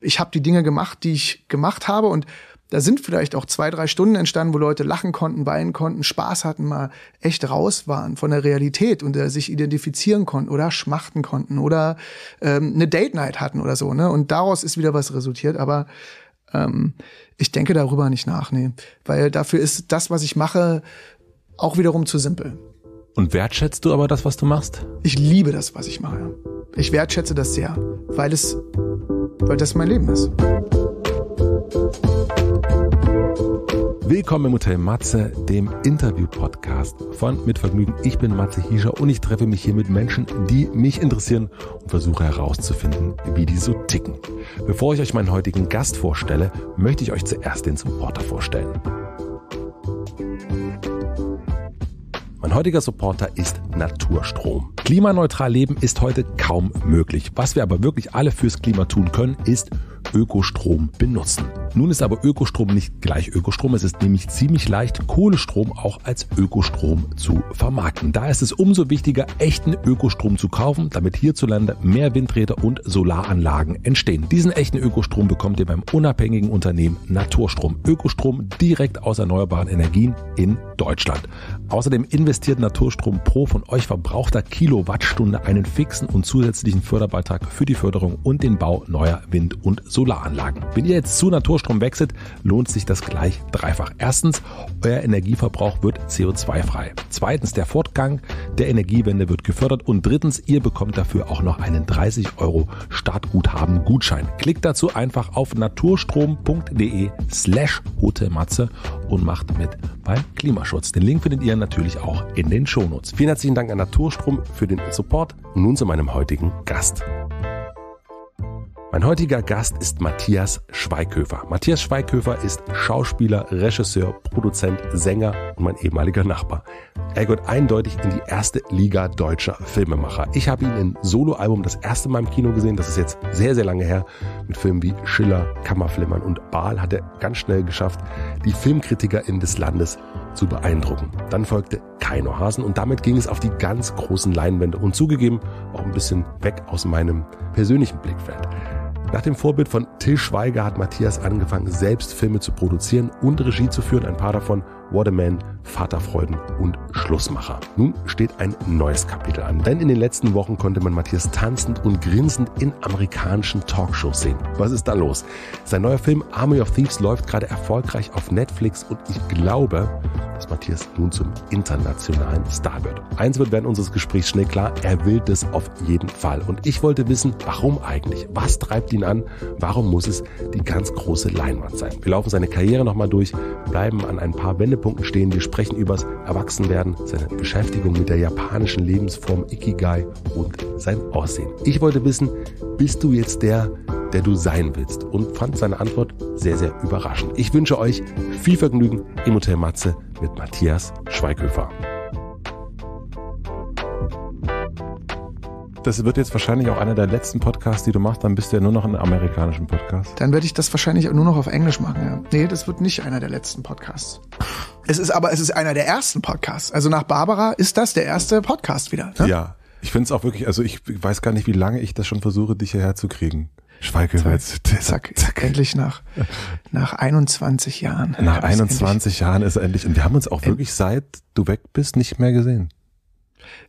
ich habe die Dinge gemacht, die ich gemacht habe und da sind vielleicht auch zwei, drei Stunden entstanden, wo Leute lachen konnten, weinen konnten, Spaß hatten, mal echt raus waren von der Realität und äh, sich identifizieren konnten oder schmachten konnten oder ähm, eine Date Night hatten oder so. Ne? Und daraus ist wieder was resultiert. Aber ähm, ich denke darüber nicht nach, nee. weil dafür ist das, was ich mache, auch wiederum zu simpel. Und wertschätzt du aber das, was du machst? Ich liebe das, was ich mache. Ich wertschätze das sehr, weil es, weil das mein Leben ist. Willkommen im Hotel Matze, dem Interview-Podcast von Mit Vergnügen. Ich bin Matze Hiescher und ich treffe mich hier mit Menschen, die mich interessieren und versuche herauszufinden, wie die so ticken. Bevor ich euch meinen heutigen Gast vorstelle, möchte ich euch zuerst den Supporter vorstellen. Mein heutiger Supporter ist Naturstrom. Klimaneutral leben ist heute kaum möglich. Was wir aber wirklich alle fürs Klima tun können, ist Ökostrom benutzen. Nun ist aber Ökostrom nicht gleich Ökostrom. Es ist nämlich ziemlich leicht, Kohlestrom auch als Ökostrom zu vermarkten. Da ist es umso wichtiger, echten Ökostrom zu kaufen, damit hierzulande mehr Windräder und Solaranlagen entstehen. Diesen echten Ökostrom bekommt ihr beim unabhängigen Unternehmen Naturstrom. Ökostrom direkt aus erneuerbaren Energien in Deutschland. Außerdem investiert investiert Naturstrom pro von euch verbrauchter Kilowattstunde einen fixen und zusätzlichen Förderbeitrag für die Förderung und den Bau neuer Wind- und Solaranlagen. Wenn ihr jetzt zu Naturstrom wechselt, lohnt sich das gleich dreifach. Erstens, euer Energieverbrauch wird CO2-frei. Zweitens, der Fortgang der Energiewende wird gefördert. Und drittens, ihr bekommt dafür auch noch einen 30 Euro Startguthaben-Gutschein. Klickt dazu einfach auf naturstrom.de slash Hotelmatze und macht mit bei Klimaschutz. Den Link findet ihr natürlich auch in den Shownotes. Vielen herzlichen Dank an Naturstrom für den Support nun zu meinem heutigen Gast. Mein heutiger Gast ist Matthias Schweighöfer. Matthias Schweighöfer ist Schauspieler, Regisseur, Produzent, Sänger und mein ehemaliger Nachbar. Er gehört eindeutig in die erste Liga deutscher Filmemacher. Ich habe ihn in Soloalbum das erste Mal im Kino gesehen, das ist jetzt sehr, sehr lange her. Mit Filmen wie Schiller, Kammerflimmern und Baal hat er ganz schnell geschafft, die Filmkritiker in des Landes zu beeindrucken. Dann folgte Keino Hasen und damit ging es auf die ganz großen Leinwände und zugegeben auch ein bisschen weg aus meinem persönlichen Blickfeld. Nach dem Vorbild von Till Schweiger hat Matthias angefangen, selbst Filme zu produzieren und Regie zu führen. Ein paar davon Waterman, Vaterfreuden und Schlussmacher. Nun steht ein neues Kapitel an, denn in den letzten Wochen konnte man Matthias tanzend und grinsend in amerikanischen Talkshows sehen. Was ist da los? Sein neuer Film Army of Thieves läuft gerade erfolgreich auf Netflix und ich glaube, dass Matthias nun zum internationalen Star wird. Eins wird während unseres Gesprächs schnell klar, er will das auf jeden Fall. Und ich wollte wissen, warum eigentlich? Was treibt ihn an? Warum muss es die ganz große Leinwand sein? Wir laufen seine Karriere nochmal durch, bleiben an ein paar Wände Mittelpunkt stehen. Wir sprechen übers Erwachsenwerden, seine Beschäftigung mit der japanischen Lebensform Ikigai und sein Aussehen. Ich wollte wissen, bist du jetzt der, der du sein willst? Und fand seine Antwort sehr, sehr überraschend. Ich wünsche euch viel Vergnügen im Hotel Matze mit Matthias Schweighöfer. das wird jetzt wahrscheinlich auch einer der letzten Podcasts, die du machst. Dann bist du ja nur noch in amerikanischen Podcast. Dann werde ich das wahrscheinlich nur noch auf Englisch machen, ja. Nee, das wird nicht einer der letzten Podcasts. Es ist aber, es ist einer der ersten Podcasts. Also nach Barbara ist das der erste Podcast wieder. Ne? Ja. Ich finde es auch wirklich, also ich weiß gar nicht, wie lange ich das schon versuche, dich hierher zu kriegen. Schweighöfer. Zack, zack, zack, endlich nach, nach 21 Jahren. Nach 21 endlich, Jahren ist er endlich, und wir haben uns auch wirklich seit du weg bist nicht mehr gesehen.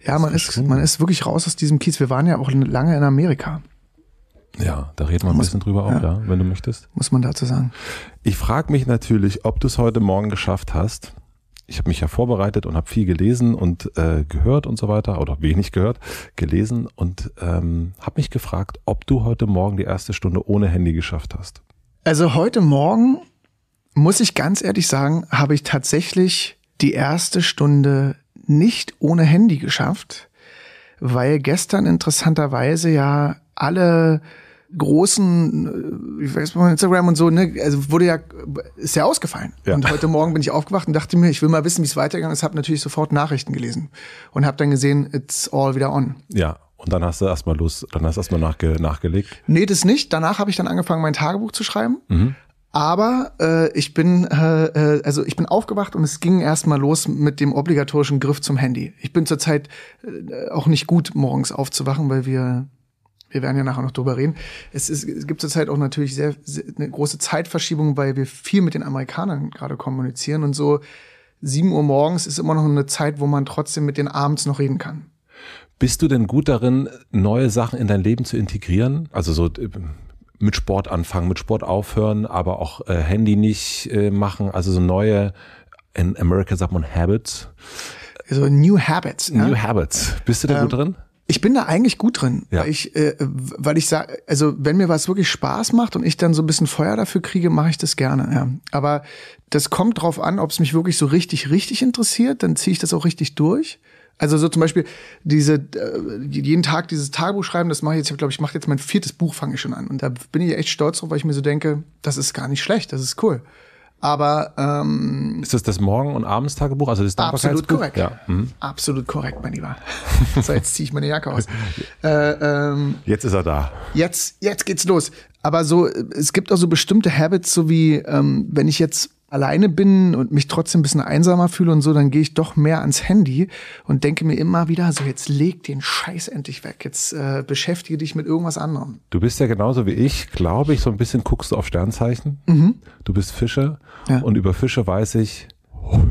Ja, man ist, man ist wirklich raus aus diesem Kiez. Wir waren ja auch lange in Amerika. Ja, da reden wir ein bisschen drüber auch, ja, ja, wenn du möchtest. Muss man dazu sagen. Ich frage mich natürlich, ob du es heute Morgen geschafft hast. Ich habe mich ja vorbereitet und habe viel gelesen und äh, gehört und so weiter, oder wenig gehört, gelesen und ähm, habe mich gefragt, ob du heute Morgen die erste Stunde ohne Handy geschafft hast. Also heute Morgen, muss ich ganz ehrlich sagen, habe ich tatsächlich die erste Stunde nicht ohne Handy geschafft, weil gestern interessanterweise ja alle großen äh, ich weiß mal, Instagram und so, ne, also wurde ja ist ja ausgefallen. Ja. Und heute Morgen bin ich aufgewacht und dachte mir, ich will mal wissen, wie es weitergegangen ist, habe natürlich sofort Nachrichten gelesen und habe dann gesehen, it's all wieder on. Ja. Und dann hast du erstmal los, dann hast du erstmal nachge nachgelegt? Nee, das nicht. Danach habe ich dann angefangen, mein Tagebuch zu schreiben. Mhm. Aber äh, ich bin äh, äh, also ich bin aufgewacht und es ging erstmal los mit dem obligatorischen Griff zum Handy. Ich bin zurzeit äh, auch nicht gut morgens aufzuwachen, weil wir wir werden ja nachher noch drüber reden. Es, ist, es gibt zurzeit auch natürlich sehr, sehr eine große Zeitverschiebung, weil wir viel mit den Amerikanern gerade kommunizieren und so sieben Uhr morgens ist immer noch eine Zeit, wo man trotzdem mit den abends noch reden kann. Bist du denn gut darin, neue Sachen in dein Leben zu integrieren? Also so äh, mit Sport anfangen, mit Sport aufhören, aber auch äh, Handy nicht äh, machen. Also so neue, in America sagt man Habits. So New Habits. Ne? New Habits. Bist du da ähm, gut drin? Ich bin da eigentlich gut drin, ja. weil ich, äh, weil ich sage, also wenn mir was wirklich Spaß macht und ich dann so ein bisschen Feuer dafür kriege, mache ich das gerne. Ja. Aber das kommt drauf an, ob es mich wirklich so richtig, richtig interessiert, dann ziehe ich das auch richtig durch. Also so zum Beispiel diese äh, jeden Tag dieses Tagebuch schreiben, das mache ich jetzt. Ich glaube, ich mache jetzt mein viertes Buch, fange ich schon an. Und da bin ich echt stolz drauf, weil ich mir so denke, das ist gar nicht schlecht, das ist cool. Aber ähm, ist das das Morgen- und Abendstagebuch? Also das absolut korrekt. Ja. Mhm. Absolut korrekt, mein Lieber. so jetzt ziehe ich meine Jacke aus. Äh, ähm, jetzt ist er da. Jetzt, jetzt geht's los. Aber so es gibt auch so bestimmte Habits, so wie ähm, wenn ich jetzt alleine bin und mich trotzdem ein bisschen einsamer fühle und so, dann gehe ich doch mehr ans Handy und denke mir immer wieder, so jetzt leg den Scheiß endlich weg, jetzt äh, beschäftige dich mit irgendwas anderem. Du bist ja genauso wie ich, glaube ich, so ein bisschen guckst du auf Sternzeichen. Mhm. Du bist Fischer ja. und über Fische weiß ich,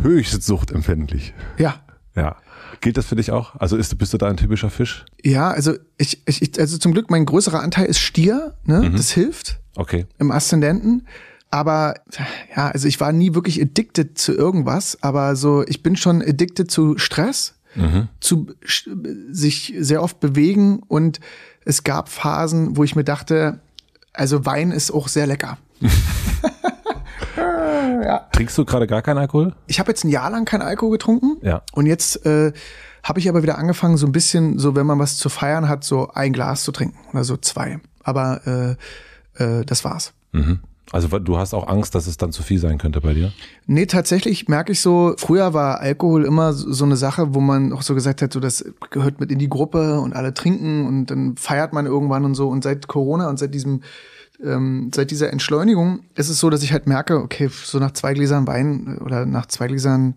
höchst suchtempfindlich. Ja. Ja. Gilt das für dich auch? Also ist, bist du da ein typischer Fisch? Ja, also ich, ich also zum Glück, mein größerer Anteil ist Stier, ne? Mhm. Das hilft. Okay. Im Aszendenten aber ja, also ich war nie wirklich addicted zu irgendwas, aber so, ich bin schon addicted zu Stress, mhm. zu sich sehr oft bewegen und es gab Phasen, wo ich mir dachte, also Wein ist auch sehr lecker. ja. Trinkst du gerade gar keinen Alkohol? Ich habe jetzt ein Jahr lang keinen Alkohol getrunken. Ja. Und jetzt äh, habe ich aber wieder angefangen, so ein bisschen, so wenn man was zu feiern hat, so ein Glas zu trinken oder so zwei. Aber äh, äh, das war's. Mhm. Also du hast auch Angst, dass es dann zu viel sein könnte bei dir? Nee, tatsächlich merke ich so, früher war Alkohol immer so eine Sache, wo man auch so gesagt hat, so das gehört mit in die Gruppe und alle trinken und dann feiert man irgendwann und so. Und seit Corona und seit diesem, ähm, seit dieser Entschleunigung ist es so, dass ich halt merke, okay, so nach zwei Gläsern Wein äh, oder nach zwei Gläsern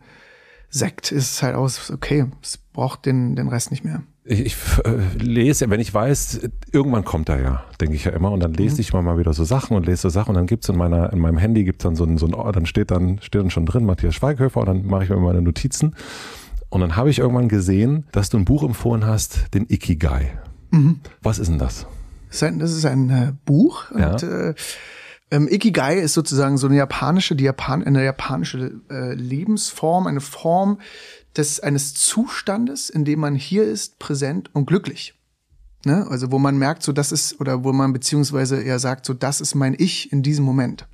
Sekt ist es halt aus, okay, es braucht den, den Rest nicht mehr ich, ich äh, lese, wenn ich weiß, irgendwann kommt er ja, denke ich ja immer. Und dann lese mhm. ich mal, mal wieder so Sachen und lese so Sachen. Und dann gibt's in meiner, in meinem Handy gibt's dann so ein, so ein oh, dann steht dann, steht dann schon drin, Matthias Schweighöfer, und dann mache ich mir meine Notizen. Und dann habe ich irgendwann gesehen, dass du ein Buch empfohlen hast, den Ikigai. Mhm. Was ist denn das? Das ist ein äh, Buch ja. und äh, ähm, Ikigai ist sozusagen so eine japanische, die Japan, eine japanische äh, Lebensform, eine Form, des, eines Zustandes, in dem man hier ist, präsent und glücklich. Ne? Also wo man merkt, so das ist, oder wo man beziehungsweise eher sagt, so das ist mein Ich in diesem Moment.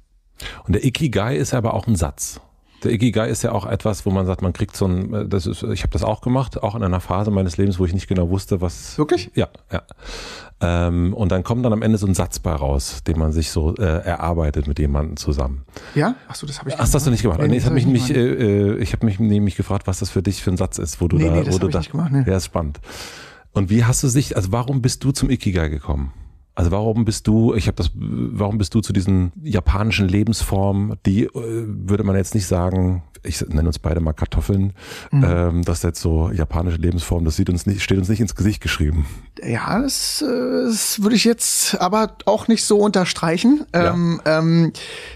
Und der Ikigai ist aber auch ein Satz. Der Ikigai ist ja auch etwas, wo man sagt, man kriegt so ein, äh, das ist, ich habe das auch gemacht, auch in einer Phase meines Lebens, wo ich nicht genau wusste, was. Wirklich? Ja, ja. Ähm, und dann kommt dann am Ende so ein Satz bei raus, den man sich so äh, erarbeitet mit jemandem zusammen. Ja? Achso, das habe ich gemacht. Ach, das Hast du nicht gemacht? Nee, nee, das habe ich mich, äh, äh, ich habe mich nämlich gefragt, was das für dich für ein Satz ist, wo du nee, da, nee, das wo du da, ich nicht gemacht, nee. ja, ist spannend. Und wie hast du sich, also warum bist du zum Ikigai gekommen? Also warum bist du, ich habe das, warum bist du zu diesen japanischen Lebensformen, die äh, würde man jetzt nicht sagen, ich nenne uns beide mal Kartoffeln, mhm. ähm, das ist jetzt so japanische Lebensform, das sieht uns nicht, steht uns nicht ins Gesicht geschrieben. Ja, das, äh, das würde ich jetzt aber auch nicht so unterstreichen. Ja. Ähm, ähm,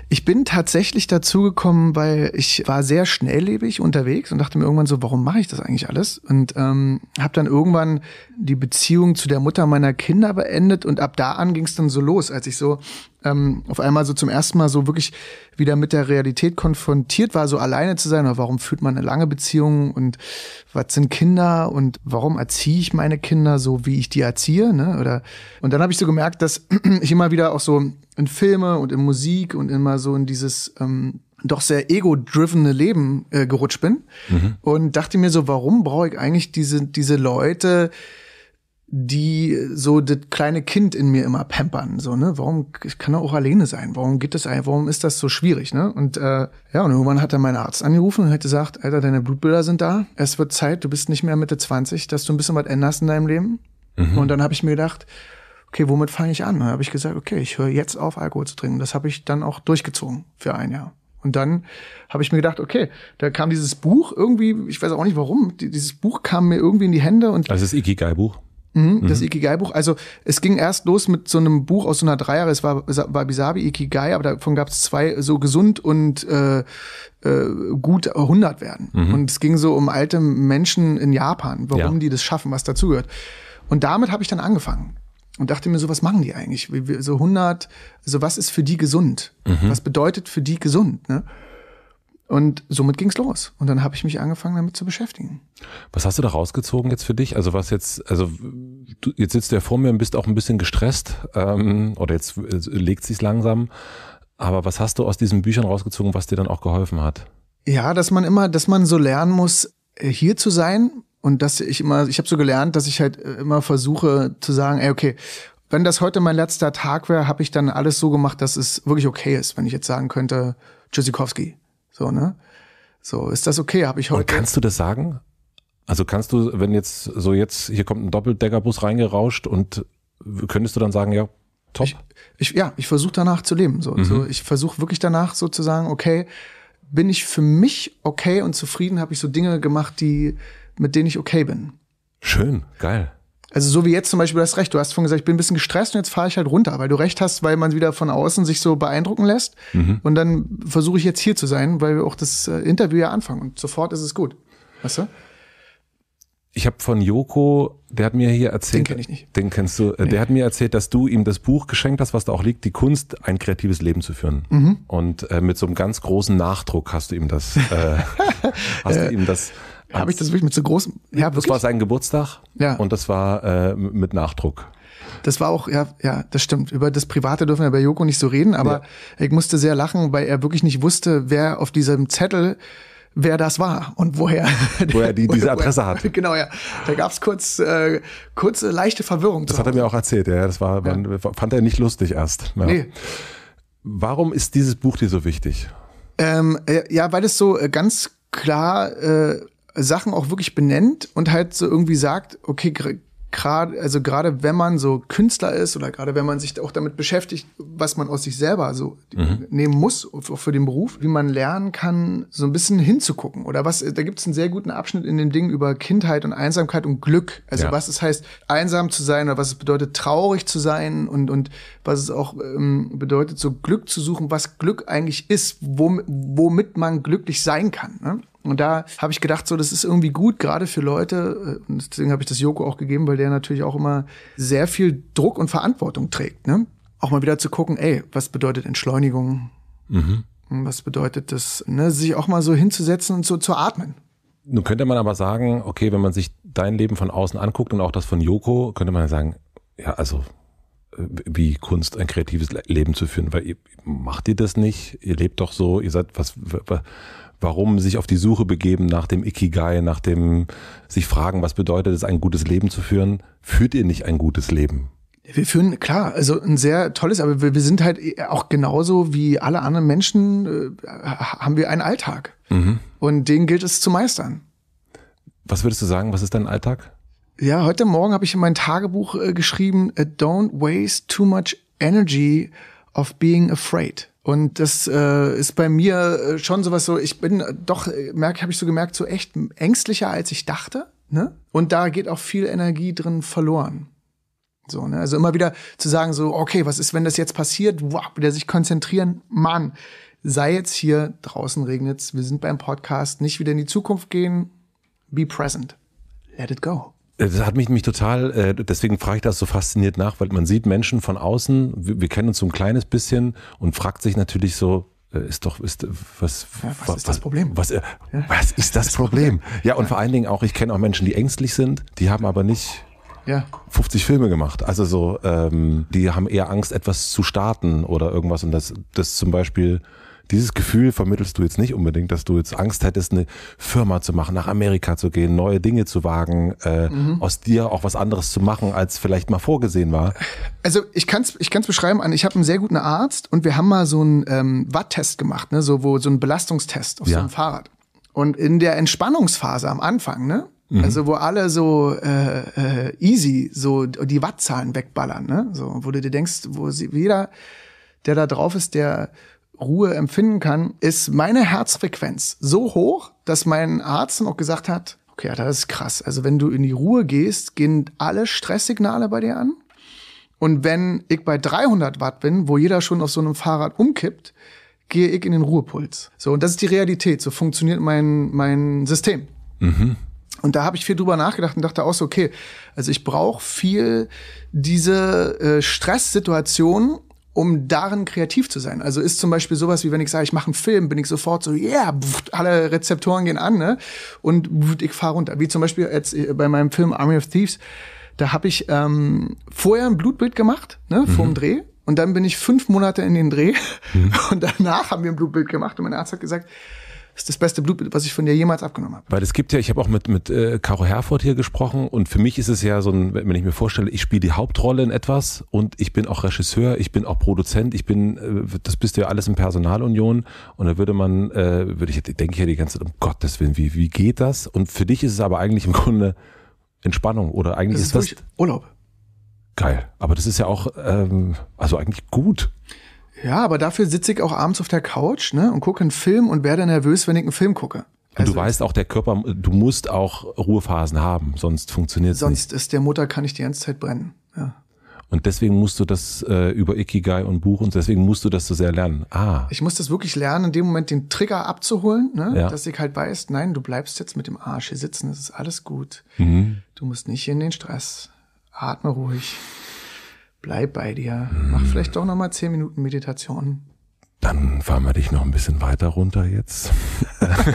ich bin tatsächlich dazu gekommen, weil ich war sehr schnelllebig unterwegs und dachte mir irgendwann so, warum mache ich das eigentlich alles? Und ähm, habe dann irgendwann die Beziehung zu der Mutter meiner Kinder beendet und ab da an ging es dann so los, als ich so ähm, auf einmal so zum ersten Mal so wirklich wieder mit der Realität konfrontiert war, so alleine zu sein. Oder warum führt man eine lange Beziehung und was sind Kinder und warum erziehe ich meine Kinder so, wie ich die erziehe? Ne? Oder und dann habe ich so gemerkt, dass ich immer wieder auch so in Filme und in Musik und immer so in dieses ähm, doch sehr ego-drivene Leben äh, gerutscht bin mhm. und dachte mir so, warum brauche ich eigentlich diese, diese Leute, die so das kleine Kind in mir immer pampern. So, ne? Warum ich kann er auch alleine sein? Warum geht das ein? Warum ist das so schwierig? Ne? Und äh, ja, und irgendwann hat dann mein Arzt angerufen und hat gesagt, Alter, deine Blutbilder sind da. Es wird Zeit, du bist nicht mehr Mitte 20, dass du ein bisschen was änderst in deinem Leben. Mhm. Und dann habe ich mir gedacht, okay, womit fange ich an? Dann habe ich gesagt, okay, ich höre jetzt auf, Alkohol zu trinken. Das habe ich dann auch durchgezogen für ein Jahr. Und dann habe ich mir gedacht, okay, da kam dieses Buch irgendwie, ich weiß auch nicht warum, dieses Buch kam mir irgendwie in die Hände und. Also das Ikigai-Buch. Mhm, das mhm. Ikigai-Buch. Also es ging erst los mit so einem Buch aus so einer Dreierreihe. Es war Wabi-Sabi, Ikigai, aber davon gab es zwei, so gesund und äh, äh, gut 100 werden. Mhm. Und es ging so um alte Menschen in Japan, warum ja. die das schaffen, was dazugehört. Und damit habe ich dann angefangen und dachte mir so, was machen die eigentlich? So 100, so also was ist für die gesund? Mhm. Was bedeutet für die gesund? Ne? Und somit ging's los. Und dann habe ich mich angefangen, damit zu beschäftigen. Was hast du da rausgezogen jetzt für dich? Also was jetzt, also du, jetzt sitzt du ja vor mir und bist auch ein bisschen gestresst ähm, oder jetzt legt sich's langsam. Aber was hast du aus diesen Büchern rausgezogen, was dir dann auch geholfen hat? Ja, dass man immer, dass man so lernen muss, äh, hier zu sein und dass ich immer, ich habe so gelernt, dass ich halt äh, immer versuche zu sagen, ey, okay, wenn das heute mein letzter Tag wäre, habe ich dann alles so gemacht, dass es wirklich okay ist, wenn ich jetzt sagen könnte, Tschüssikowski so, ne? So, ist das okay? Habe ich heute. Und kannst du das sagen? Also kannst du, wenn jetzt so jetzt, hier kommt ein Doppeldeckerbus reingerauscht und könntest du dann sagen, ja, top? Ich, ich ja, ich versuche danach zu leben. So, also mhm. so ich versuche wirklich danach sozusagen, okay, bin ich für mich okay und zufrieden, habe ich so Dinge gemacht, die, mit denen ich okay bin. Schön, geil. Also so wie jetzt zum Beispiel, du hast Recht. Du hast vorhin gesagt, ich bin ein bisschen gestresst und jetzt fahre ich halt runter, weil du recht hast, weil man wieder von außen sich so beeindrucken lässt. Mhm. Und dann versuche ich jetzt hier zu sein, weil wir auch das äh, Interview ja anfangen und sofort ist es gut. Weißt du? Ich habe von Joko, der hat mir hier erzählt, den kenn ich nicht. Den kennst du, nee. der hat mir erzählt, dass du ihm das Buch geschenkt hast, was da auch liegt, die Kunst, ein kreatives Leben zu führen. Mhm. Und äh, mit so einem ganz großen Nachdruck hast du ihm das, äh, hast du ihm das habe ich das wirklich mit so großem? Ja, wirklich? Das war sein Geburtstag. Ja. Und das war äh, mit Nachdruck. Das war auch, ja, ja, das stimmt. Über das Private dürfen wir bei Joko nicht so reden, aber ja. ich musste sehr lachen, weil er wirklich nicht wusste, wer auf diesem Zettel wer das war und woher, woher die diese Adresse hat. Genau, ja. Da gab's kurz, äh, kurze leichte Verwirrung. Das hat er mir auch erzählt, ja. Das war, ja. fand er nicht lustig erst. Ja. Nee. Warum ist dieses Buch dir so wichtig? Ähm, äh, ja, weil es so äh, ganz klar äh, Sachen auch wirklich benennt und halt so irgendwie sagt, okay, gerade, also gerade wenn man so Künstler ist oder gerade wenn man sich auch damit beschäftigt, was man aus sich selber so mhm. nehmen muss, auch für den Beruf, wie man lernen kann, so ein bisschen hinzugucken. Oder was, da gibt es einen sehr guten Abschnitt in dem Ding über Kindheit und Einsamkeit und Glück. Also ja. was es heißt, einsam zu sein oder was es bedeutet, traurig zu sein und, und was es auch ähm, bedeutet, so Glück zu suchen, was Glück eigentlich ist, womit, womit man glücklich sein kann. Ne? Und da habe ich gedacht, so, das ist irgendwie gut, gerade für Leute, äh, und deswegen habe ich das Joko auch gegeben, weil der natürlich auch immer sehr viel Druck und Verantwortung trägt, ne? Auch mal wieder zu gucken, ey, was bedeutet Entschleunigung? Mhm. Hm, was bedeutet das, ne? Sich auch mal so hinzusetzen und so zu atmen. Nun könnte man aber sagen, okay, wenn man sich dein Leben von außen anguckt und auch das von Joko, könnte man sagen, ja, also äh, wie Kunst ein kreatives Leben zu führen, weil ihr macht ihr das nicht, ihr lebt doch so, ihr seid was, warum sich auf die Suche begeben nach dem Ikigai, nach dem sich fragen, was bedeutet es, ein gutes Leben zu führen, führt ihr nicht ein gutes Leben? Wir führen, klar, also ein sehr tolles, aber wir, wir sind halt auch genauso wie alle anderen Menschen, äh, haben wir einen Alltag. Mhm. Und den gilt es zu meistern. Was würdest du sagen, was ist dein Alltag? Ja, heute Morgen habe ich in mein Tagebuch äh, geschrieben, Don't waste too much energy of being afraid. Und das äh, ist bei mir äh, schon sowas so, ich bin äh, doch, äh, merke, habe ich so gemerkt, so echt ängstlicher, als ich dachte. Ne? Und da geht auch viel Energie drin verloren. So, ne? Also immer wieder zu sagen, so, okay, was ist, wenn das jetzt passiert? Wow, wieder sich konzentrieren, Mann, sei jetzt hier, draußen regnet's, wir sind beim Podcast, nicht wieder in die Zukunft gehen, be present. Let it go. Das hat mich nämlich total, äh, deswegen frage ich das so fasziniert nach, weil man sieht Menschen von außen, wir, wir kennen uns so ein kleines bisschen und fragt sich natürlich so, äh, ist doch, ist, was, ja, was, äh, was, ist das Problem? Was, was ist das, Problem? Ja, und ja. vor allen Dingen auch, ich kenne auch Menschen, die ängstlich sind, die haben aber nicht ja. 50 Filme gemacht. Also so, ähm, die haben eher Angst, etwas zu starten oder irgendwas. Und das, das zum Beispiel dieses Gefühl vermittelst du jetzt nicht unbedingt, dass du jetzt Angst hättest, eine Firma zu machen, nach Amerika zu gehen, neue Dinge zu wagen, äh, mhm. aus dir auch was anderes zu machen, als vielleicht mal vorgesehen war. Also ich kann es ich kann's beschreiben ich habe einen sehr guten Arzt und wir haben mal so einen ähm, Watt-Test gemacht, ne? so, wo, so einen Belastungstest auf ja. so einem Fahrrad. Und in der Entspannungsphase am Anfang, ne? Mhm. Also wo alle so äh, äh, easy so die Wattzahlen wegballern, ne? So, wo du dir denkst, wo sie, jeder, der da drauf ist, der Ruhe empfinden kann, ist meine Herzfrequenz so hoch, dass mein Arzt noch gesagt hat, okay, das ist krass. Also wenn du in die Ruhe gehst, gehen alle Stresssignale bei dir an. Und wenn ich bei 300 Watt bin, wo jeder schon auf so einem Fahrrad umkippt, gehe ich in den Ruhepuls. So, und das ist die Realität. So funktioniert mein, mein System. Mhm. Und da habe ich viel drüber nachgedacht und dachte auch so, okay, also ich brauche viel diese äh, Stresssituation, um darin kreativ zu sein. Also ist zum Beispiel sowas wie, wenn ich sage, ich mache einen Film, bin ich sofort so, ja, yeah, alle Rezeptoren gehen an, ne? Und pff, ich fahre runter. Wie zum Beispiel jetzt äh, bei meinem Film Army of Thieves, da habe ich ähm, vorher ein Blutbild gemacht, ne, mhm. vorm Dreh. Und dann bin ich fünf Monate in den Dreh. Mhm. Und danach haben wir ein Blutbild gemacht. Und mein Arzt hat gesagt, ist das beste Blutbild, was ich von dir jemals abgenommen habe. Weil es gibt ja, ich habe auch mit, mit äh, Caro Herford hier gesprochen und für mich ist es ja so ein, wenn ich mir vorstelle, ich spiele die Hauptrolle in etwas und ich bin auch Regisseur, ich bin auch Produzent, ich bin, äh, das bist du ja alles in Personalunion und da würde man, äh, würde ich, denke ich ja die ganze Zeit, um Gottes Willen, wie, wie geht das? Und für dich ist es aber eigentlich im Grunde Entspannung oder eigentlich das ist, ist das Urlaub. Geil, aber das ist ja auch, ähm, also eigentlich gut. Ja, aber dafür sitze ich auch abends auf der Couch ne, und gucke einen Film und werde nervös, wenn ich einen Film gucke. Und also, du weißt auch, der Körper, du musst auch Ruhephasen haben, sonst funktioniert es nicht. Sonst ist der Mutter, kann ich die ganze Zeit brennen. Ja. Und deswegen musst du das äh, über Ikigai und Buch und deswegen musst du das so sehr lernen. Ah. Ich muss das wirklich lernen, in dem Moment den Trigger abzuholen, ne? Ja. dass ich halt weiß, nein, du bleibst jetzt mit dem Arsch hier sitzen, es ist alles gut. Mhm. Du musst nicht in den Stress. Atme ruhig bleib bei dir. Mach vielleicht doch nochmal zehn Minuten Meditation. Dann fahren wir dich noch ein bisschen weiter runter jetzt.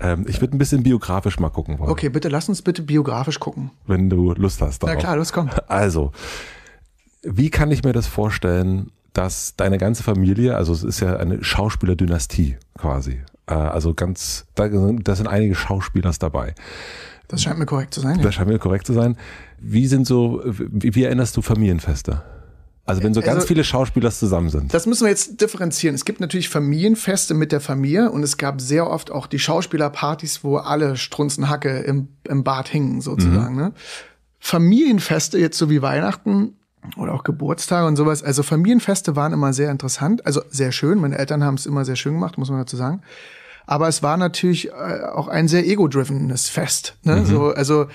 ähm, ich würde ein bisschen biografisch mal gucken wollen. Okay, bitte lass uns bitte biografisch gucken. Wenn du Lust hast darauf. Na klar, los, komm. Also, wie kann ich mir das vorstellen, dass deine ganze Familie, also es ist ja eine Schauspielerdynastie quasi, äh, also ganz, da sind einige Schauspielers dabei. Das scheint mir korrekt zu sein. Das ja. scheint mir korrekt zu sein. Wie sind so, wie, wie erinnerst du Familienfeste? Also wenn so ganz also, viele Schauspieler zusammen sind. Das müssen wir jetzt differenzieren. Es gibt natürlich Familienfeste mit der Familie und es gab sehr oft auch die Schauspielerpartys, wo alle Strunzenhacke im, im Bad hingen sozusagen. Mhm. Ne? Familienfeste jetzt so wie Weihnachten oder auch Geburtstage und sowas. Also Familienfeste waren immer sehr interessant, also sehr schön. Meine Eltern haben es immer sehr schön gemacht, muss man dazu sagen. Aber es war natürlich äh, auch ein sehr ego-drivenes Fest. Ne? Mhm. So, also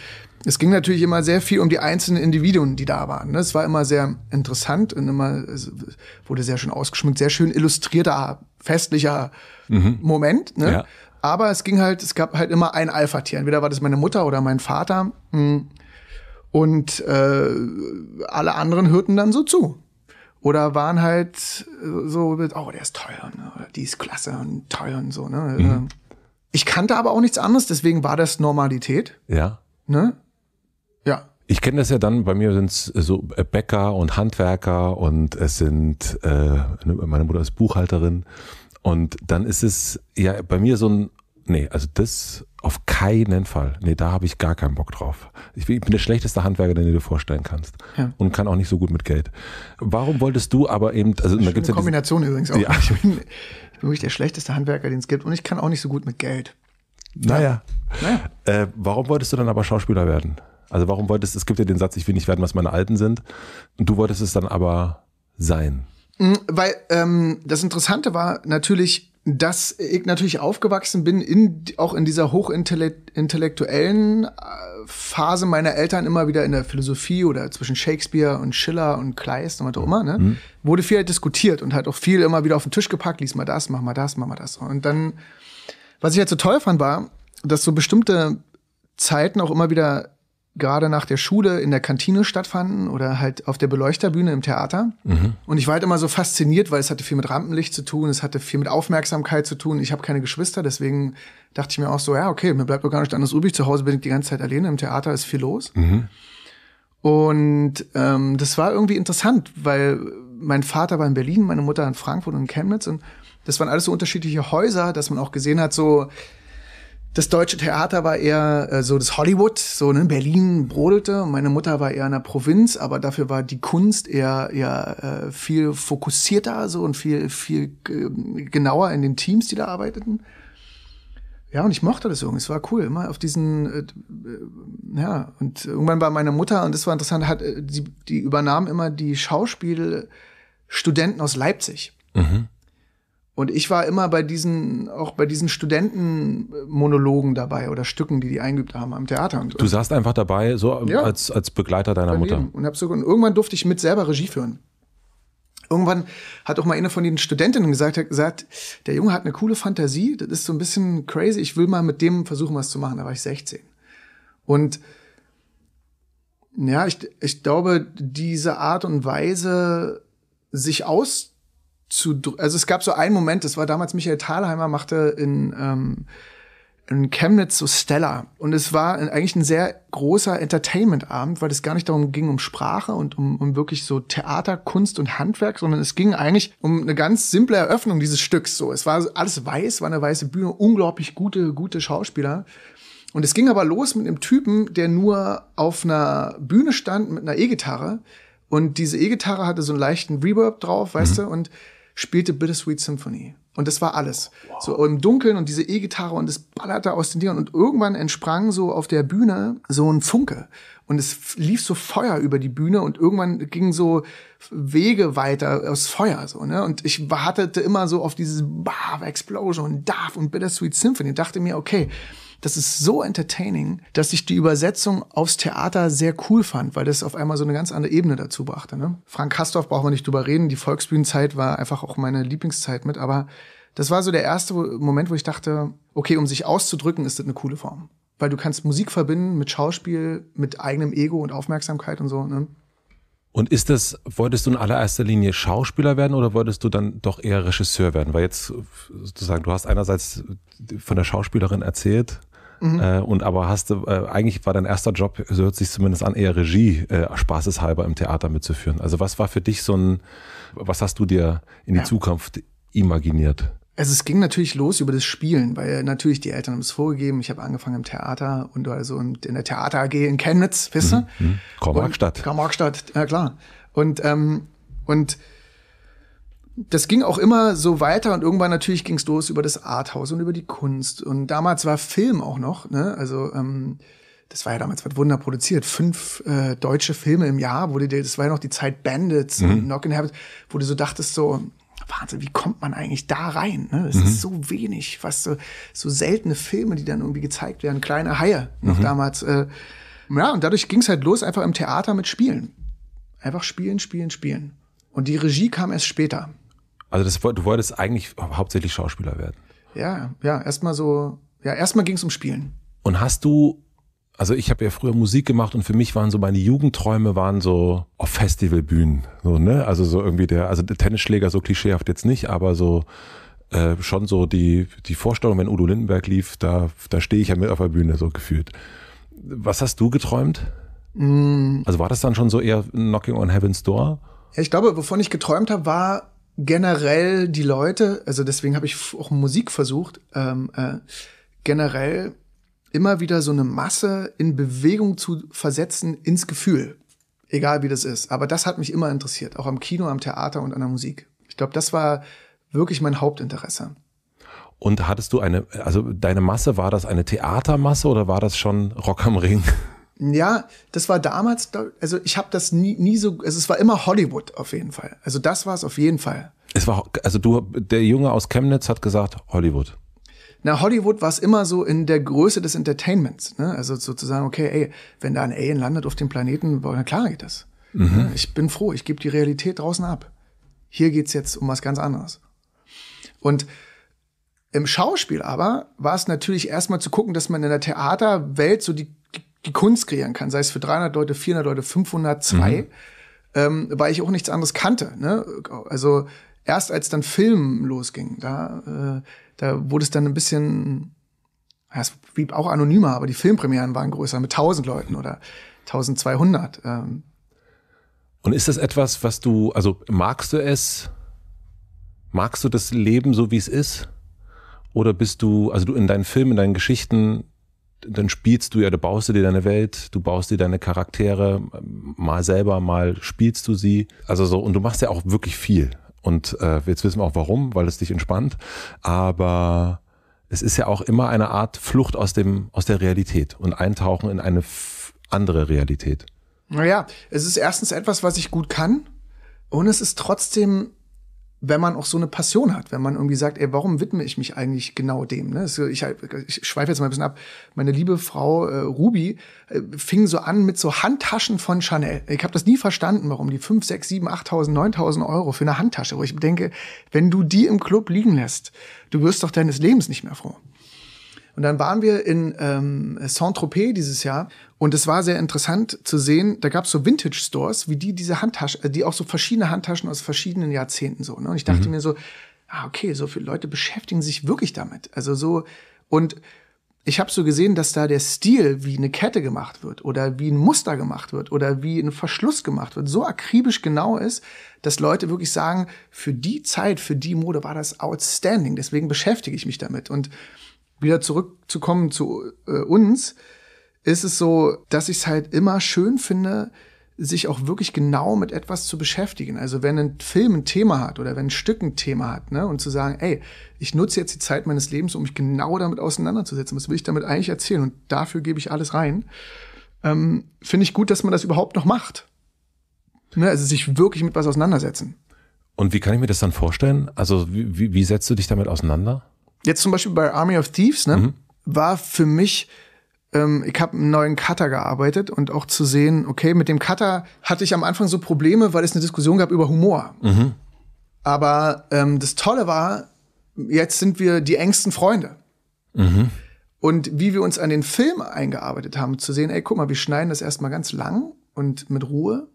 es ging natürlich immer sehr viel um die einzelnen Individuen, die da waren. Ne? Es war immer sehr interessant und immer wurde sehr schön ausgeschmückt, sehr schön illustrierter, festlicher mhm. Moment. Ne? Ja. Aber es ging halt, es gab halt immer ein Alpha-Tier. Entweder war das meine Mutter oder mein Vater. Hm. Und äh, alle anderen hörten dann so zu. Oder waren halt äh, so oh, der ist teuer, ne? Äh, oder die ist klasse und teuer und so. Ne? Mhm. Ähm, ich kannte aber auch nichts anderes, deswegen war das Normalität. Ja. Ne? Ja. Ich kenne das ja dann, bei mir sind es äh, so Bäcker und Handwerker und es sind, äh, ne, meine Mutter ist Buchhalterin. Und dann ist es ja bei mir so ein nee, also das auf keinen Fall. Nee, da habe ich gar keinen Bock drauf. Ich bin der schlechteste Handwerker, den du dir vorstellen kannst. Ja. Und kann auch nicht so gut mit Geld. Warum wolltest du aber eben, also da gibt's ja Kombination diesen, übrigens auch. Ja. Ich, bin, ich bin wirklich der schlechteste Handwerker, den es gibt. Und ich kann auch nicht so gut mit Geld. Naja. naja. Äh, warum wolltest du dann aber Schauspieler werden? Also warum wolltest, es gibt ja den Satz, ich will nicht werden, was meine Alten sind. Und du wolltest es dann aber sein. Mhm, weil ähm, das Interessante war natürlich, dass ich natürlich aufgewachsen bin, in, auch in dieser hochintellektuellen äh, Phase meiner Eltern immer wieder in der Philosophie oder zwischen Shakespeare und Schiller und Kleist und was auch immer, ne, mhm. wurde viel halt diskutiert und halt auch viel immer wieder auf den Tisch gepackt, lies mal das, mach mal das, mach mal das. Und dann, was ich halt so toll fand, war, dass so bestimmte Zeiten auch immer wieder gerade nach der Schule in der Kantine stattfanden oder halt auf der Beleuchterbühne im Theater. Mhm. Und ich war halt immer so fasziniert, weil es hatte viel mit Rampenlicht zu tun, es hatte viel mit Aufmerksamkeit zu tun. Ich habe keine Geschwister, deswegen dachte ich mir auch so, ja, okay, mir bleibt doch gar nicht anders übrig. Zu Hause bin ich die ganze Zeit alleine, im Theater ist viel los. Mhm. Und ähm, das war irgendwie interessant, weil mein Vater war in Berlin, meine Mutter in Frankfurt und in Chemnitz und das waren alles so unterschiedliche Häuser, dass man auch gesehen hat, so das deutsche Theater war eher äh, so das Hollywood, so ne, Berlin brodelte. Und Meine Mutter war eher in der Provinz, aber dafür war die Kunst eher, eher äh, viel fokussierter so und viel, viel äh, genauer in den Teams, die da arbeiteten. Ja, und ich mochte das irgendwie. Es war cool, immer auf diesen, äh, äh, ja, und irgendwann war meine Mutter, und das war interessant, hat, äh, die, die übernahm immer die Schauspielstudenten aus Leipzig. Mhm. Und ich war immer bei diesen, auch bei diesen Studentenmonologen dabei oder Stücken, die die eingeübt haben am Theater. Und, du saßt einfach dabei, so ja, als, als Begleiter deiner Mutter. Und, hab so, und irgendwann durfte ich mit selber Regie führen. Irgendwann hat auch mal eine von den Studentinnen gesagt, hat gesagt, der Junge hat eine coole Fantasie, das ist so ein bisschen crazy, ich will mal mit dem versuchen, was zu machen. Da war ich 16. Und ja, ich, ich glaube, diese Art und Weise, sich auszudrücken, zu, also es gab so einen Moment, das war damals Michael Thalheimer machte in, ähm, in Chemnitz so Stella. Und es war eigentlich ein sehr großer Entertainment-Abend, weil es gar nicht darum ging, um Sprache und um, um wirklich so Theater, Kunst und Handwerk, sondern es ging eigentlich um eine ganz simple Eröffnung dieses Stücks. So, es war alles weiß, war eine weiße Bühne, unglaublich gute, gute Schauspieler. Und es ging aber los mit einem Typen, der nur auf einer Bühne stand mit einer E-Gitarre. Und diese E-Gitarre hatte so einen leichten Reverb drauf, weißt mhm. du, und spielte Bittersweet Symphony. Und das war alles. Wow. So im Dunkeln und diese E-Gitarre und es ballerte aus den Dingen. Und irgendwann entsprang so auf der Bühne so ein Funke. Und es lief so Feuer über die Bühne und irgendwann gingen so Wege weiter aus Feuer. so ne? Und ich wartete immer so auf dieses Bah, Explosion und Darf und Bittersweet Symphony. Und dachte mir, okay, das ist so entertaining, dass ich die Übersetzung aufs Theater sehr cool fand, weil das auf einmal so eine ganz andere Ebene dazu brachte. Ne? Frank Kastorf brauchen wir nicht drüber reden. Die Volksbühnenzeit war einfach auch meine Lieblingszeit mit, aber das war so der erste Moment, wo ich dachte, okay, um sich auszudrücken, ist das eine coole Form. Weil du kannst Musik verbinden mit Schauspiel, mit eigenem Ego und Aufmerksamkeit und so. Ne? Und ist das, wolltest du in allererster Linie Schauspieler werden oder wolltest du dann doch eher Regisseur werden? Weil jetzt sozusagen, du hast einerseits von der Schauspielerin erzählt, Mhm. Äh, und aber hast du, äh, eigentlich war dein erster Job, so hört sich zumindest an, eher Regie, äh, spaßeshalber im Theater mitzuführen. Also was war für dich so ein, was hast du dir in die ja. Zukunft imaginiert? Also es ging natürlich los über das Spielen, weil natürlich die Eltern haben es vorgegeben. Ich habe angefangen im Theater und also in der Theater AG in Chemnitz, weißt du? Mhm, mhm. Karl-Marx-Stadt. Karl-Marx-Stadt, ja klar. Und, ähm, und das ging auch immer so weiter und irgendwann natürlich ging es los über das Arthaus und über die Kunst. Und damals war Film auch noch, ne? Also ähm, das war ja damals was Wunder produziert. Fünf äh, deutsche Filme im Jahr, wurde dir, das war ja noch die Zeit Bandits mhm. und Knock and Habit, wo du so dachtest, so, Wahnsinn, wie kommt man eigentlich da rein? Ne? Das mhm. ist so wenig, was so, so seltene Filme, die dann irgendwie gezeigt werden, kleine Haie noch mhm. damals. Äh, ja, und dadurch ging es halt los, einfach im Theater mit Spielen. Einfach spielen, spielen, spielen. Und die Regie kam erst später. Also das, du wolltest eigentlich hauptsächlich Schauspieler werden. Ja, ja, erstmal so, ja, erstmal ging es um Spielen. Und hast du, also ich habe ja früher Musik gemacht und für mich waren so meine Jugendträume waren so auf Festivalbühnen, so, ne? Also so irgendwie der, also der Tennisschläger so klischeehaft jetzt nicht, aber so äh, schon so die, die Vorstellung, wenn Udo Lindenberg lief, da, da stehe ich ja mit auf der Bühne so gefühlt. Was hast du geträumt? Mm. Also war das dann schon so eher Knocking on Heaven's Door? Ja, ich glaube, wovon ich geträumt habe, war generell die Leute, also deswegen habe ich auch Musik versucht, ähm, äh, generell immer wieder so eine Masse in Bewegung zu versetzen ins Gefühl. Egal wie das ist. Aber das hat mich immer interessiert, auch am Kino, am Theater und an der Musik. Ich glaube, das war wirklich mein Hauptinteresse. Und hattest du eine, also deine Masse, war das eine Theatermasse oder war das schon Rock am Ring? Ja, das war damals, also ich habe das nie, nie so, also es war immer Hollywood auf jeden Fall. Also das war es auf jeden Fall. Es war, also du, der Junge aus Chemnitz hat gesagt, Hollywood. Na, Hollywood war es immer so in der Größe des Entertainments. Ne? Also sozusagen, okay, ey, wenn da ein Alien landet auf dem Planeten, na klar geht das. Mhm. Ich bin froh, ich gebe die Realität draußen ab. Hier geht's jetzt um was ganz anderes. Und im Schauspiel aber war es natürlich erstmal zu gucken, dass man in der Theaterwelt so die die Kunst kreieren kann, sei es für 300 Leute, 400 Leute, 500, 2, mhm. ähm, weil ich auch nichts anderes kannte. Ne? Also erst als dann Film losging, da, äh, da wurde es dann ein bisschen, ja, es blieb auch anonymer, aber die Filmpremieren waren größer mit 1000 Leuten oder 1200. Ähm. Und ist das etwas, was du, also magst du es? Magst du das Leben so, wie es ist? Oder bist du, also du in deinen Filmen, in deinen Geschichten, dann spielst du ja, du baust dir deine Welt, du baust dir deine Charaktere, mal selber, mal spielst du sie. Also so, und du machst ja auch wirklich viel. Und äh, jetzt wissen wir auch warum, weil es dich entspannt. Aber es ist ja auch immer eine Art Flucht aus dem, aus der Realität und Eintauchen in eine andere Realität. Naja, es ist erstens etwas, was ich gut kann. Und es ist trotzdem wenn man auch so eine Passion hat, wenn man irgendwie sagt, ey, warum widme ich mich eigentlich genau dem? Ne? Also ich, ich schweife jetzt mal ein bisschen ab. Meine liebe Frau äh, Ruby äh, fing so an mit so Handtaschen von Chanel. Ich habe das nie verstanden, warum die 5, 6, 7, 8.000, 9.000 Euro für eine Handtasche, wo ich denke, wenn du die im Club liegen lässt, du wirst doch deines Lebens nicht mehr froh. Und dann waren wir in ähm, Saint-Tropez dieses Jahr und es war sehr interessant zu sehen, da gab es so Vintage-Stores, wie die diese Handtaschen, äh, die auch so verschiedene Handtaschen aus verschiedenen Jahrzehnten so. Ne? Und ich dachte mhm. mir so, ah, okay, so viele Leute beschäftigen sich wirklich damit. Also so, und ich habe so gesehen, dass da der Stil wie eine Kette gemacht wird oder wie ein Muster gemacht wird oder wie ein Verschluss gemacht wird, so akribisch genau ist, dass Leute wirklich sagen, für die Zeit, für die Mode war das outstanding. Deswegen beschäftige ich mich damit. Und wieder zurückzukommen zu äh, uns, ist es so, dass ich es halt immer schön finde, sich auch wirklich genau mit etwas zu beschäftigen. Also wenn ein Film ein Thema hat oder wenn ein Stück ein Thema hat, ne, und zu sagen, ey, ich nutze jetzt die Zeit meines Lebens, um mich genau damit auseinanderzusetzen. Was will ich damit eigentlich erzählen? Und dafür gebe ich alles rein. Ähm, Finde ich gut, dass man das überhaupt noch macht. Ne, also sich wirklich mit was auseinandersetzen. Und wie kann ich mir das dann vorstellen? Also wie, wie setzt du dich damit auseinander? Jetzt zum Beispiel bei Army of Thieves, ne, mhm. war für mich ähm, ich habe einen neuen Cutter gearbeitet und auch zu sehen, okay, mit dem Cutter hatte ich am Anfang so Probleme, weil es eine Diskussion gab über Humor. Mhm. Aber ähm, das Tolle war, jetzt sind wir die engsten Freunde. Mhm. Und wie wir uns an den Film eingearbeitet haben, zu sehen, ey, guck mal, wir schneiden das erstmal ganz lang und mit Ruhe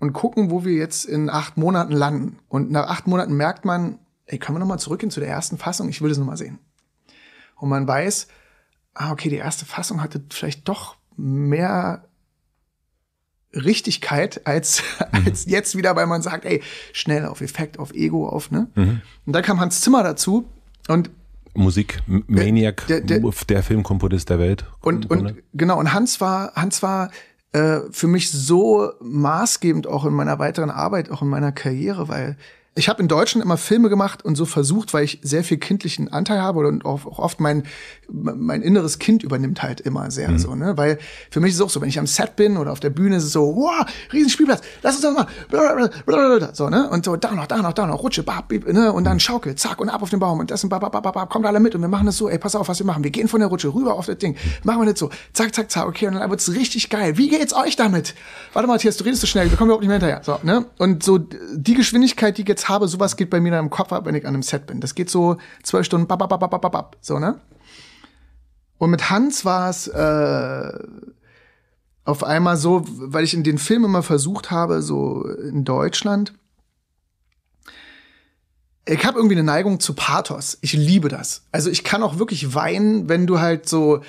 und gucken, wo wir jetzt in acht Monaten landen. Und nach acht Monaten merkt man, ey, können wir nochmal zurückgehen zu der ersten Fassung? Ich will das nochmal sehen. Und man weiß, ah, okay, die erste Fassung hatte vielleicht doch mehr Richtigkeit als, mhm. als jetzt wieder, weil man sagt, ey, schnell auf Effekt, auf Ego, auf, ne? Mhm. Und dann kam Hans Zimmer dazu und Musik äh, Maniac, der, der, der Filmkomponist der Welt. Und, und genau, und Hans war, Hans war äh, für mich so maßgebend auch in meiner weiteren Arbeit, auch in meiner Karriere, weil ich habe in Deutschland immer Filme gemacht und so versucht, weil ich sehr viel kindlichen Anteil habe und auch oft mein, mein inneres Kind übernimmt halt immer sehr mhm. so, ne? Weil für mich ist es auch so, wenn ich am Set bin oder auf der Bühne, ist es so, wow, Riesenspielplatz, lass uns das mal, blablabla, so, ne? Und so, da noch, da noch, da noch, Rutsche, bab, bib, ne? Und dann mhm. Schaukel, zack, und ab auf den Baum und das und bab, bab, bab, kommt alle mit und wir machen das so, ey, pass auf, was wir machen. Wir gehen von der Rutsche rüber auf das Ding, machen wir das so, zack, zack, zack, okay, und dann wird's richtig geil. Wie geht's euch damit? Warte mal, Matthias, du redest so schnell, wir kommen überhaupt nicht mehr hinterher. So, ne? Und so die Geschwindigkeit, die jetzt habe, sowas geht bei mir dann im Kopf ab, wenn ich an einem Set bin. Das geht so zwölf Stunden, bap, bap, bap, bap, bap, so, ne? Und mit Hans war es äh, auf einmal so, weil ich in den Filmen immer versucht habe, so in Deutschland, ich habe irgendwie eine Neigung zu Pathos. Ich liebe das. Also ich kann auch wirklich weinen, wenn du halt so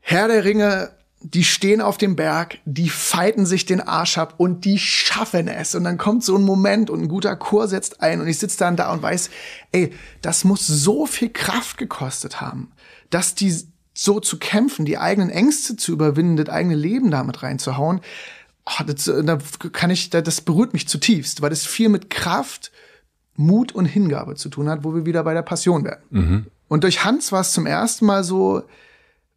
Herr der Ringe die stehen auf dem Berg, die fighten sich den Arsch ab und die schaffen es. Und dann kommt so ein Moment und ein guter Chor setzt ein und ich sitze dann da und weiß, ey, das muss so viel Kraft gekostet haben, dass die so zu kämpfen, die eigenen Ängste zu überwinden, das eigene Leben damit reinzuhauen. Oh, das, äh, da kann ich, das berührt mich zutiefst, weil das viel mit Kraft, Mut und Hingabe zu tun hat, wo wir wieder bei der Passion werden. Mhm. Und durch Hans war es zum ersten Mal so,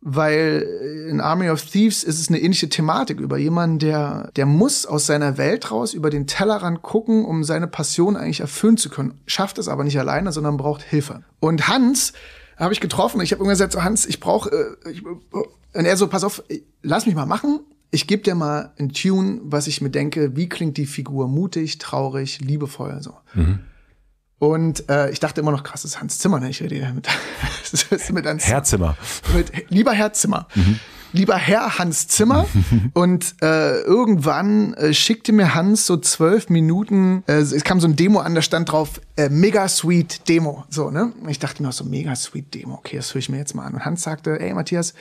weil in Army of Thieves ist es eine ähnliche Thematik über jemanden, der, der muss aus seiner Welt raus über den Tellerrand gucken, um seine Passion eigentlich erfüllen zu können. Schafft es aber nicht alleine, sondern braucht Hilfe. Und Hans habe ich getroffen. Ich habe irgendwann gesagt, so, Hans, ich brauche. Äh, äh, und er so, pass auf, lass mich mal machen. Ich gebe dir mal ein Tune, was ich mir denke, wie klingt die Figur mutig, traurig, liebevoll, so. Mhm. Und äh, ich dachte immer noch, krass, das ist Hans Zimmer, ne? Ich rede hier mit, mit Hans Herr Zimmer. Mit, lieber Herr Zimmer. Mhm. Lieber Herr Hans Zimmer. und äh, irgendwann äh, schickte mir Hans so zwölf Minuten, äh, es kam so ein Demo an, da stand drauf, äh, mega sweet Demo. So, ne? Ich dachte mir auch so, mega sweet Demo. Okay, das höre ich mir jetzt mal an. Und Hans sagte, ey Matthias,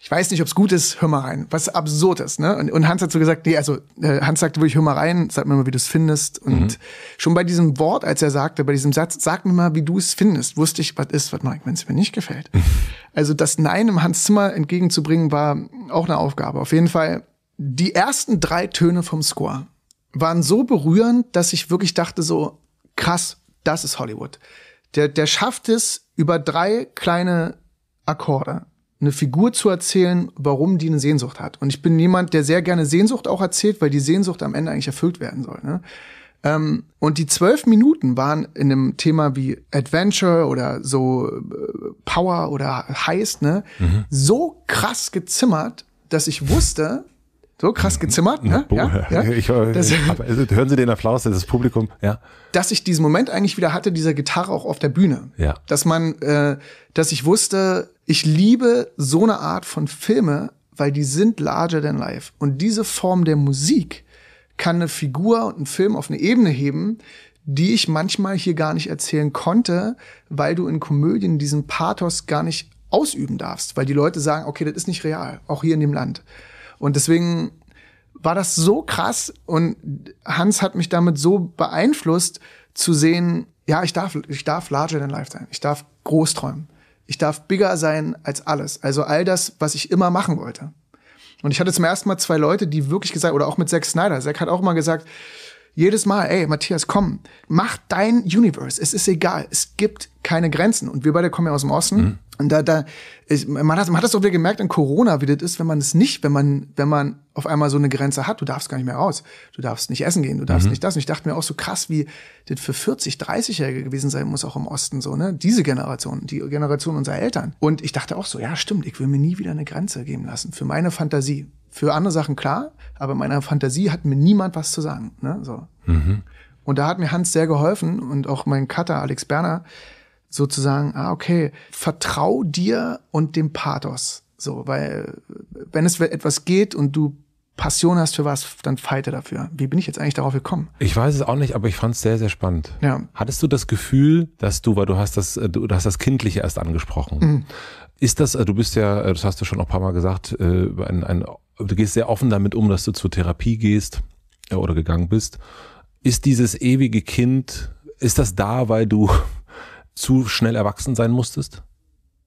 ich weiß nicht, ob es gut ist, hör mal rein. Was absurd ist, ne? Und, und Hans hat so gesagt, nee, also äh, Hans sagte wirklich, hör mal rein, sag mir mal, wie du es findest. Und mhm. schon bei diesem Wort, als er sagte, bei diesem Satz, sag mir mal, wie du es findest, wusste ich, was ist, was mag, wenn es mir nicht gefällt. also das Nein im Hans Zimmer entgegenzubringen, war auch eine Aufgabe. Auf jeden Fall, die ersten drei Töne vom Score waren so berührend, dass ich wirklich dachte so, krass, das ist Hollywood. Der, der schafft es über drei kleine Akkorde eine Figur zu erzählen, warum die eine Sehnsucht hat. Und ich bin jemand, der sehr gerne Sehnsucht auch erzählt, weil die Sehnsucht am Ende eigentlich erfüllt werden soll. Ne? Ähm, und die zwölf Minuten waren in einem Thema wie Adventure oder so äh, Power oder Heist, ne, mhm. so krass gezimmert, dass ich wusste, so krass gezimmert, ne? Ja, ja. Ich, das, also, hören Sie den Applaus, das ist das Publikum, ja. Dass ich diesen Moment eigentlich wieder hatte, dieser Gitarre auch auf der Bühne. Ja. Dass man, äh, dass ich wusste, ich liebe so eine Art von Filme, weil die sind larger than life. Und diese Form der Musik kann eine Figur und einen Film auf eine Ebene heben, die ich manchmal hier gar nicht erzählen konnte, weil du in Komödien diesen Pathos gar nicht ausüben darfst, weil die Leute sagen, okay, das ist nicht real, auch hier in dem Land. Und deswegen war das so krass und Hans hat mich damit so beeinflusst zu sehen, ja, ich darf, ich darf larger than life sein. Ich darf groß träumen. Ich darf bigger sein als alles. Also all das, was ich immer machen wollte. Und ich hatte zum ersten Mal zwei Leute, die wirklich gesagt, oder auch mit Zack Snyder. Zack hat auch mal gesagt, jedes Mal, ey, Matthias, komm, mach dein Universe. Es ist egal. Es gibt keine Grenzen. Und wir beide kommen ja aus dem Osten. Mhm. Und da, da ist, man, hat, das, man hat das auch wieder gemerkt in Corona, wie das ist, wenn man es nicht, wenn man, wenn man auf einmal so eine Grenze hat, du darfst gar nicht mehr raus, du darfst nicht essen gehen, du darfst mhm. nicht das. Und ich dachte mir auch so krass, wie das für 40, 30-Jährige gewesen sein muss, auch im Osten so, ne? Diese Generation, die Generation unserer Eltern. Und ich dachte auch so, ja, stimmt, ich will mir nie wieder eine Grenze geben lassen. Für meine Fantasie. Für andere Sachen klar, aber meiner Fantasie hat mir niemand was zu sagen. Ne? So. Mhm. Und da hat mir Hans sehr geholfen und auch mein Cutter Alex Berner, sozusagen, ah, okay, vertrau dir und dem Pathos. So, weil wenn es etwas geht und du Passion hast für was, dann fighte dafür. Wie bin ich jetzt eigentlich darauf gekommen? Ich weiß es auch nicht, aber ich fand es sehr, sehr spannend. Ja. Hattest du das Gefühl, dass du, weil du hast das, äh, du hast das Kindliche erst angesprochen. Mhm. Ist das, äh, du bist ja, äh, das hast du schon auch ein paar Mal gesagt, ein, ein, du gehst sehr offen damit um, dass du zur Therapie gehst oder gegangen bist. Ist dieses ewige Kind, ist das da, weil du zu schnell erwachsen sein musstest?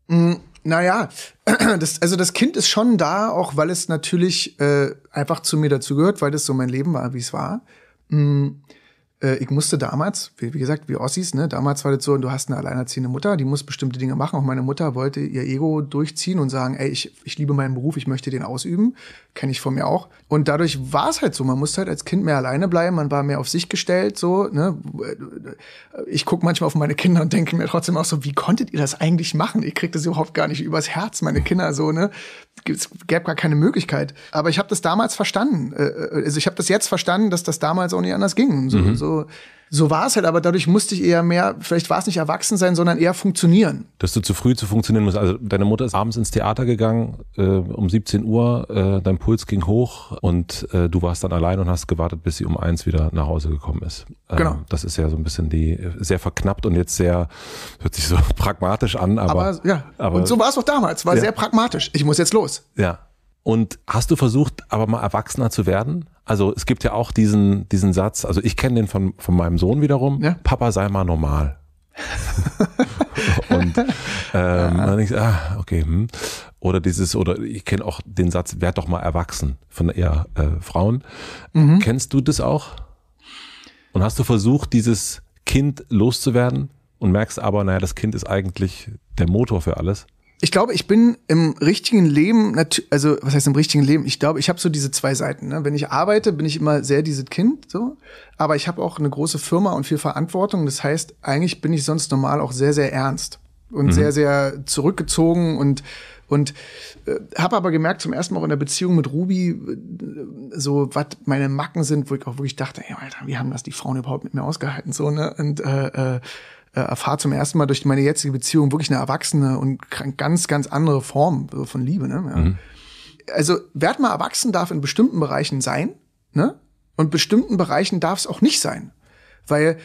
Mm. Naja, das, also das Kind ist schon da, auch weil es natürlich äh, einfach zu mir dazu gehört, weil das so mein Leben war, wie es war. Mhm äh, ich musste damals, wie, wie gesagt, wie Ossis, ne, damals war das so, und du hast eine alleinerziehende Mutter, die muss bestimmte Dinge machen. Auch meine Mutter wollte ihr Ego durchziehen und sagen, ey, ich, ich liebe meinen Beruf, ich möchte den ausüben. Kenne ich von mir auch. Und dadurch war es halt so, man musste halt als Kind mehr alleine bleiben, man war mehr auf sich gestellt, so, ne. Ich gucke manchmal auf meine Kinder und denke mir trotzdem auch so, wie konntet ihr das eigentlich machen? Ich krieg das überhaupt gar nicht übers Herz, meine Kinder, so, ne es gäbe gar keine Möglichkeit. Aber ich habe das damals verstanden. Äh, äh, also ich habe das jetzt verstanden, dass das damals auch nicht anders ging. So, mhm. so so war es halt, aber dadurch musste ich eher mehr, vielleicht war es nicht erwachsen sein, sondern eher funktionieren. Dass du zu früh zu funktionieren musst. Also deine Mutter ist abends ins Theater gegangen, äh, um 17 Uhr, äh, dein Puls ging hoch und äh, du warst dann allein und hast gewartet, bis sie um eins wieder nach Hause gekommen ist. Ähm, genau. Das ist ja so ein bisschen die, sehr verknappt und jetzt sehr, hört sich so pragmatisch an, aber. aber ja, aber, und so war es auch damals, war ja. sehr pragmatisch. Ich muss jetzt los. Ja. Und hast du versucht, aber mal erwachsener zu werden? Also es gibt ja auch diesen, diesen Satz, also ich kenne den von, von meinem Sohn wiederum, ja. Papa sei mal normal. und ähm, ja. dann ich, ah, okay, hm. Oder dieses, oder ich kenne auch den Satz, werd doch mal erwachsen von eher äh, Frauen. Mhm. Kennst du das auch? Und hast du versucht, dieses Kind loszuwerden und merkst aber, naja, das Kind ist eigentlich der Motor für alles? ich glaube, ich bin im richtigen Leben, also was heißt im richtigen Leben? Ich glaube, ich habe so diese zwei Seiten. Ne? Wenn ich arbeite, bin ich immer sehr dieses Kind, so. Aber ich habe auch eine große Firma und viel Verantwortung. Das heißt, eigentlich bin ich sonst normal auch sehr, sehr ernst und mhm. sehr, sehr zurückgezogen und und äh, habe aber gemerkt zum ersten Mal auch in der Beziehung mit Ruby, äh, so was meine Macken sind, wo ich auch wirklich dachte, ey, Alter, wie haben das die Frauen überhaupt mit mir ausgehalten so ne und äh, äh, äh, erfahre zum ersten Mal durch meine jetzige Beziehung wirklich eine erwachsene und ganz, ganz andere Form äh, von Liebe. Ne? Ja. Mhm. Also, werd mal erwachsen darf in bestimmten Bereichen sein, ne? Und bestimmten Bereichen darf es auch nicht sein. Weil,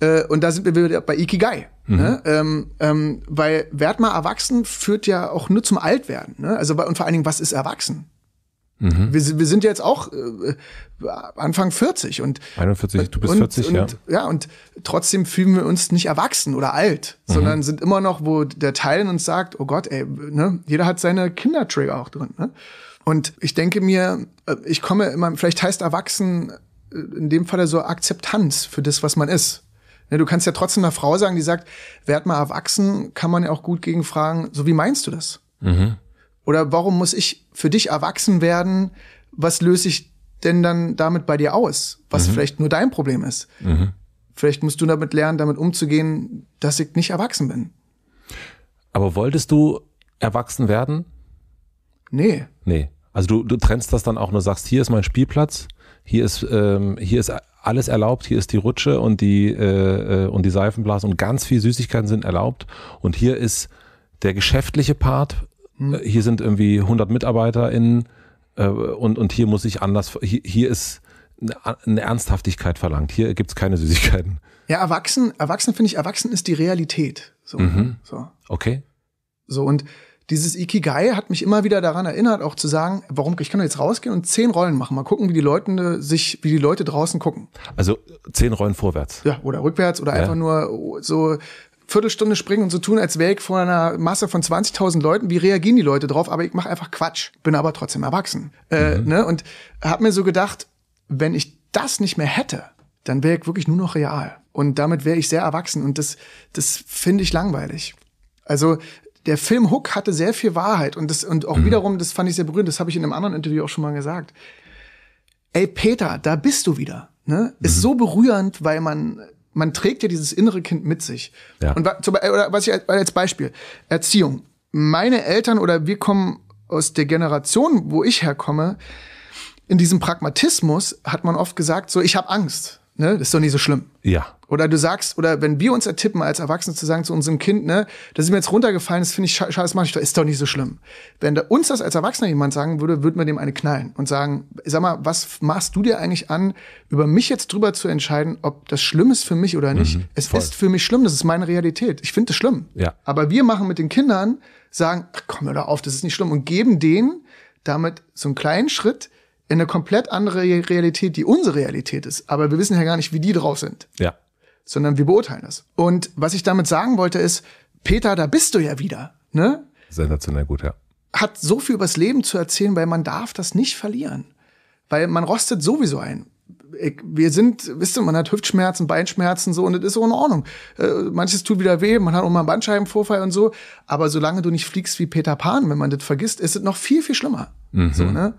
äh, und da sind wir wieder bei Ikigai. Ne? Mhm. Ne? Ähm, ähm, weil werd mal erwachsen führt ja auch nur zum Altwerden. Ne? Also, und vor allen Dingen, was ist erwachsen? Mhm. Wir, wir, sind jetzt auch äh, Anfang 40 und 41, du bist und, 40, und, ja. Ja, und trotzdem fühlen wir uns nicht erwachsen oder alt, mhm. sondern sind immer noch, wo der Teil in uns sagt, oh Gott, ey, ne, jeder hat seine Kindertrigger auch drin. Ne? Und ich denke mir, äh, ich komme immer, vielleicht heißt erwachsen äh, in dem Falle so Akzeptanz für das, was man ist. Ne, du kannst ja trotzdem einer Frau sagen, die sagt, werd mal erwachsen, kann man ja auch gut gegen fragen, so wie meinst du das? Mhm. Oder warum muss ich für dich erwachsen werden? Was löse ich denn dann damit bei dir aus? Was mhm. vielleicht nur dein Problem ist. Mhm. Vielleicht musst du damit lernen, damit umzugehen, dass ich nicht erwachsen bin. Aber wolltest du erwachsen werden? Nee. Nee. Also du, du trennst das dann auch nur sagst, hier ist mein Spielplatz, hier ist, ähm, hier ist alles erlaubt, hier ist die Rutsche und die, äh, äh und die Seifenblasen und ganz viel Süßigkeiten sind erlaubt. Und hier ist der geschäftliche Part hm. Äh, hier sind irgendwie 100 MitarbeiterInnen äh, und, und hier muss ich anders, hier, hier ist eine Ernsthaftigkeit verlangt. Hier gibt es keine Süßigkeiten. Ja, erwachsen, erwachsen finde ich, erwachsen ist die Realität. So, mhm. so. Okay. So, und dieses Ikigai hat mich immer wieder daran erinnert, auch zu sagen, warum, ich kann doch jetzt rausgehen und zehn Rollen machen, mal gucken, wie die Leute sich, wie die Leute draußen gucken. Also zehn Rollen vorwärts. Ja, oder rückwärts oder ja. einfach nur so Viertelstunde springen und so tun, als wäre ich vor einer Masse von 20.000 Leuten. Wie reagieren die Leute drauf? Aber ich mache einfach Quatsch, bin aber trotzdem erwachsen. Äh, mhm. ne? Und habe mir so gedacht, wenn ich das nicht mehr hätte, dann wäre ich wirklich nur noch real. Und damit wäre ich sehr erwachsen. Und das, das finde ich langweilig. Also der Film Hook hatte sehr viel Wahrheit. Und, das, und auch mhm. wiederum, das fand ich sehr berührend, das habe ich in einem anderen Interview auch schon mal gesagt. Ey, Peter, da bist du wieder. Ne? Mhm. Ist so berührend, weil man man trägt ja dieses innere Kind mit sich. Ja. Und oder was ich als Beispiel, Erziehung. Meine Eltern oder wir kommen aus der Generation, wo ich herkomme, in diesem Pragmatismus hat man oft gesagt, so ich habe Angst ne, das ist doch nicht so schlimm. Ja. Oder du sagst, oder wenn wir uns ertippen, als Erwachsene zu sagen zu unserem Kind, ne, das ist mir jetzt runtergefallen, das finde ich scheiße, das mache ich doch, ist doch nicht so schlimm. Wenn da uns das als Erwachsener jemand sagen würde, würde man dem eine knallen und sagen, sag mal, was machst du dir eigentlich an, über mich jetzt drüber zu entscheiden, ob das schlimm ist für mich oder nicht? Mhm, es ist für mich schlimm, das ist meine Realität. Ich finde es schlimm. Ja. Aber wir machen mit den Kindern, sagen, ach komm, mir doch auf, das ist nicht schlimm und geben denen damit so einen kleinen Schritt, in eine komplett andere Realität, die unsere Realität ist. Aber wir wissen ja gar nicht, wie die drauf sind. Ja. Sondern wir beurteilen das. Und was ich damit sagen wollte ist, Peter, da bist du ja wieder, ne? Sensationell gut, ja. Hat so viel übers Leben zu erzählen, weil man darf das nicht verlieren. Weil man rostet sowieso ein. wir sind, wisst ihr, man hat Hüftschmerzen, Beinschmerzen so und das ist so in Ordnung. Äh, manches tut wieder weh, man hat auch mal einen Bandscheibenvorfall und so. Aber solange du nicht fliegst wie Peter Pan, wenn man das vergisst, ist es noch viel, viel schlimmer. Mhm. So, ne?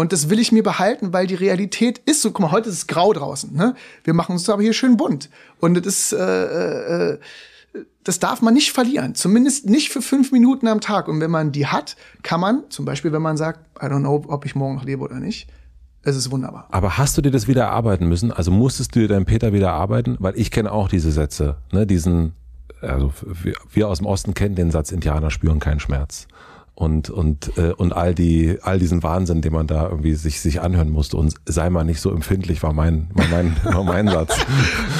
Und das will ich mir behalten, weil die Realität ist so. Guck mal, heute ist es grau draußen. Ne? Wir machen uns aber hier schön bunt. Und das ist, äh, äh, das darf man nicht verlieren. Zumindest nicht für fünf Minuten am Tag. Und wenn man die hat, kann man, zum Beispiel, wenn man sagt, I don't know, ob ich morgen noch lebe oder nicht, es ist wunderbar. Aber hast du dir das wieder erarbeiten müssen? Also musstest du dir deinen Peter wieder arbeiten? Weil ich kenne auch diese Sätze, ne? diesen, also wir aus dem Osten kennen den Satz, Indianer spüren keinen Schmerz und und äh, und all die all diesen Wahnsinn, den man da irgendwie sich sich anhören musste und sei mal nicht so empfindlich war mein war mein war mein Satz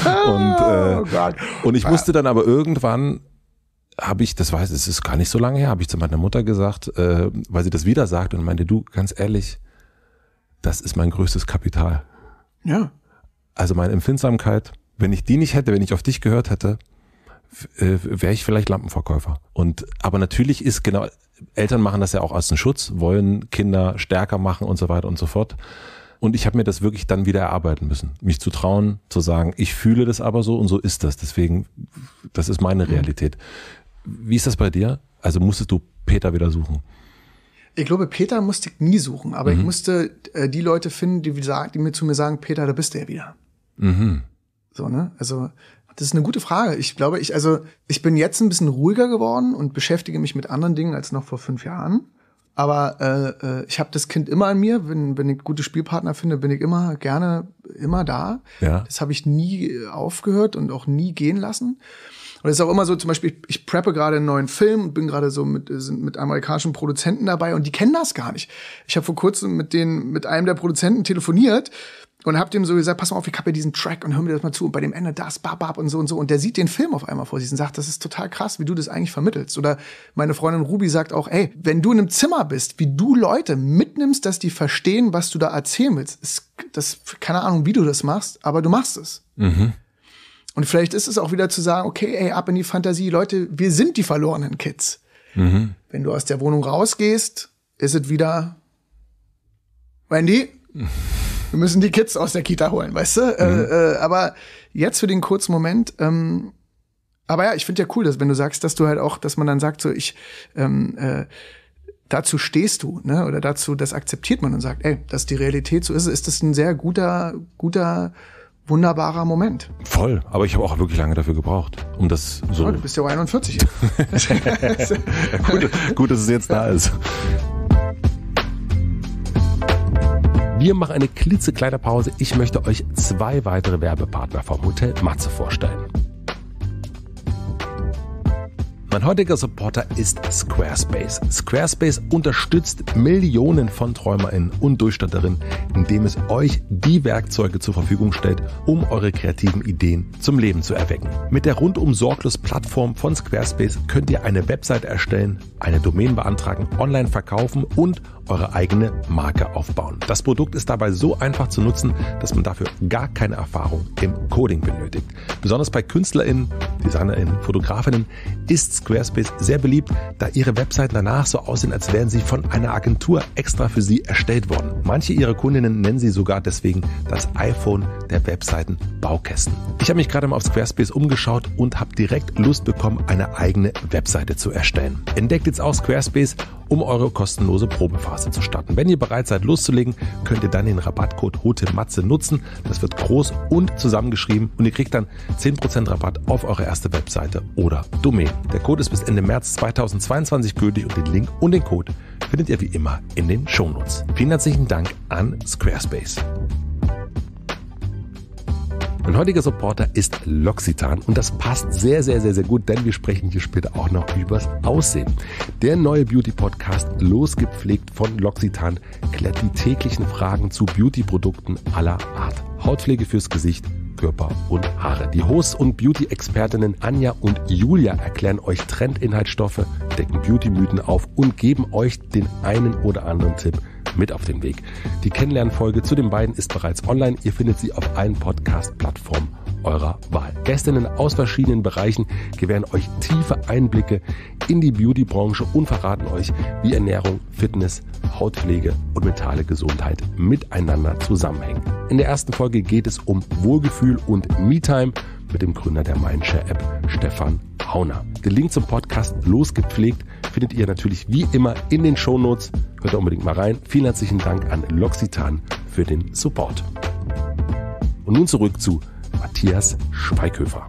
und äh, oh und ich musste dann aber irgendwann habe ich, das weiß, es ist gar nicht so lange her, habe ich zu meiner Mutter gesagt, äh, weil sie das wieder sagt und meinte, du, ganz ehrlich, das ist mein größtes Kapital. Ja. Also meine Empfindsamkeit, wenn ich die nicht hätte, wenn ich auf dich gehört hätte, äh, wäre ich vielleicht Lampenverkäufer. Und aber natürlich ist genau Eltern machen das ja auch aus dem Schutz, wollen Kinder stärker machen und so weiter und so fort. Und ich habe mir das wirklich dann wieder erarbeiten müssen. Mich zu trauen, zu sagen, ich fühle das aber so und so ist das. Deswegen, das ist meine mhm. Realität. Wie ist das bei dir? Also musstest du Peter wieder suchen? Ich glaube, Peter musste ich nie suchen, aber mhm. ich musste äh, die Leute finden, die, die, mir zu mir sagen, Peter, da bist du ja wieder. Mhm. So, ne? Also das ist eine gute Frage. Ich glaube, ich, also, ich bin jetzt ein bisschen ruhiger geworden und beschäftige mich mit anderen Dingen als noch vor fünf Jahren. Aber äh, äh ich habe das Kind immer an mir. Wenn, wenn ich gute Spielpartner finde, bin ich immer gerne immer da. Ja. Das habe ich nie äh, aufgehört und auch nie gehen lassen. Und es ist auch immer so, zum Beispiel, ich preppe gerade einen neuen Film und bin gerade so mit, äh, sind mit amerikanischen Produzenten dabei und die kennen das gar nicht. Ich habe vor kurzem mit den, mit einem der Produzenten telefoniert und hab dem so gesagt, pass mal auf, ich hab ja diesen Track und hör mir das mal zu und bei dem Ende das, babab und so und so. Und der sieht den Film auf einmal vor sich und sagt, das ist total krass, wie du das eigentlich vermittelst. Oder meine Freundin Ruby sagt auch, ey, wenn du in einem Zimmer bist, wie du Leute mitnimmst, dass die verstehen, was du da erzählen willst, ist das, keine Ahnung, wie du das machst, aber du machst es. Mhm. Und vielleicht ist es auch wieder zu sagen, okay, ey, ab in die Fantasie, Leute, wir sind die verlorenen Kids. Mhm. Wenn du aus der Wohnung rausgehst, ist es wieder Wendy. wir müssen die Kids aus der Kita holen, weißt du? Äh, mhm. Äh, äh, aber jetzt für den kurzen Moment, ähm, aber ja, ich finde ja cool, dass wenn du sagst, dass du halt auch, dass man dann sagt, so ich, ähm, äh, dazu stehst du, ne? Oder dazu, das akzeptiert man und sagt, ey, dass die Realität so ist, ist das ein sehr guter, guter wunderbarer Moment. Voll, aber ich habe auch wirklich lange dafür gebraucht, um das so. Oh, du bist ja auch 41. gut, gut, dass es jetzt da ist. Wir machen eine klitzekleine Pause. Ich möchte euch zwei weitere Werbepartner vom Hotel Matze vorstellen. Mein heutiger Supporter ist Squarespace. Squarespace unterstützt Millionen von TräumerInnen und Durchstatterinnen, indem es euch die Werkzeuge zur Verfügung stellt, um eure kreativen Ideen zum Leben zu erwecken. Mit der rundum sorglos Plattform von Squarespace könnt ihr eine Website erstellen, eine Domain beantragen, online verkaufen und eure eigene Marke aufbauen. Das Produkt ist dabei so einfach zu nutzen, dass man dafür gar keine Erfahrung im Coding benötigt. Besonders bei KünstlerInnen, DesignerInnen, FotografInnen ist Squarespace sehr beliebt, da ihre Webseiten danach so aussehen, als wären sie von einer Agentur extra für sie erstellt worden. Manche ihrer Kundinnen nennen sie sogar deswegen das iPhone der Webseiten Baukästen. Ich habe mich gerade mal auf Squarespace umgeschaut und habe direkt Lust bekommen, eine eigene Webseite zu erstellen. Entdeckt jetzt auch Squarespace um eure kostenlose Probephase zu starten. Wenn ihr bereit seid loszulegen, könnt ihr dann den Rabattcode HOTEMATZE nutzen. Das wird groß und zusammengeschrieben und ihr kriegt dann 10% Rabatt auf eure erste Webseite oder Domain. Der Code ist bis Ende März 2022 gültig und den Link und den Code findet ihr wie immer in den Shownotes. Vielen herzlichen Dank an Squarespace. Mein heutiger Supporter ist L'Occitane und das passt sehr, sehr, sehr, sehr gut, denn wir sprechen hier später auch noch übers Aussehen. Der neue Beauty-Podcast losgepflegt von L'Occitane klärt die täglichen Fragen zu Beauty-Produkten aller Art. Hautpflege fürs Gesicht, Körper und Haare. Die Hosts und Beauty-Expertinnen Anja und Julia erklären euch Trendinhaltsstoffe, decken Beauty-Mythen auf und geben euch den einen oder anderen Tipp mit auf den Weg. Die Kennenlernfolge zu den beiden ist bereits online. Ihr findet sie auf allen Podcast-Plattformen eurer Wahl. Gästinnen aus verschiedenen Bereichen gewähren euch tiefe Einblicke in die Beauty-Branche und verraten euch, wie Ernährung, Fitness, Hautpflege und mentale Gesundheit miteinander zusammenhängen. In der ersten Folge geht es um Wohlgefühl und MeTime mit dem Gründer der Mindshare-App, Stefan Hauner. Den Link zum Podcast Losgepflegt findet ihr natürlich wie immer in den Shownotes. Hört da unbedingt mal rein. Vielen herzlichen Dank an L'Occitane für den Support. Und nun zurück zu Matthias Schweighöfer.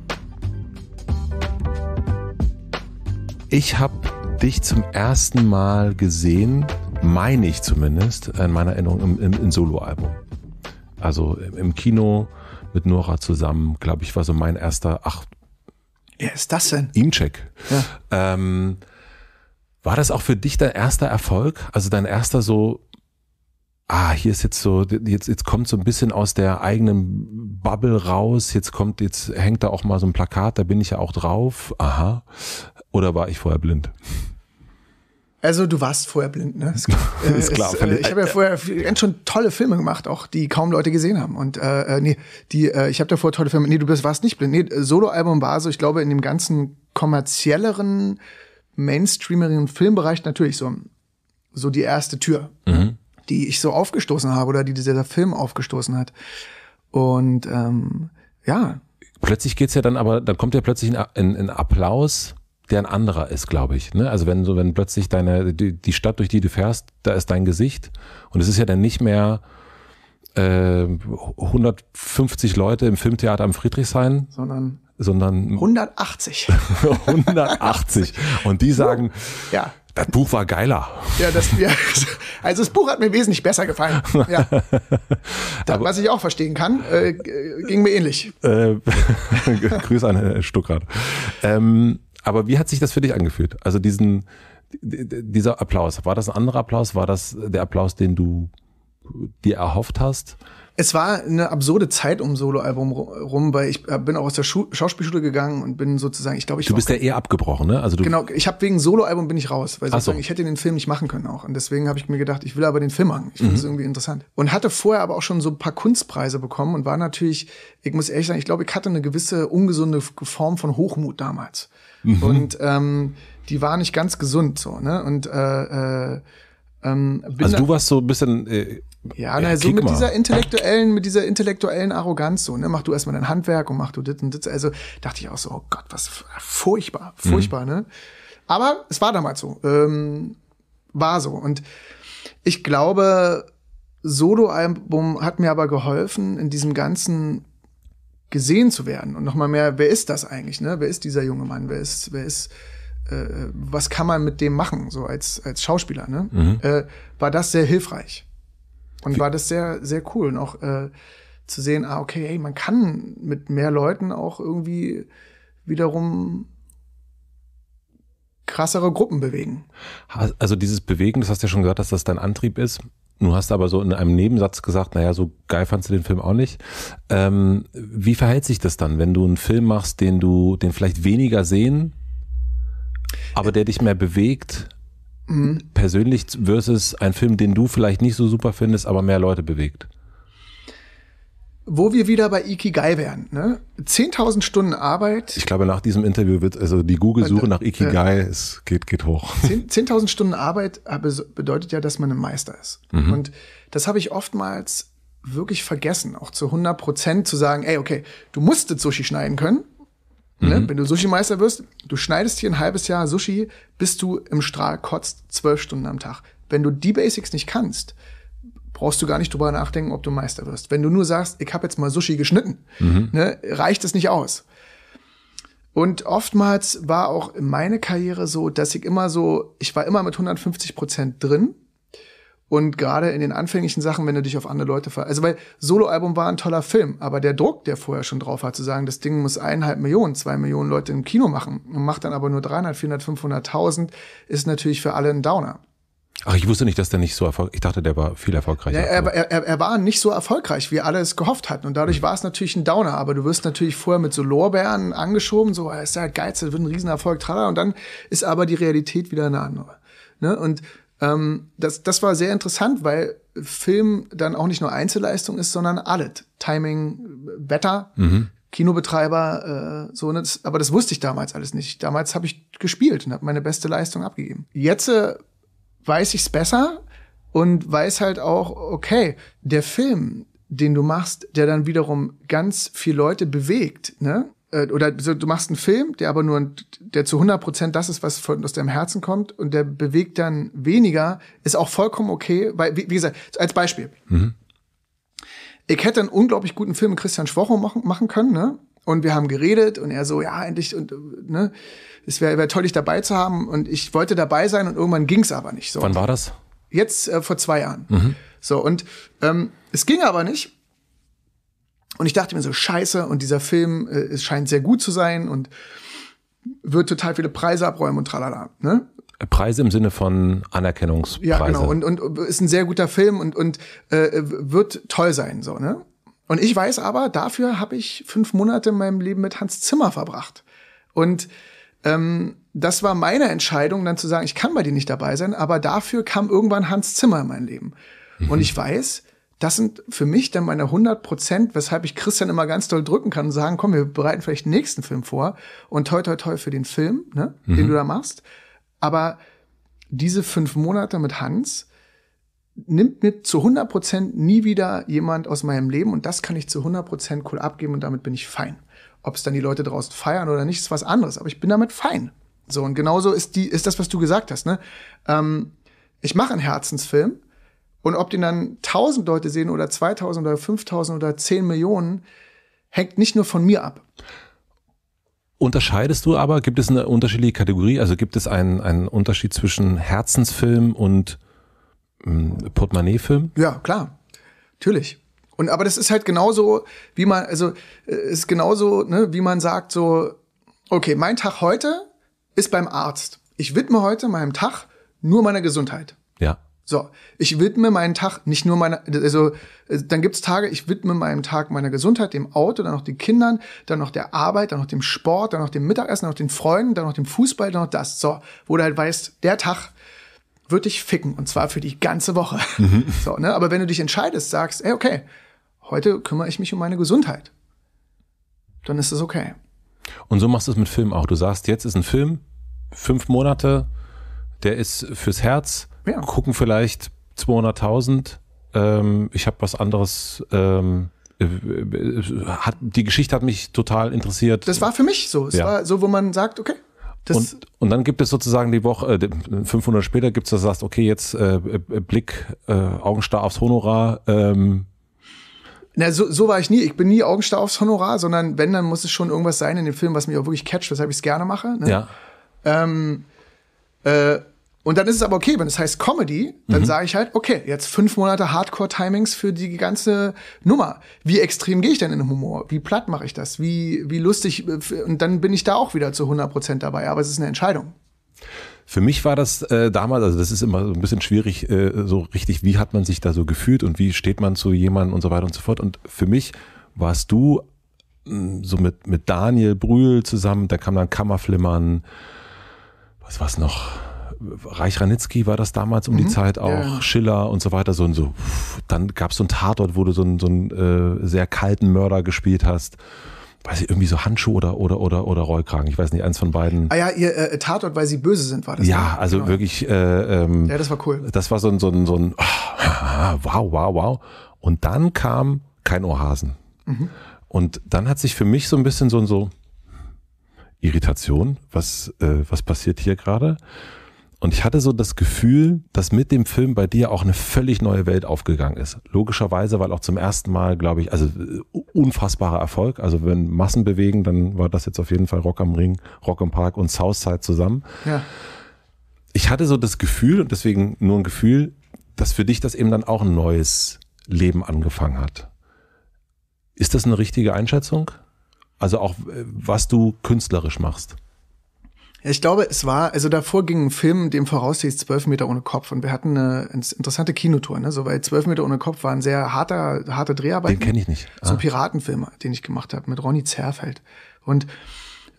Ich habe dich zum ersten Mal gesehen, meine ich zumindest, in meiner Erinnerung, im, im, im Soloalbum. Also im Kino mit Nora zusammen, glaube ich, war so mein erster, ach, wer ist das denn? Incheck. Ja. Ähm, war das auch für dich dein erster Erfolg? Also dein erster so, ah, hier ist jetzt so, jetzt, jetzt kommt so ein bisschen aus der eigenen Bubble raus, jetzt kommt, jetzt hängt da auch mal so ein Plakat, da bin ich ja auch drauf. Aha. Oder war ich vorher blind? Also du warst vorher blind, ne? Es, äh, ist klar. Es, äh, ich habe ja vorher ganz schon tolle Filme gemacht, auch die kaum Leute gesehen haben. Und äh, äh nee, die, äh, ich habe davor tolle Filme. Nee, du bist, warst nicht blind. Nee, Soloalbum war so, ich glaube, in dem ganzen kommerzielleren, mainstreamerigen Filmbereich natürlich so, so die erste Tür, mhm. die ich so aufgestoßen habe oder die dieser Film aufgestoßen hat. Und ähm, ja. Plötzlich geht's ja dann aber, dann kommt ja plötzlich ein, ein, ein Applaus, der ein anderer ist, glaube ich. Ne? Also wenn so, wenn plötzlich deine, die, die Stadt, durch die du fährst, da ist dein Gesicht. Und es ist ja dann nicht mehr äh, 150 Leute im Filmtheater am Friedrichshain, sondern, sondern 180. 180. Und die sagen, ja. Das Buch war geiler. Ja, das, ja, also das Buch hat mir wesentlich besser gefallen. Ja. Das, was ich auch verstehen kann, äh, ging mir ähnlich. Äh, Grüße an äh, Stuckrad. Ähm, aber wie hat sich das für dich angefühlt? Also diesen, dieser Applaus, war das ein anderer Applaus? War das der Applaus, den du dir erhofft hast? es war eine absurde Zeit um Soloalbum rum, weil ich äh, bin auch aus der Schu Schauspielschule gegangen und bin sozusagen, ich glaube, ich Du bist ja eher abgebrochen, ne? Also du genau, ich habe wegen Soloalbum bin ich raus, weil sozusagen so. ich hätte den Film nicht machen können auch und deswegen habe ich mir gedacht, ich will aber den Film machen. Ich finde es mhm. irgendwie interessant und hatte vorher aber auch schon so ein paar Kunstpreise bekommen und war natürlich, ich muss ehrlich sagen, ich glaube, ich hatte eine gewisse ungesunde Form von Hochmut damals mhm. und ähm, die war nicht ganz gesund so, ne? Und äh, äh, ähm, bin also du warst so ein bisschen äh, ja, ja na, so mit dieser intellektuellen, mit dieser intellektuellen Arroganz so, ne, mach du erstmal dein Handwerk und mach du dit und dit. Also dachte ich auch so, oh Gott, was furchtbar, furchtbar, mhm. ne? Aber es war damals so. Ähm, war so. Und ich glaube, Solo-Album hat mir aber geholfen, in diesem ganzen gesehen zu werden und nochmal mehr, wer ist das eigentlich, ne? Wer ist dieser junge Mann? Wer ist, wer ist, äh, äh, was kann man mit dem machen, so als, als Schauspieler, ne? Mhm. Äh, war das sehr hilfreich. Und war das sehr, sehr cool. Und auch äh, zu sehen, ah, okay, hey, man kann mit mehr Leuten auch irgendwie wiederum krassere Gruppen bewegen. Also dieses Bewegen, das hast du ja schon gesagt, dass das dein Antrieb ist. Du hast du aber so in einem Nebensatz gesagt, naja, so geil fandst du den Film auch nicht. Ähm, wie verhält sich das dann, wenn du einen Film machst, den du, den vielleicht weniger sehen, aber der dich mehr bewegt mhm. persönlich versus ein Film, den du vielleicht nicht so super findest, aber mehr Leute bewegt? Wo wir wieder bei Ikigai wären. Ne? 10.000 Stunden Arbeit. Ich glaube, nach diesem Interview wird, also die Google-Suche äh, nach äh, Ikigai, äh, es geht, geht hoch. 10.000 Stunden Arbeit äh, bedeutet ja, dass man ein Meister ist. Mhm. Und das habe ich oftmals wirklich vergessen, auch zu 100 Prozent zu sagen, ey, okay, du musstet Sushi schneiden können, Ne? Mhm. Wenn du Sushi-Meister wirst, du schneidest hier ein halbes Jahr Sushi, bis du im Strahl kotzt, zwölf Stunden am Tag. Wenn du die Basics nicht kannst, brauchst du gar nicht drüber nachdenken, ob du Meister wirst. Wenn du nur sagst, ich habe jetzt mal Sushi geschnitten, mhm. ne, reicht es nicht aus. Und oftmals war auch meine Karriere so, dass ich immer so, ich war immer mit 150 Prozent drin und gerade in den anfänglichen Sachen, wenn du dich auf andere Leute ver... Also weil Soloalbum war ein toller Film, aber der Druck, der vorher schon drauf war, zu sagen, das Ding muss eineinhalb Millionen, zwei Millionen Leute im Kino machen und macht dann aber nur 300, 400, 500.000, ist natürlich für alle ein Downer. Ach, ich wusste nicht, dass der nicht so erfolgreich, ich dachte, der war viel erfolgreicher. Ja, er, er, er, war nicht so erfolgreich, wie alle es gehofft hatten. Und dadurch mhm. war es natürlich ein Downer. Aber du wirst natürlich vorher mit so Lorbeeren angeschoben, so, er ist ja geil, das wird ein Riesenerfolg, tralala. Und dann ist aber die Realität wieder eine andere. Ne? Und ähm, das, das war sehr interessant, weil Film dann auch nicht nur Einzelleistung ist, sondern alles. Timing, Wetter, mhm. Kinobetreiber, äh, so. Ne, das, aber das wusste ich damals alles nicht. Damals habe ich gespielt und habe meine beste Leistung abgegeben. Jetzt äh, weiß ich's besser und weiß halt auch, okay, der Film, den du machst, der dann wiederum ganz viele Leute bewegt, ne? Äh, oder du machst einen Film, der aber nur, der zu 100 Prozent das ist, was von, aus deinem Herzen kommt und der bewegt dann weniger, ist auch vollkommen okay, weil, wie, wie gesagt, als Beispiel. Mhm. Ich hätte einen unglaublich guten Film mit Christian Schwocho machen, machen können, ne? Und wir haben geredet und er so, ja, endlich, und, äh, ne? Es wäre wär toll, dich dabei zu haben und ich wollte dabei sein und irgendwann ging's aber nicht. So. Wann war das? Jetzt äh, vor zwei Jahren. Mhm. So, und ähm, es ging aber nicht und ich dachte mir so, scheiße, und dieser Film, äh, es scheint sehr gut zu sein und wird total viele Preise abräumen und tralala. Ne? Äh, Preise im Sinne von Anerkennungspreise. Ja, genau. Und, und äh, ist ein sehr guter Film und, und äh, äh, wird toll sein, so, ne? Und ich weiß aber, dafür habe ich fünf Monate in meinem Leben mit Hans Zimmer verbracht. Und ähm, das war meine Entscheidung, dann zu sagen, ich kann bei dir nicht dabei sein, aber dafür kam irgendwann Hans Zimmer in mein Leben. Mhm. Und ich weiß, das sind für mich dann meine 100 Prozent, weshalb ich Christian immer ganz doll drücken kann und sagen, komm, wir bereiten vielleicht den nächsten Film vor und toi, toi, toi für den Film, ne, mhm. den du da machst. Aber diese fünf Monate mit Hans nimmt mir zu 100 Prozent nie wieder jemand aus meinem Leben und das kann ich zu 100 Prozent cool abgeben und damit bin ich fein. Ob es dann die Leute draußen feiern oder nicht, ist was anderes, aber ich bin damit fein. So, und genauso ist die, ist das, was du gesagt hast, ne? Ähm, ich mache einen Herzensfilm, und ob den dann 1000 Leute sehen oder 2000 oder 5000 oder 10 Millionen, hängt nicht nur von mir ab. Unterscheidest du aber, gibt es eine unterschiedliche Kategorie? Also gibt es einen, einen Unterschied zwischen Herzensfilm und mh, hm, Portemonnaie-Film? Ja, klar. Natürlich. Und aber das ist halt genauso, wie man, also äh, ist genauso, ne, wie man sagt, so, okay, mein Tag heute ist beim Arzt. Ich widme heute meinem Tag nur meiner Gesundheit. Ja. So, ich widme meinen Tag nicht nur meiner, also äh, dann gibt es Tage, ich widme meinem Tag meiner Gesundheit, dem Auto, dann noch den Kindern, dann noch der Arbeit, dann noch dem Sport, dann noch dem Mittagessen, dann noch den Freunden, dann noch dem Fußball, dann noch das. So, wo du halt weißt, der Tag wird dich ficken und zwar für die ganze Woche. Mhm. So, ne? Aber wenn du dich entscheidest, sagst, ey, okay, heute kümmere ich mich um meine Gesundheit, dann ist es okay. Und so machst du es mit Film auch. Du sagst, jetzt ist ein Film, fünf Monate, der ist fürs Herz ja. gucken vielleicht 200.000. Ähm, ich habe was anderes. Ähm, äh, äh, hat, die Geschichte hat mich total interessiert. Das war für mich so. Es ja. war so, wo man sagt, okay. Das Und, und, dann gibt es sozusagen die Woche, äh, 500 später gibt es, dass du sagst, okay, jetzt äh, äh, Blick, äh, Augenstar aufs Honorar. Ähm. Na, so, so war ich nie. Ich bin nie Augenstar aufs Honorar, sondern wenn, dann muss es schon irgendwas sein in dem Film, was mich auch wirklich catcht, weshalb ich es gerne mache. Ne? Ja. Ähm, äh, und dann ist es aber okay, wenn es heißt Comedy, dann mhm. sage ich halt, okay, jetzt fünf Monate Hardcore-Timings für die ganze Nummer. Wie extrem gehe ich denn in den Humor? Wie platt mache ich das? Wie, wie lustig? Äh, und dann bin ich da auch wieder zu 100 Prozent dabei. Aber es ist eine Entscheidung. Für mich war das äh, damals, also das ist immer so ein bisschen schwierig, äh, so richtig, wie hat man sich da so gefühlt und wie steht man zu jemandem und so weiter und so fort. Und für mich warst du mh, hm, so mit, mit Daniel Brühl zusammen, da kam dann Kammerflimmern, was war's noch? Reich Ranitzky war das damals um mhm. die Zeit auch, ja. Genau. Schiller und so weiter. So und so. Dann gab es so einen Tatort, wo du so einen, so einen äh, sehr kalten Mörder gespielt hast weiß ich, irgendwie so Handschuh oder, oder, oder, oder Rollkragen. Ich weiß nicht, eins von beiden. Ah ja, ihr äh, Tatort, weil sie böse sind, war das. Ja, ne? also genau. wirklich. Äh, ähm, ja, das war cool. Das war so ein, so ein, so ein oh, wow, wow, wow. Und dann kam kein Ohrhasen. Mhm. Und dann hat sich für mich so ein bisschen so ein so Irritation, was, äh, was passiert hier gerade? Und ich hatte so das Gefühl, dass mit dem Film bei dir auch eine völlig neue Welt aufgegangen ist. Logischerweise, weil auch zum ersten Mal, glaube ich, also äh, unfassbarer Erfolg. Also wenn Massen bewegen, dann war das jetzt auf jeden Fall Rock am Ring, Rock im Park und Southside zusammen. Ja. Ich hatte so das Gefühl, und deswegen nur ein Gefühl, dass für dich das eben dann auch ein neues Leben angefangen hat. Ist das eine richtige Einschätzung? Also auch äh, was du künstlerisch machst. Ja, ich glaube, es war, also davor ging ein Film, dem vorausseht zwölf Meter ohne Kopf. Und wir hatten eine interessante Kinotour, ne? So, weil zwölf Meter ohne Kopf war ein sehr harter, harte Dreharbeit. Den kenne ich nicht. Ah. So ein Piratenfilm, den ich gemacht habe mit Ronny Zerfeld. Und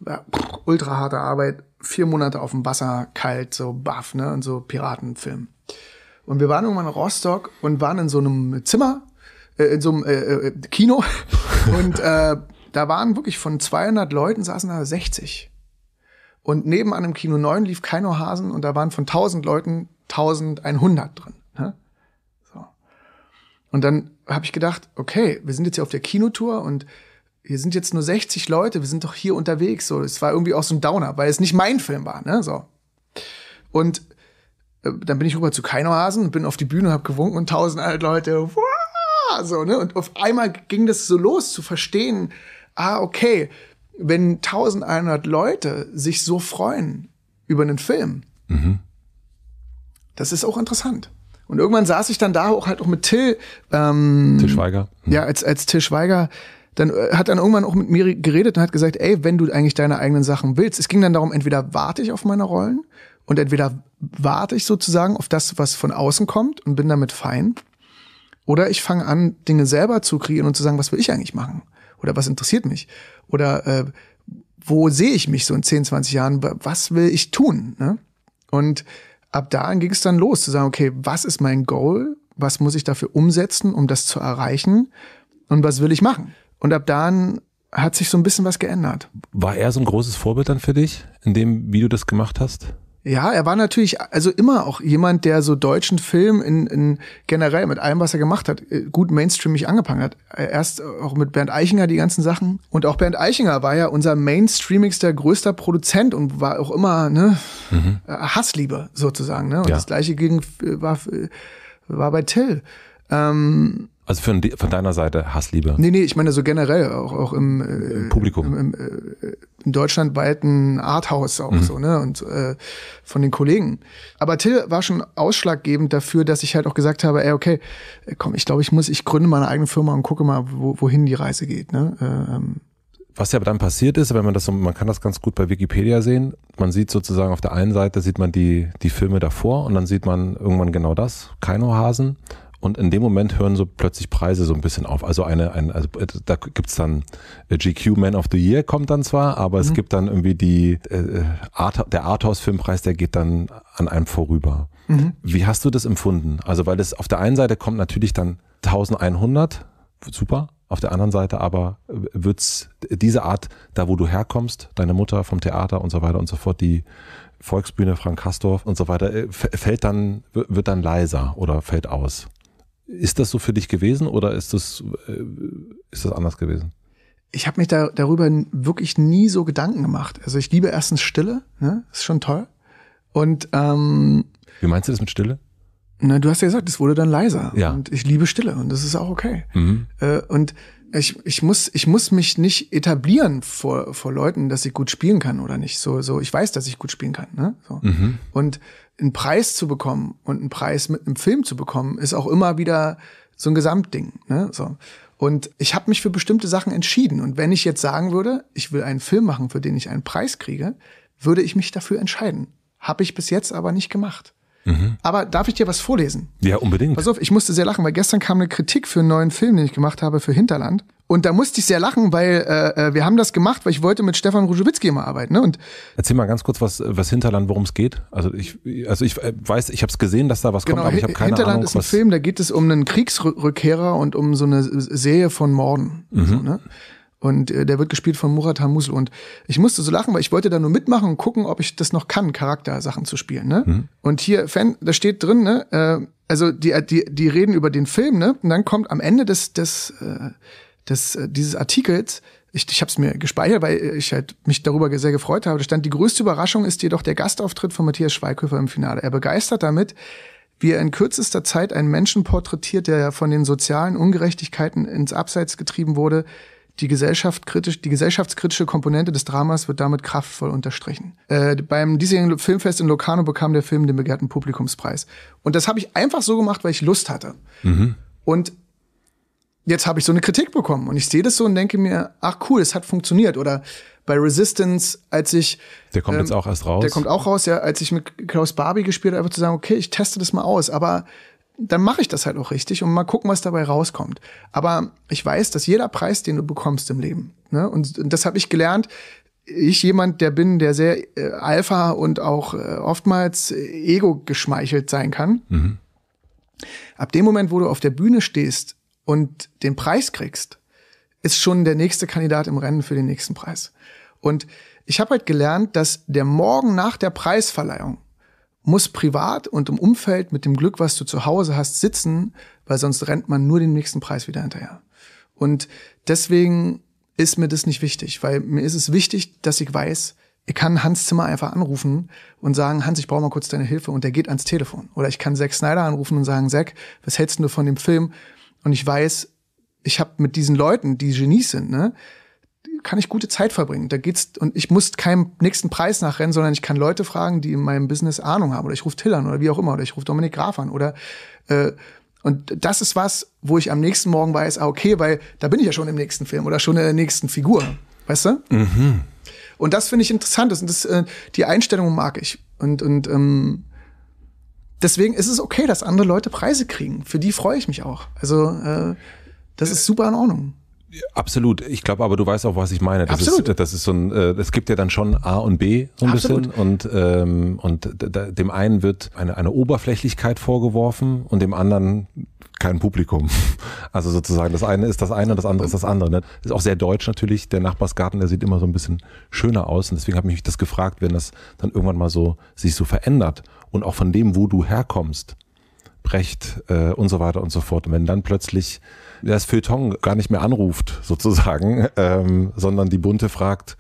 ja, ultra harte Arbeit, vier Monate auf dem Wasser, kalt, so baff, ne? Und so Piratenfilm. Und wir waren irgendwann in Rostock und waren in so einem Zimmer, äh, in so einem äh, äh, Kino. und äh, da waren wirklich von 200 Leuten saßen da 60. Und nebenan im Kino 9 lief Keino Hasen und da waren von 1000 Leuten 1100 drin. Ne? So. Und dann habe ich gedacht, okay, wir sind jetzt hier auf der Kinotour und hier sind jetzt nur 60 Leute, wir sind doch hier unterwegs. So, es war irgendwie auch so ein Downer, weil es nicht mein Film war. Ne? So. Und äh, dann bin ich rüber zu Keino und bin auf die Bühne und habe gewunken und 1000 Leute, Wah! so ne? Und auf einmal ging das so los zu verstehen, ah okay wenn 1100 Leute sich so freuen über einen Film, mhm. das ist auch interessant. Und irgendwann saß ich dann da auch halt auch mit Till. Ähm, Till Schweiger. Mhm. Ja, als, als Till Schweiger dann äh, hat dann irgendwann auch mit mir geredet und hat gesagt, ey, wenn du eigentlich deine eigenen Sachen willst. Es ging dann darum, entweder warte ich auf meine Rollen und entweder warte ich sozusagen auf das, was von außen kommt und bin damit fein. Oder ich fange an, Dinge selber zu kreieren und zu sagen, was will ich eigentlich machen? Oder was interessiert mich? Oder äh, wo sehe ich mich so in 10, 20 Jahren? Was will ich tun? Ne? Und ab da ging es dann los, zu sagen, okay, was ist mein Goal? Was muss ich dafür umsetzen, um das zu erreichen? Und was will ich machen? Und ab dann hat sich so ein bisschen was geändert. War er so ein großes Vorbild dann für dich, in dem, wie du das gemacht hast? Ja, er war natürlich also immer auch jemand, der so deutschen Film in, in generell mit allem, was er gemacht hat, äh, gut mainstreamig angefangen hat. Äh, erst auch mit Bernd Eichinger die ganzen Sachen. Und auch Bernd Eichinger war ja unser mainstreamigster, größter Produzent und war auch immer ne, mhm. Äh, Hassliebe sozusagen. Ne? Und ja. das gleiche ging, war, war bei Till. Ähm, also von, von deiner Seite Hassliebe? Nee, nee, ich meine so generell, auch, auch im, äh, Im Publikum. Im, im, äh, in Deutschland Arthouse auch mhm. so, ne? Und äh, von den Kollegen. Aber Till war schon ausschlaggebend dafür, dass ich halt auch gesagt habe, ey, okay, komm, ich glaube, ich muss, ich gründe meine eigene Firma und gucke mal, wo, wohin die Reise geht. Ne? Ähm, was ja dann passiert ist, wenn man das so, man kann das ganz gut bei Wikipedia sehen. Man sieht sozusagen auf der einen Seite sieht man die, die Filme davor und dann sieht man irgendwann genau das, Keinohasen. Und in dem Moment hören so plötzlich Preise so ein bisschen auf. Also eine, ein, also äh, da gibt's dann äh, GQ Man of the Year kommt dann zwar, aber mhm. es gibt dann irgendwie die äh, Art, der Arthouse Filmpreis, der geht dann an einem vorüber. Mhm. Wie hast du das empfunden? Also weil das auf der einen Seite kommt natürlich dann 1100, super. Auf der anderen Seite aber äh, wird's diese Art, da wo du herkommst, deine Mutter vom Theater und so weiter und so fort, die Volksbühne, Frank Kastorf und so weiter, fällt dann, wird dann leiser oder fällt aus. Ist das so für dich gewesen oder ist das, äh, ist das anders gewesen? Ich habe mich da, darüber wirklich nie so Gedanken gemacht. Also ich liebe erstens Stille, ne? ist schon toll. Und ähm, wie meinst du das mit Stille? Na, du hast ja gesagt, es wurde dann leiser. Ja. Und ich liebe Stille und das ist auch okay. Mhm. Äh, und ich, ich, muss, ich muss mich nicht etablieren vor, vor Leuten, dass ich gut spielen kann oder nicht. So, so, ich weiß, dass ich gut spielen kann. Ne? So. Mhm. Und einen Preis zu bekommen und einen Preis mit einem Film zu bekommen, ist auch immer wieder so ein Gesamtding. Ne? So. Und ich habe mich für bestimmte Sachen entschieden. Und wenn ich jetzt sagen würde, ich will einen Film machen, für den ich einen Preis kriege, würde ich mich dafür entscheiden. Habe ich bis jetzt aber nicht gemacht. Mhm. Aber darf ich dir was vorlesen? Ja, unbedingt. Pass auf, ich musste sehr lachen, weil gestern kam eine Kritik für einen neuen Film, den ich gemacht habe für Hinterland. Und da musste ich sehr lachen, weil äh, äh wir haben das gemacht, weil ich wollte mit Stefan Rujowitzki immer arbeiten. Ne? Und Erzähl mal ganz kurz, was, was Hinterland, worum es geht. Also ich, also ich äh, weiß, ich habe es gesehen, dass da was genau, kommt, aber ich habe keine Hinterland Ahnung. Hinterland ist ein Film, da geht es um einen Kriegsrückkehrer und um so eine Serie von Morden. Mhm. So, ne? Und äh, der wird gespielt von Murat Hamusul. Und ich musste so lachen, weil ich wollte da nur mitmachen und gucken, ob ich das noch kann, Charaktersachen zu spielen. Ne? Mhm. Und hier, Fan, da steht drin, ne, äh, also die, die, die reden über den Film, ne? Und dann kommt am Ende des, des, äh, des äh, dieses Artikels, ich, ich habe es mir gespeichert, weil ich halt mich darüber sehr gefreut habe. Da stand, die größte Überraschung ist jedoch der Gastauftritt von Matthias Schweighöfer im Finale. Er begeistert damit, wie er in kürzester Zeit einen Menschen porträtiert, der von den sozialen Ungerechtigkeiten ins Abseits getrieben wurde, die, Gesellschaft kritisch, die gesellschaftskritische Komponente des Dramas wird damit kraftvoll unterstrichen. Äh, beim diesjährigen Filmfest in Locarno bekam der Film den begehrten Publikumspreis. Und das habe ich einfach so gemacht, weil ich Lust hatte. Mhm. Und jetzt habe ich so eine Kritik bekommen und ich sehe das so und denke mir, ach cool, es hat funktioniert. Oder bei Resistance, als ich. Der kommt ähm, jetzt auch erst raus. Der kommt auch raus, ja, als ich mit Klaus Barbie gespielt habe, einfach zu sagen, okay, ich teste das mal aus. Aber dann mache ich das halt auch richtig und mal gucken, was dabei rauskommt. Aber ich weiß, dass jeder Preis, den du bekommst im Leben, ne, und, und das habe ich gelernt, ich jemand, der bin, der sehr äh, alpha und auch äh, oftmals äh, ego geschmeichelt sein kann. Mhm. Ab dem Moment, wo du auf der Bühne stehst und den Preis kriegst, ist schon der nächste Kandidat im Rennen für den nächsten Preis. Und ich habe halt gelernt, dass der Morgen nach der Preisverleihung muss privat und im Umfeld mit dem Glück, was du zu Hause hast, sitzen, weil sonst rennt man nur den nächsten Preis wieder hinterher. Und deswegen ist mir das nicht wichtig, weil mir ist es wichtig, dass ich weiß, ich kann Hans Zimmer einfach anrufen und sagen, Hans, ich brauche mal kurz deine Hilfe und der geht ans Telefon. Oder ich kann Zack Snyder anrufen und sagen, Zack, was hältst du von dem Film? Und ich weiß, ich habe mit diesen Leuten, die Genies sind, ne, kann ich gute Zeit verbringen. Da geht's und ich muss keinem nächsten Preis nachrennen, sondern ich kann Leute fragen, die in meinem Business Ahnung haben oder ich rufe Till an oder wie auch immer oder ich rufe Dominik Graf an oder äh, und das ist was, wo ich am nächsten Morgen weiß, ah, okay, weil da bin ich ja schon im nächsten Film oder schon in der nächsten Figur, weißt du? Mhm. Und das finde ich interessant, das, das äh, die Einstellung mag ich und und ähm, deswegen ist es okay, dass andere Leute Preise kriegen. Für die freue ich mich auch. Also äh, das ist super in Ordnung. Absolut. Ich glaube, aber du weißt auch, was ich meine. Das Absolut. Ist, das ist so ein, es äh, gibt ja dann schon A und B so ein Absolut. bisschen und ähm, und dem einen wird eine eine Oberflächlichkeit vorgeworfen und dem anderen kein Publikum. Also sozusagen das eine ist das eine und das andere ist das andere. Ne? Ist auch sehr deutsch natürlich. Der Nachbarsgarten, der sieht immer so ein bisschen schöner aus und deswegen habe ich mich das gefragt, wenn das dann irgendwann mal so sich so verändert und auch von dem, wo du herkommst, Brecht äh, und so weiter und so fort. Und wenn dann plötzlich das Feuilleton gar nicht mehr anruft, sozusagen, ähm, sondern die Bunte fragt,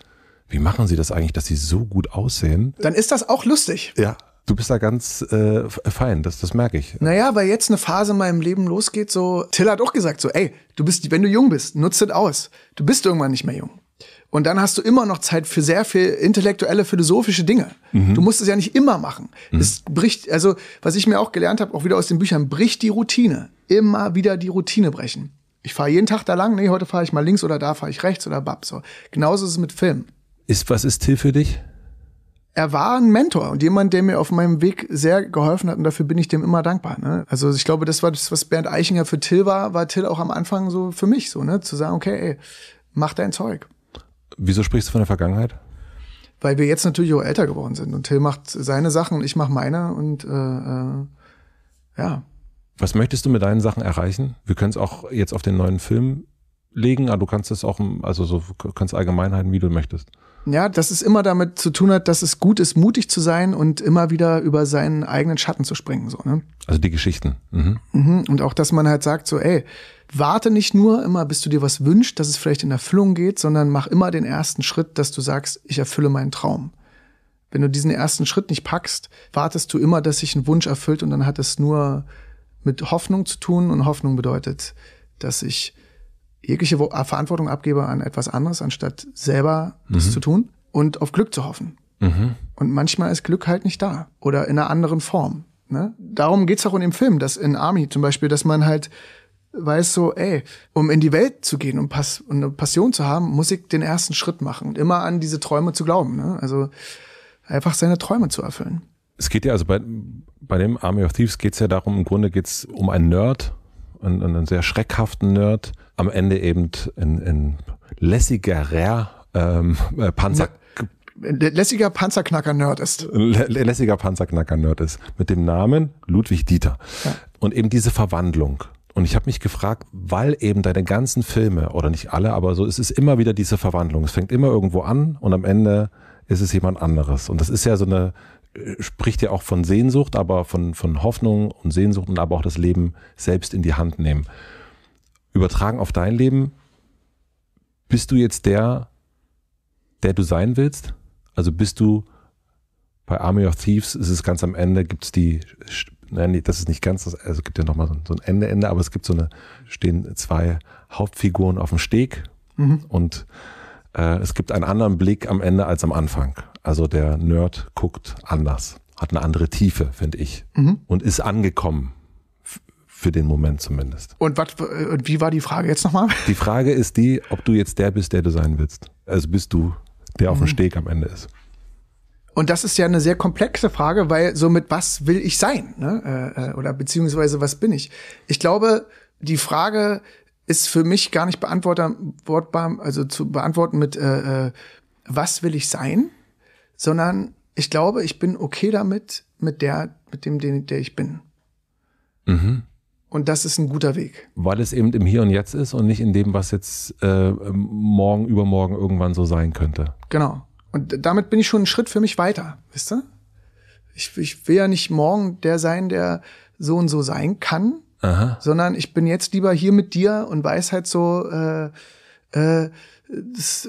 wie machen sie das eigentlich, dass sie so gut aussehen? Dann ist das auch lustig. Ja, Du bist da ganz äh, fein, das, das merke ich. Naja, weil jetzt eine Phase in meinem Leben losgeht, so, Till hat auch gesagt, so, ey, du bist, wenn du jung bist, nutze das aus. Du bist irgendwann nicht mehr jung. Und dann hast du immer noch Zeit für sehr viel intellektuelle, philosophische Dinge. Mhm. Du musst es ja nicht immer machen. Mhm. Es bricht, also was ich mir auch gelernt habe, auch wieder aus den Büchern, bricht die Routine. Immer wieder die Routine brechen. Ich fahre jeden Tag da lang, nee, heute fahre ich mal links oder da fahre ich rechts oder bab. So. Genauso ist es mit Film. Ist, was ist Till für dich? er war ein Mentor und jemand, der mir auf meinem Weg sehr geholfen hat und dafür bin ich dem immer dankbar. Ne? Also ich glaube, das war das, was Bernd Eichinger für Till war, war Till auch am Anfang so für mich so, ne? Zu sagen, okay, ey, mach dein Zeug. Wieso sprichst du von der Vergangenheit? Weil wir jetzt natürlich auch älter geworden sind und Till macht seine Sachen und ich mache meine und äh, äh, ja. Was möchtest du mit deinen Sachen erreichen? Wir können es auch jetzt auf den neuen Film legen, aber du kannst es auch, also so kannst Allgemeinheiten, wie du möchtest. Ja, dass es immer damit zu tun hat, dass es gut ist, mutig zu sein und immer wieder über seinen eigenen Schatten zu springen. So, ne? Also die Geschichten. Mhm. Mhm, und auch, dass man halt sagt, so, ey, warte nicht nur immer, bis du dir was wünschst, dass es vielleicht in Erfüllung geht, sondern mach immer den ersten Schritt, dass du sagst, ich erfülle meinen Traum. Wenn du diesen ersten Schritt nicht packst, wartest du immer, dass sich ein Wunsch erfüllt und dann hat es nur mit Hoffnung zu tun und Hoffnung bedeutet, dass ich jegliche äh, Verantwortung abgebe an etwas anderes, anstatt selber mhm. das zu tun und auf Glück zu hoffen. Mhm. Und manchmal ist Glück halt nicht da oder in einer anderen Form. Ne? Darum geht's auch in dem Film, dass in Army zum Beispiel, dass man halt weil es so, ey, um in die Welt zu gehen, um, Pass um eine Passion zu haben, muss ich den ersten Schritt machen und immer an diese Träume zu glauben. Ne? Also einfach seine Träume zu erfüllen. Es geht ja, also bei, bei dem Army of Thieves geht es ja darum, im Grunde geht es um einen Nerd, einen, einen sehr schreckhaften Nerd, am Ende eben ein, ein lässigerer ähm, äh, Panzer. Lä lässiger Panzerknacker-Nerd ist. lässiger Panzerknacker-Nerd ist. Mit dem Namen Ludwig Dieter. Ja. Und eben diese Verwandlung. Und ich habe mich gefragt, weil eben deine ganzen Filme, oder nicht alle, aber so, es ist immer wieder diese Verwandlung. Es fängt immer irgendwo an und am Ende ist es jemand anderes. Und das ist ja so eine, äh, spricht ja auch von Sehnsucht, aber von, von Hoffnung und Sehnsucht und aber auch das Leben selbst in die Hand nehmen. Übertragen auf dein Leben, bist du jetzt der, der du sein willst? Also bist du bei Army of Thieves, ist es ganz am Ende, gibt es die nein, das ist nicht ganz, das, also es gibt ja nochmal so, so ein Ende, Ende, aber es gibt so eine, stehen zwei Hauptfiguren auf dem Steg mhm. und äh, es gibt einen anderen Blick am Ende als am Anfang. Also der Nerd guckt anders, hat eine andere Tiefe, finde ich, mhm. und ist angekommen für den Moment zumindest. Und, was, äh, und wie war die Frage jetzt nochmal? Die Frage ist die, ob du jetzt der bist, der du sein willst. Also bist du, der mhm. auf dem mhm. Steg am Ende ist. Und das ist ja eine sehr komplexe Frage, weil so mit was will ich sein? Ne? Äh, äh, oder beziehungsweise was bin ich? Ich glaube, die Frage ist für mich gar nicht beantwortbar, also zu beantworten mit äh, äh, was will ich sein, sondern ich glaube, ich bin okay damit, mit der, mit dem, den, der ich bin. Mhm. Und das ist ein guter Weg. Weil es eben im Hier und Jetzt ist und nicht in dem, was jetzt äh, morgen, übermorgen irgendwann so sein könnte. Genau. Und damit bin ich schon einen Schritt für mich weiter, wisst ihr? Ich, ich will ja nicht morgen der sein, der so und so sein kann, Aha. sondern ich bin jetzt lieber hier mit dir und weiß halt so, äh, äh, das,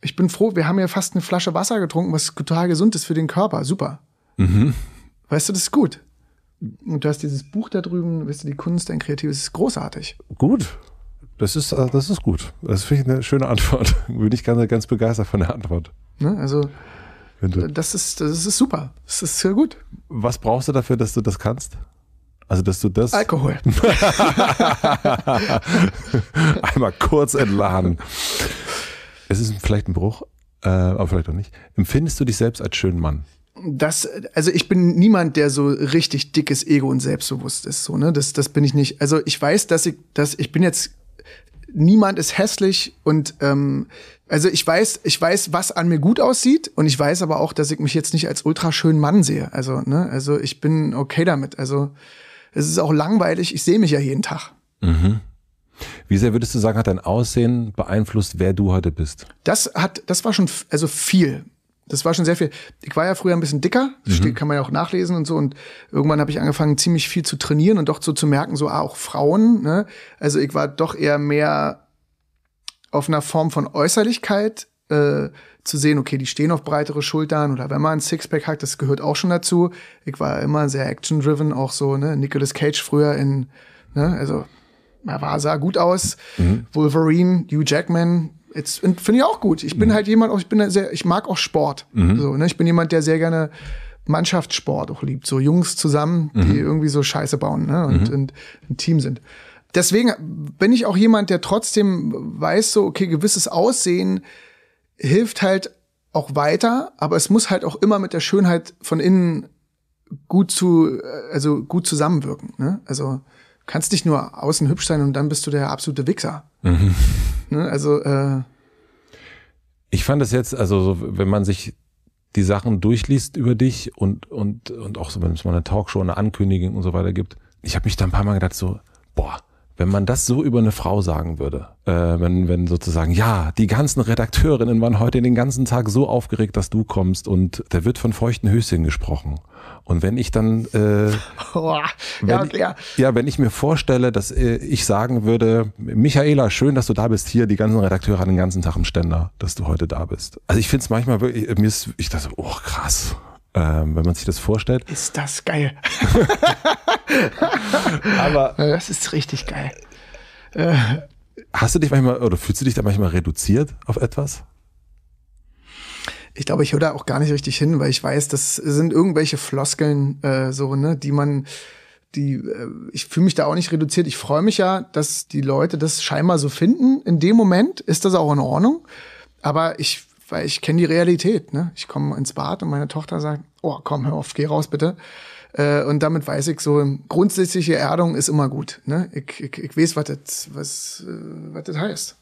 ich bin froh, wir haben ja fast eine Flasche Wasser getrunken, was total gesund ist für den Körper. Super. Mhm. Weißt du, das ist gut. Und du hast dieses Buch da drüben, weißt du, die Kunst, ein kreatives, ist großartig. Gut. Das ist, äh, das ist gut. Das finde ich eine schöne Antwort. Bin ich ganz, ganz begeistert von der Antwort. Ne? Also, das ist, das ist super. Das ist sehr gut. Was brauchst du dafür, dass du das kannst? Also, dass du das. Alkohol. Einmal kurz entladen. Es ist vielleicht ein Bruch, äh, aber vielleicht auch nicht. Empfindest du dich selbst als schönen Mann? Das, also ich bin niemand, der so richtig dickes Ego und selbstbewusst ist. So, ne? das, das bin ich nicht. Also ich weiß, dass ich, dass ich bin jetzt niemand ist hässlich und ähm, also ich weiß, ich weiß, was an mir gut aussieht und ich weiß aber auch, dass ich mich jetzt nicht als ultra schönen Mann sehe. Also, ne, also ich bin okay damit. Also es ist auch langweilig, ich sehe mich ja jeden Tag. Mhm. Wie sehr würdest du sagen, hat dein Aussehen beeinflusst, wer du heute bist? Das hat, das war schon, also viel das war schon sehr viel. Ich war ja früher ein bisschen dicker, das mhm. kann man ja auch nachlesen und so. Und irgendwann habe ich angefangen, ziemlich viel zu trainieren und doch so zu merken, so ah, auch Frauen. Ne? Also ich war doch eher mehr auf einer Form von Äußerlichkeit äh, zu sehen, okay, die stehen auf breitere Schultern oder wenn man ein Sixpack hat, das gehört auch schon dazu. Ich war immer sehr action-driven, auch so, ne? Nicolas Cage früher in, ne? also er war, sah gut aus. Mhm. Wolverine, Hugh Jackman, Jetzt finde ich auch gut. Ich bin mhm. halt jemand, ich bin sehr, ich mag auch Sport. Mhm. So, ne? Ich bin jemand, der sehr gerne Mannschaftssport auch liebt. So Jungs zusammen, mhm. die irgendwie so Scheiße bauen ne? und, mhm. und ein Team sind. Deswegen bin ich auch jemand, der trotzdem weiß, so, okay, gewisses Aussehen hilft halt auch weiter, aber es muss halt auch immer mit der Schönheit von innen gut zu, äh, also gut zusammenwirken. Ne? Also kannst nicht nur außen hübsch sein und dann bist du der absolute Wichser. Mhm. Ne? Also äh, ich fand es jetzt, also so, wenn man sich die Sachen durchliest über dich und, und, und auch so, wenn es mal eine Talkshow, eine Ankündigung und so weiter gibt, ich habe mich da ein paar Mal gedacht, so, boah, wenn man das so über eine Frau sagen würde, äh, wenn, wenn sozusagen, ja, die ganzen Redakteurinnen waren heute den ganzen Tag so aufgeregt, dass du kommst und da wird von feuchten Höschen gesprochen. Und wenn ich dann, äh, oh, ja, wenn, ja. ja, wenn ich mir vorstelle, dass äh, ich sagen würde, Michaela, schön, dass du da bist, hier die ganzen Redakteure an den ganzen Tag im Ständer, dass du heute da bist. Also ich finde es manchmal wirklich, äh, mir ist, ich dachte, oh krass, ähm, wenn man sich das vorstellt. Ist das geil. Aber das ist richtig geil. Äh, hast du dich manchmal oder fühlst du dich da manchmal reduziert auf etwas? ich glaube, ich höre da auch gar nicht richtig hin, weil ich weiß, das sind irgendwelche Floskeln, äh, so, ne, die man, die, äh, ich fühle mich da auch nicht reduziert. Ich freue mich ja, dass die Leute das scheinbar so finden. In dem Moment ist das auch in Ordnung. Aber ich, weil ich kenne die Realität, ne? Ich komme ins Bad und meine Tochter sagt, oh, komm, hör auf, geh raus bitte. Äh, und damit weiß ich so, grundsätzliche Erdung ist immer gut. Ne? Ich, ich, ich weiß, was das, was, äh, was das heißt.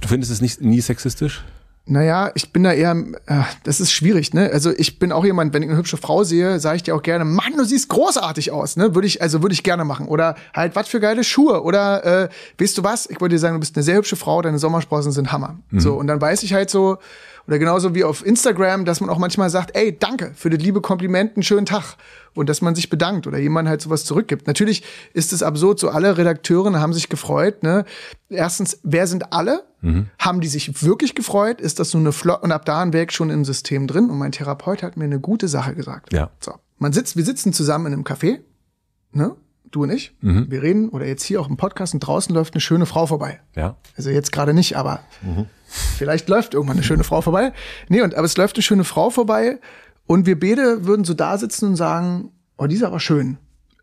Du findest es nicht nie sexistisch? Naja, ich bin da eher, äh, das ist schwierig, ne? Also ich bin auch jemand, wenn ich eine hübsche Frau sehe, sage ich dir auch gerne, Mann, du siehst großartig aus, ne? Würde ich, also würde ich gerne machen. Oder halt, was für geile Schuhe. Oder äh, weißt du was? Ich wollte dir sagen, du bist eine sehr hübsche Frau, deine Sommersprossen sind Hammer. Mhm. So, und dann weiß ich halt so, oder genauso wie auf Instagram, dass man auch manchmal sagt, ey, danke für das liebe Kompliment, einen schönen Tag und dass man sich bedankt oder jemand halt sowas zurückgibt. Natürlich ist es absurd, so alle Redakteurinnen haben sich gefreut. Ne? Erstens, wer sind alle? Mhm. Haben die sich wirklich gefreut? Ist das nur eine Flop? Und ab da ein hinweg schon im System drin. Und mein Therapeut hat mir eine gute Sache gesagt. Ja. So. Man sitzt, wir sitzen zusammen in einem Café, ne? du und ich, mhm. wir reden oder jetzt hier auch im Podcast und draußen läuft eine schöne Frau vorbei. Ja. Also jetzt gerade nicht, aber mhm. vielleicht läuft irgendwann eine schöne Frau vorbei. Nee, und aber es läuft eine schöne Frau vorbei und wir beide würden so da sitzen und sagen, oh, die ist aber schön.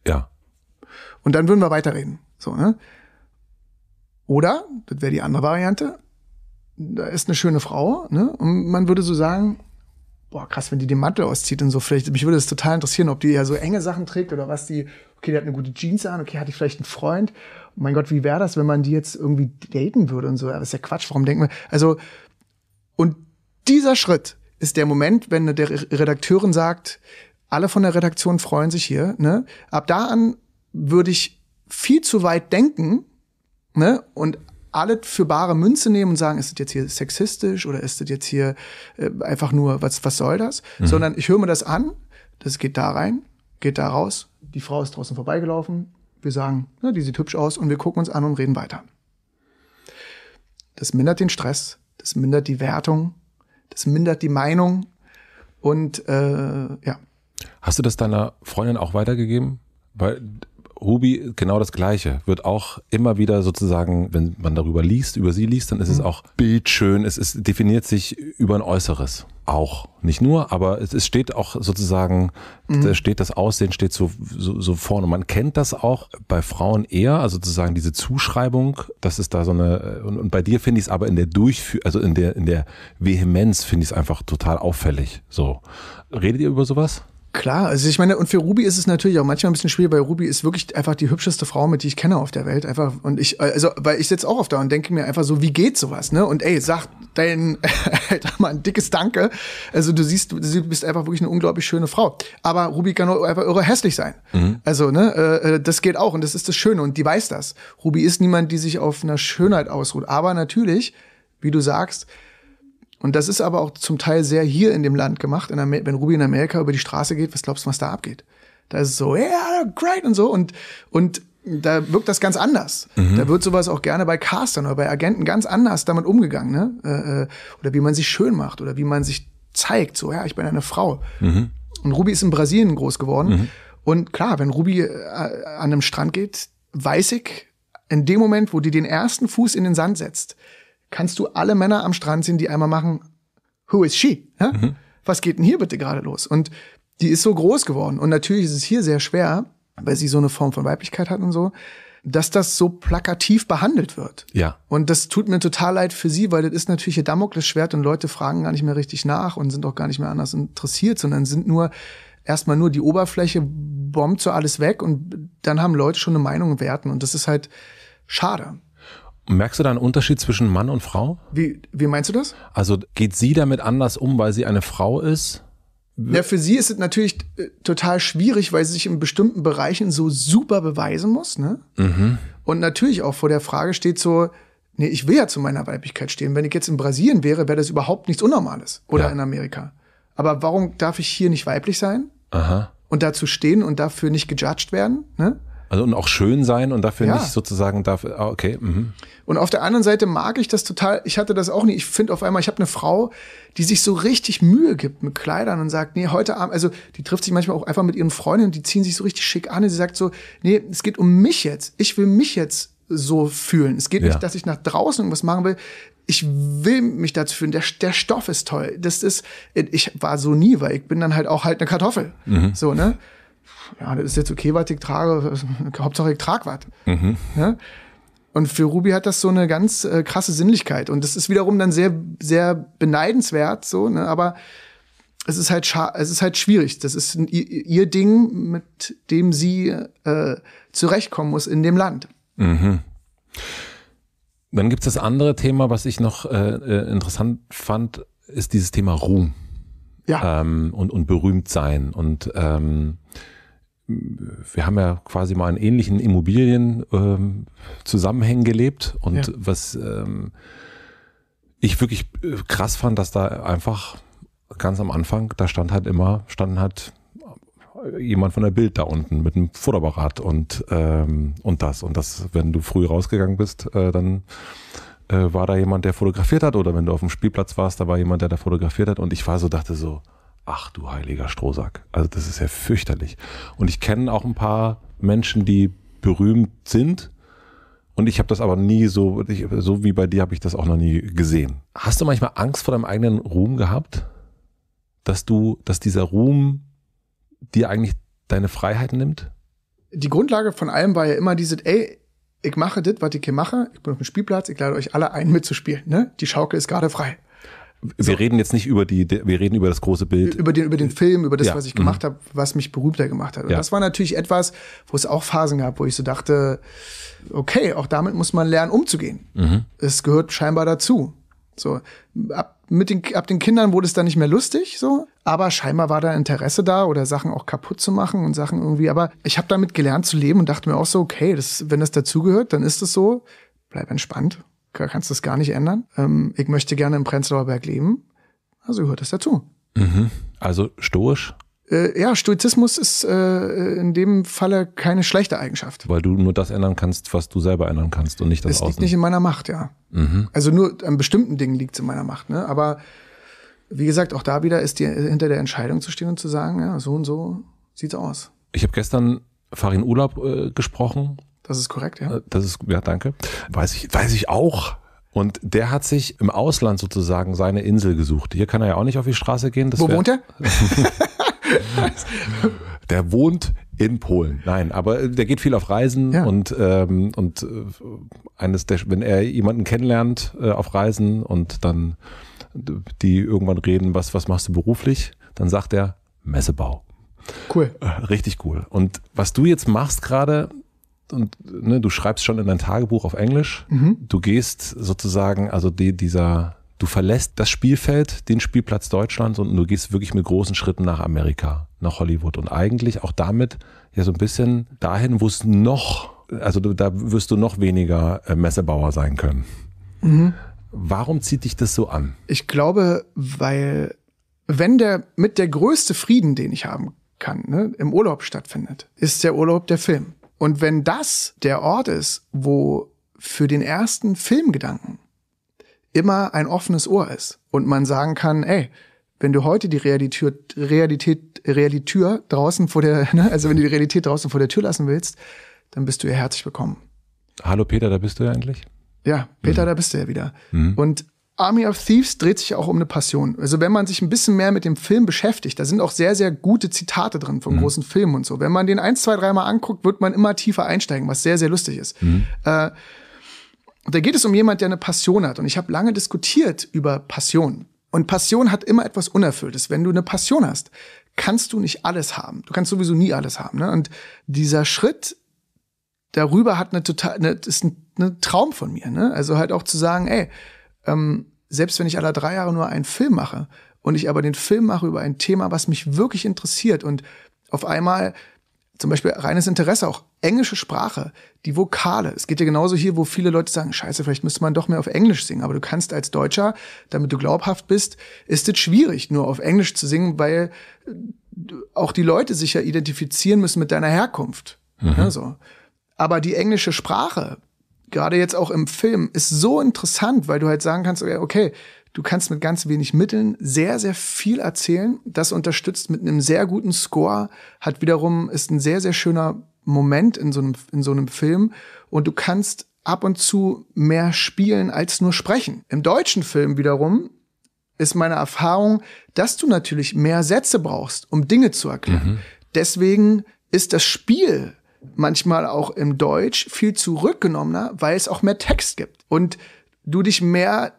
Ja. Und dann würden wir weiterreden. So, ne? Oder, das wäre die andere Variante, da ist eine schöne Frau, ne? Und man würde so sagen, boah, krass, wenn die den Mantel auszieht und so, vielleicht, mich würde es total interessieren, ob die ja so enge Sachen trägt oder was die, okay, die hat eine gute Jeans an, okay, hat die vielleicht einen Freund. mein Gott, wie wäre das, wenn man die jetzt irgendwie daten würde und so? Das ist ja Quatsch, warum denken wir? Also, und dieser Schritt, ist der Moment, wenn der Redakteurin sagt, alle von der Redaktion freuen sich hier, ne? Ab da an würde ich viel zu weit denken, ne? Und alle für bare Münze nehmen und sagen, ist das jetzt hier sexistisch oder ist das jetzt hier äh, einfach nur, was, was soll das? Mhm. Sondern ich höre mir das an, das geht da rein, geht da raus, die Frau ist draußen vorbeigelaufen, wir sagen, ne, die sieht hübsch aus und wir gucken uns an und reden weiter. Das mindert den Stress, das mindert die Wertung, das mindert die Meinung und äh, ja. Hast du das deiner Freundin auch weitergegeben? Weil Ruby genau das Gleiche. Wird auch immer wieder sozusagen, wenn man darüber liest, über sie liest, dann ist mhm. es auch bildschön. Es ist, definiert sich über ein Äußeres. Auch. Nicht nur, aber es, es steht auch sozusagen, mhm. da steht das Aussehen steht so, so, so vorne. Man kennt das auch bei Frauen eher, also sozusagen diese Zuschreibung, das ist da so eine, und, und bei dir finde ich es aber in der Durchführung, also in der, in der Vehemenz finde ich es einfach total auffällig. So. Redet ihr über sowas? Klar, also ich meine, und für Ruby ist es natürlich auch manchmal ein bisschen schwierig, weil Ruby ist wirklich einfach die hübscheste Frau, mit die ich kenne auf der Welt. Einfach, und ich, also, weil ich sitze auch oft da und denke mir einfach so, wie geht sowas, ne? Und ey, sag dein, Alter, mal ein dickes Danke. Also du siehst, du bist einfach wirklich eine unglaublich schöne Frau. Aber Ruby kann auch einfach irre hässlich sein. Mhm. Also, ne, äh, äh das geht auch und das ist das Schöne und die weiß das. Ruby ist niemand, die sich auf einer Schönheit ausruht. Aber natürlich, wie du sagst, und das ist aber auch zum Teil sehr hier in dem Land gemacht. In wenn Ruby in Amerika über die Straße geht, was glaubst du, was da abgeht? Da ist es so, yeah, great und so. Und, und da wirkt das ganz anders. Mhm. Da wird sowas auch gerne bei Castern oder bei Agenten ganz anders damit umgegangen. Ne? Äh, äh, oder wie man sich schön macht oder wie man sich zeigt. So, ja, ich bin eine Frau. Mhm. Und Ruby ist in Brasilien groß geworden. Mhm. Und klar, wenn Ruby äh, an einem Strand geht, weiß ich, in dem Moment, wo die den ersten Fuß in den Sand setzt, kannst du alle Männer am Strand sehen, die einmal machen, who is she? Ja? Mhm. Was geht denn hier bitte gerade los? Und die ist so groß geworden. Und natürlich ist es hier sehr schwer, weil sie so eine Form von Weiblichkeit hat und so, dass das so plakativ behandelt wird. Ja. Und das tut mir total leid für sie, weil das ist natürlich ihr Damoklesschwert und Leute fragen gar nicht mehr richtig nach und sind auch gar nicht mehr anders interessiert, sondern sind nur erstmal nur die Oberfläche, bombt so alles weg und dann haben Leute schon eine Meinung und Werten und das ist halt schade. Merkst du da einen Unterschied zwischen Mann und Frau? Wie, wie meinst du das? Also geht sie damit anders um, weil sie eine Frau ist? Ja, für sie ist es natürlich äh, total schwierig, weil sie sich in bestimmten Bereichen so super beweisen muss. Ne? Mhm. Und natürlich auch vor der Frage steht so, nee, ich will ja zu meiner Weiblichkeit stehen. Wenn ich jetzt in Brasilien wäre, wäre das überhaupt nichts Unnormales. Oder ja. in Amerika. Aber warum darf ich hier nicht weiblich sein? Aha. Und dazu stehen und dafür nicht gejudged werden? Ne? Also und auch schön sein und dafür ja. nicht sozusagen dafür, ah, okay. Mhm. Und auf der anderen Seite mag ich das total, ich hatte das auch nie. Ich finde auf einmal, ich habe eine Frau, die sich so richtig Mühe gibt mit Kleidern und sagt, nee, heute Abend, also die trifft sich manchmal auch einfach mit ihren Freundinnen und die ziehen sich so richtig schick an und sie sagt so, nee, es geht um mich jetzt. Ich will mich jetzt so fühlen. Es geht ja. nicht, dass ich nach draußen irgendwas machen will. Ich will mich dazu fühlen. Der, der Stoff ist toll. Das ist, ich war so nie, weil ich bin dann halt auch halt eine Kartoffel. Mhm. So, ne? ja, das ist jetzt okay, was ich trage, Hauptsache ich trage was. Mhm. Ja? Und für Ruby hat das so eine ganz äh, krasse Sinnlichkeit. Und das ist wiederum dann sehr, sehr beneidenswert, so, ne? aber es ist halt es ist halt schwierig. Das ist ein, ihr Ding, mit dem sie äh, zurechtkommen muss in dem Land. Mhm. Dann gibt es das andere Thema, was ich noch äh, äh, interessant fand, ist dieses Thema Ruhm. Ja. Ähm, und, und berühmt sein. Und ähm, wir haben ja quasi mal in ähnlichen Immobilien ähm, Zusammenhängen gelebt und ja. was ähm, ich wirklich äh, krass fand, dass da einfach ganz am Anfang, da stand halt immer, standen halt äh, jemand von der Bild da unten mit einem Futterberat und, ähm, und das. Und das, wenn du früh rausgegangen bist, äh, dann äh, war da jemand, der fotografiert hat oder wenn du auf dem Spielplatz warst, da war jemand, der da fotografiert hat und ich war so, dachte so, Ach du heiliger Strohsack. Also das ist ja fürchterlich. Und ich kenne auch ein paar Menschen, die berühmt sind. Und ich habe das aber nie so, ich, so wie bei dir habe ich das auch noch nie gesehen. Hast du manchmal Angst vor deinem eigenen Ruhm gehabt? Dass du, dass dieser Ruhm dir eigentlich deine Freiheit nimmt? Die Grundlage von allem war ja immer dieses, ey, ich mache das, was ich hier mache, ich bin auf dem Spielplatz, ich lade euch alle ein mitzuspielen, ne? Die Schaukel ist gerade frei wir so. reden jetzt nicht über die, wir reden über das große Bild. Über den, über den Film, über das, ja. was ich gemacht mhm. habe, was mich berühmter gemacht hat. Und ja. das war natürlich etwas, wo es auch Phasen gab, wo ich so dachte, okay, auch damit muss man lernen, umzugehen. Mhm. Es gehört scheinbar dazu. So, ab, mit den, ab den Kindern wurde es dann nicht mehr lustig, so. Aber scheinbar war da Interesse da oder Sachen auch kaputt zu machen und Sachen irgendwie. Aber ich habe damit gelernt zu leben und dachte mir auch so, okay, das, wenn das dazugehört, dann ist es so. Bleib entspannt kannst du das gar nicht ändern. Ähm, ich möchte gerne im Prenzlauer Berg leben. Also gehört das dazu. Mhm. Also stoisch? Äh, ja, Stoizismus ist äh, in dem Falle keine schlechte Eigenschaft. Weil du nur das ändern kannst, was du selber ändern kannst und nicht das Es Das liegt nicht in meiner Macht, ja. Mhm. Also nur an bestimmten Dingen liegt es in meiner Macht. Ne? Aber wie gesagt, auch da wieder ist dir hinter der Entscheidung zu stehen und zu sagen, ja, so und so sieht's aus. Ich habe gestern Farin Urlaub äh, gesprochen das ist korrekt, ja. Äh, das ist, ja, danke. Weiß ich, weiß ich auch. Und der hat sich im Ausland sozusagen seine Insel gesucht. Hier kann er ja auch nicht auf die Straße gehen. Wo wohnt er? der wohnt in Polen. Nein, aber äh, der geht viel auf Reisen ja. und, ähm, und äh, eines der, wenn er jemanden kennenlernt äh, auf Reisen und dann die irgendwann reden, was, was machst du beruflich, dann sagt er Messebau. Cool. Äh, richtig cool. Und was du jetzt machst gerade, und ne, du schreibst schon in dein Tagebuch auf Englisch. Mhm. Du gehst sozusagen, also die, dieser, du verlässt das Spielfeld, den Spielplatz Deutschlands und du gehst wirklich mit großen Schritten nach Amerika, nach Hollywood und eigentlich auch damit ja so ein bisschen dahin, wo es noch, also du, da wirst du noch weniger äh, Messebauer sein können. Mhm. Warum zieht dich das so an? Ich glaube, weil wenn der mit der größte Frieden, den ich haben kann, ne, im Urlaub stattfindet, ist der Urlaub der Film. Und wenn das der Ort ist, wo für den ersten Filmgedanken immer ein offenes Ohr ist und man sagen kann, ey, wenn du heute die Realität, Realität, Realitür draußen vor der, ne, also wenn du die Realität draußen vor der Tür lassen willst, dann bist du ja herzlich willkommen. Hallo Peter, da bist du ja endlich. Ja, Peter, mhm. da bist du ja wieder. Mhm. Und Army of Thieves dreht sich auch um eine Passion. Also wenn man sich ein bisschen mehr mit dem Film beschäftigt, da sind auch sehr, sehr gute Zitate drin von mhm. großen Filmen und so. Wenn man den eins, zwei, dreimal anguckt, wird man immer tiefer einsteigen, was sehr, sehr lustig ist. Mhm. Äh, da geht es um jemand, der eine Passion hat. Und ich habe lange diskutiert über Passion. Und Passion hat immer etwas Unerfülltes. Wenn du eine Passion hast, kannst du nicht alles haben. Du kannst sowieso nie alles haben. Ne? Und dieser Schritt darüber hat eine total, eine, ist ein, ein ne Traum von mir. Ne? Also halt auch zu sagen, ey, ähm, selbst wenn ich alle drei Jahre nur einen Film mache und ich aber den Film mache über ein Thema, was mich wirklich interessiert und auf einmal zum Beispiel reines Interesse auch englische Sprache, die Vokale. Es geht ja genauso hier, wo viele Leute sagen, scheiße, vielleicht müsste man doch mehr auf Englisch singen. Aber du kannst als Deutscher, damit du glaubhaft bist, ist es schwierig, nur auf Englisch zu singen, weil äh, auch die Leute sich ja identifizieren müssen mit deiner Herkunft. Mhm. Also. Aber die englische Sprache, gerade jetzt auch im Film, ist so interessant, weil du halt sagen kannst, okay, du kannst mit ganz wenig Mitteln sehr, sehr viel erzählen. Das unterstützt mit einem sehr guten Score, hat wiederum, ist ein sehr, sehr schöner Moment in so einem, in so einem Film. Und du kannst ab und zu mehr spielen als nur sprechen. Im deutschen Film wiederum ist meine Erfahrung, dass du natürlich mehr Sätze brauchst, um Dinge zu erklären. Mhm. Deswegen ist das Spiel manchmal auch im Deutsch viel zurückgenommener, weil es auch mehr Text gibt und du dich mehr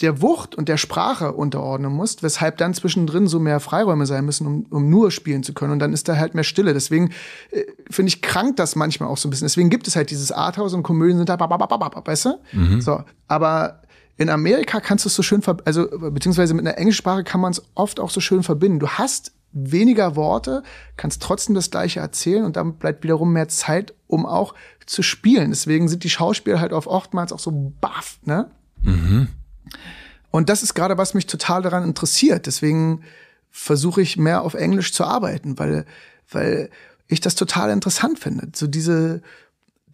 der Wucht und der Sprache unterordnen musst, weshalb dann zwischendrin so mehr Freiräume sein müssen, um, um nur spielen zu können. Und dann ist da halt mehr Stille. Deswegen äh, finde ich krank das manchmal auch so ein bisschen. Deswegen gibt es halt dieses Arthaus und Komödien sind da, weißt du? Mhm. So, aber in Amerika kannst du es so schön, also beziehungsweise mit einer Englischsprache kann man es oft auch so schön verbinden. Du hast weniger Worte, kannst trotzdem das Gleiche erzählen und damit bleibt wiederum mehr Zeit, um auch zu spielen. Deswegen sind die Schauspieler halt oft oftmals auch so baff, ne? Mhm. Und das ist gerade, was mich total daran interessiert. Deswegen versuche ich mehr auf Englisch zu arbeiten, weil, weil ich das total interessant finde. So diese,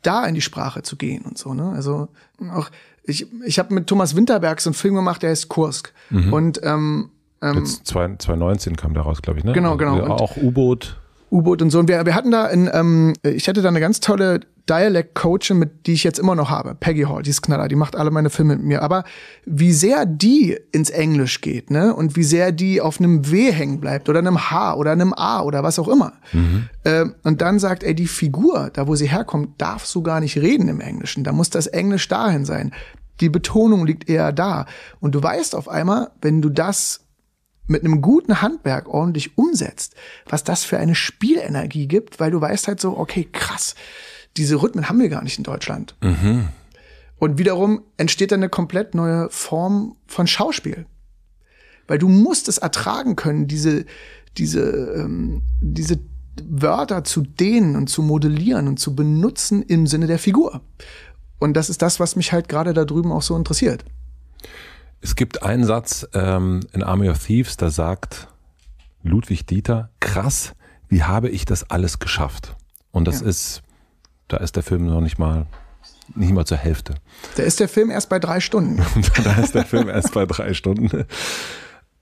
da in die Sprache zu gehen und so, ne? Also auch, ich, ich habe mit Thomas Winterberg so einen Film gemacht, der heißt Kursk. Mhm. Und ähm, ähm, 2019 kam da raus, glaube ich, ne? Genau, genau. Und auch U-Boot. U-Boot und so. Und wir, wir hatten da, in, ähm, ich hatte da eine ganz tolle Dialect-Coachin, mit die ich jetzt immer noch habe, Peggy Hall, die ist Knaller, die macht alle meine Filme mit mir. Aber wie sehr die ins Englisch geht, ne? Und wie sehr die auf einem W hängen bleibt oder einem H oder einem A oder was auch immer. Mhm. Ähm, und dann sagt, ey, die Figur, da wo sie herkommt, darf so gar nicht reden im Englischen. Da muss das Englisch dahin sein. Die Betonung liegt eher da. Und du weißt auf einmal, wenn du das mit einem guten Handwerk ordentlich umsetzt, was das für eine Spielenergie gibt, weil du weißt halt so, okay, krass, diese Rhythmen haben wir gar nicht in Deutschland. Mhm. Und wiederum entsteht dann eine komplett neue Form von Schauspiel. Weil du musst es ertragen können, diese, diese, ähm, diese Wörter zu dehnen und zu modellieren und zu benutzen im Sinne der Figur. Und das ist das, was mich halt gerade da drüben auch so interessiert. Es gibt einen Satz ähm, in Army of Thieves, da sagt Ludwig Dieter, krass, wie habe ich das alles geschafft? Und das ja. ist, da ist der Film noch nicht mal, nicht mal zur Hälfte. Da ist der Film erst bei drei Stunden. da ist der Film erst bei drei Stunden. Und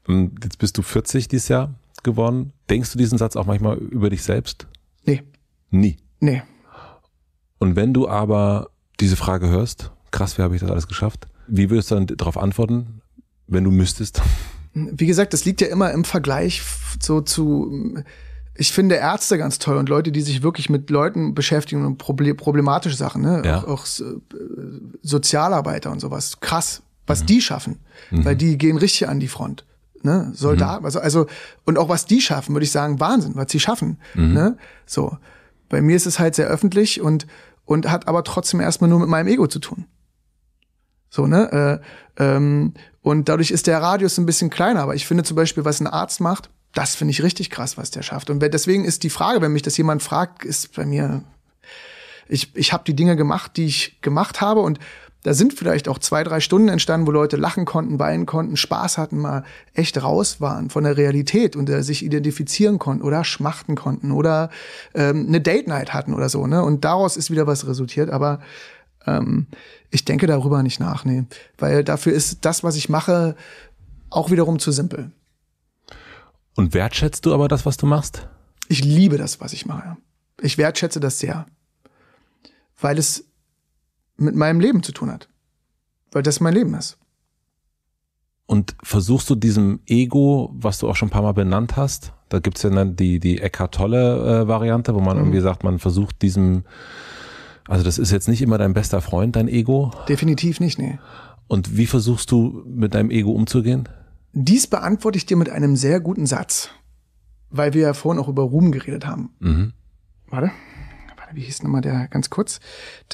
ähm, jetzt bist du 40 dieses Jahr geworden. Denkst du diesen Satz auch manchmal über dich selbst? Nee. Nie? Nee. Und wenn du aber diese Frage hörst, krass, wie habe ich das alles geschafft? Wie würdest du dann darauf antworten, wenn du müsstest? Wie gesagt, das liegt ja immer im Vergleich so zu. Ich finde Ärzte ganz toll und Leute, die sich wirklich mit Leuten beschäftigen und problematische Sachen, ne? Ja. Auch, auch äh, Sozialarbeiter und sowas. Krass, was mhm. die schaffen. Mhm. Weil die gehen richtig an die Front. Ne? Soldaten, mhm. also, also, und auch was die schaffen, würde ich sagen, Wahnsinn, was sie schaffen. Mhm. Ne? So. Bei mir ist es halt sehr öffentlich und, und hat aber trotzdem erstmal nur mit meinem Ego zu tun. So, ne? Äh, ähm, und dadurch ist der Radius ein bisschen kleiner. Aber ich finde zum Beispiel, was ein Arzt macht, das finde ich richtig krass, was der schafft. Und deswegen ist die Frage, wenn mich das jemand fragt, ist bei mir, ich, ich habe die Dinge gemacht, die ich gemacht habe und da sind vielleicht auch zwei, drei Stunden entstanden, wo Leute lachen konnten, weinen konnten, Spaß hatten, mal echt raus waren von der Realität und äh, sich identifizieren konnten oder schmachten konnten oder ähm, eine Date Night hatten oder so. Ne? Und daraus ist wieder was resultiert. Aber ähm, ich denke darüber nicht nach, nee. Weil dafür ist das, was ich mache, auch wiederum zu simpel. Und wertschätzt du aber das, was du machst? Ich liebe das, was ich mache. Ich wertschätze das sehr. Weil es mit meinem Leben zu tun hat. Weil das mein Leben ist. Und versuchst du diesem Ego, was du auch schon ein paar Mal benannt hast, da gibt's ja dann die, die Eckart Tolle-Variante, äh, wo man mhm. irgendwie sagt, man versucht diesem also das ist jetzt nicht immer dein bester Freund, dein Ego? Definitiv nicht, nee. Und wie versuchst du mit deinem Ego umzugehen? Dies beantworte ich dir mit einem sehr guten Satz, weil wir ja vorhin auch über Ruhm geredet haben. Mhm. Warte, warte, wie hieß nochmal der ganz kurz?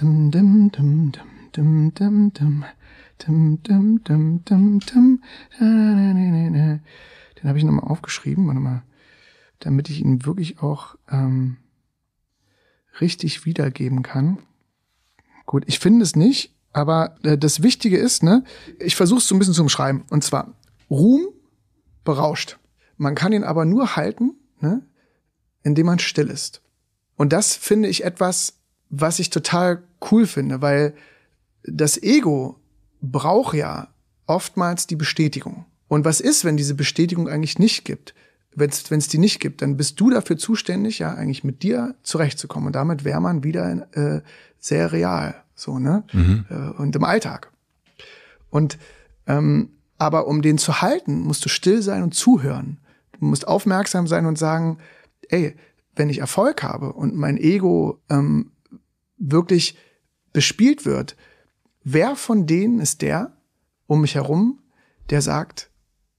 Dim, dim, dim, dim, dim, dim, dim, dim, dim, dim, dim. Den habe ich nochmal aufgeschrieben, warte mal, damit ich ihn wirklich auch ähm, richtig wiedergeben kann. Gut, ich finde es nicht, aber äh, das Wichtige ist, ne, ich versuche es so ein bisschen zu umschreiben. Und zwar, Ruhm berauscht. Man kann ihn aber nur halten, ne, indem man still ist. Und das finde ich etwas, was ich total cool finde, weil das Ego braucht ja oftmals die Bestätigung. Und was ist, wenn diese Bestätigung eigentlich nicht gibt? wenn es die nicht gibt, dann bist du dafür zuständig, ja eigentlich mit dir zurechtzukommen. Und damit wäre man wieder äh, sehr real, so ne mhm. Äh, und im Alltag. Und ähm, aber um den zu halten, musst du still sein und zuhören. Du musst aufmerksam sein und sagen, ey, wenn ich Erfolg habe und mein Ego ähm, wirklich bespielt wird, wer von denen ist der um mich herum, der sagt,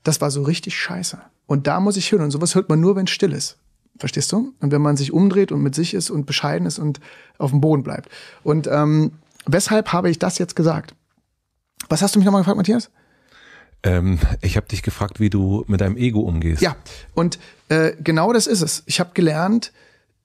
das war so richtig scheiße? Und da muss ich hören. Und sowas hört man nur, wenn still ist. Verstehst du? Und wenn man sich umdreht und mit sich ist und bescheiden ist und auf dem Boden bleibt. Und ähm, weshalb habe ich das jetzt gesagt? Was hast du mich nochmal gefragt, Matthias? Ähm, ich habe dich gefragt, wie du mit deinem Ego umgehst. Ja, und äh, genau das ist es. Ich habe gelernt,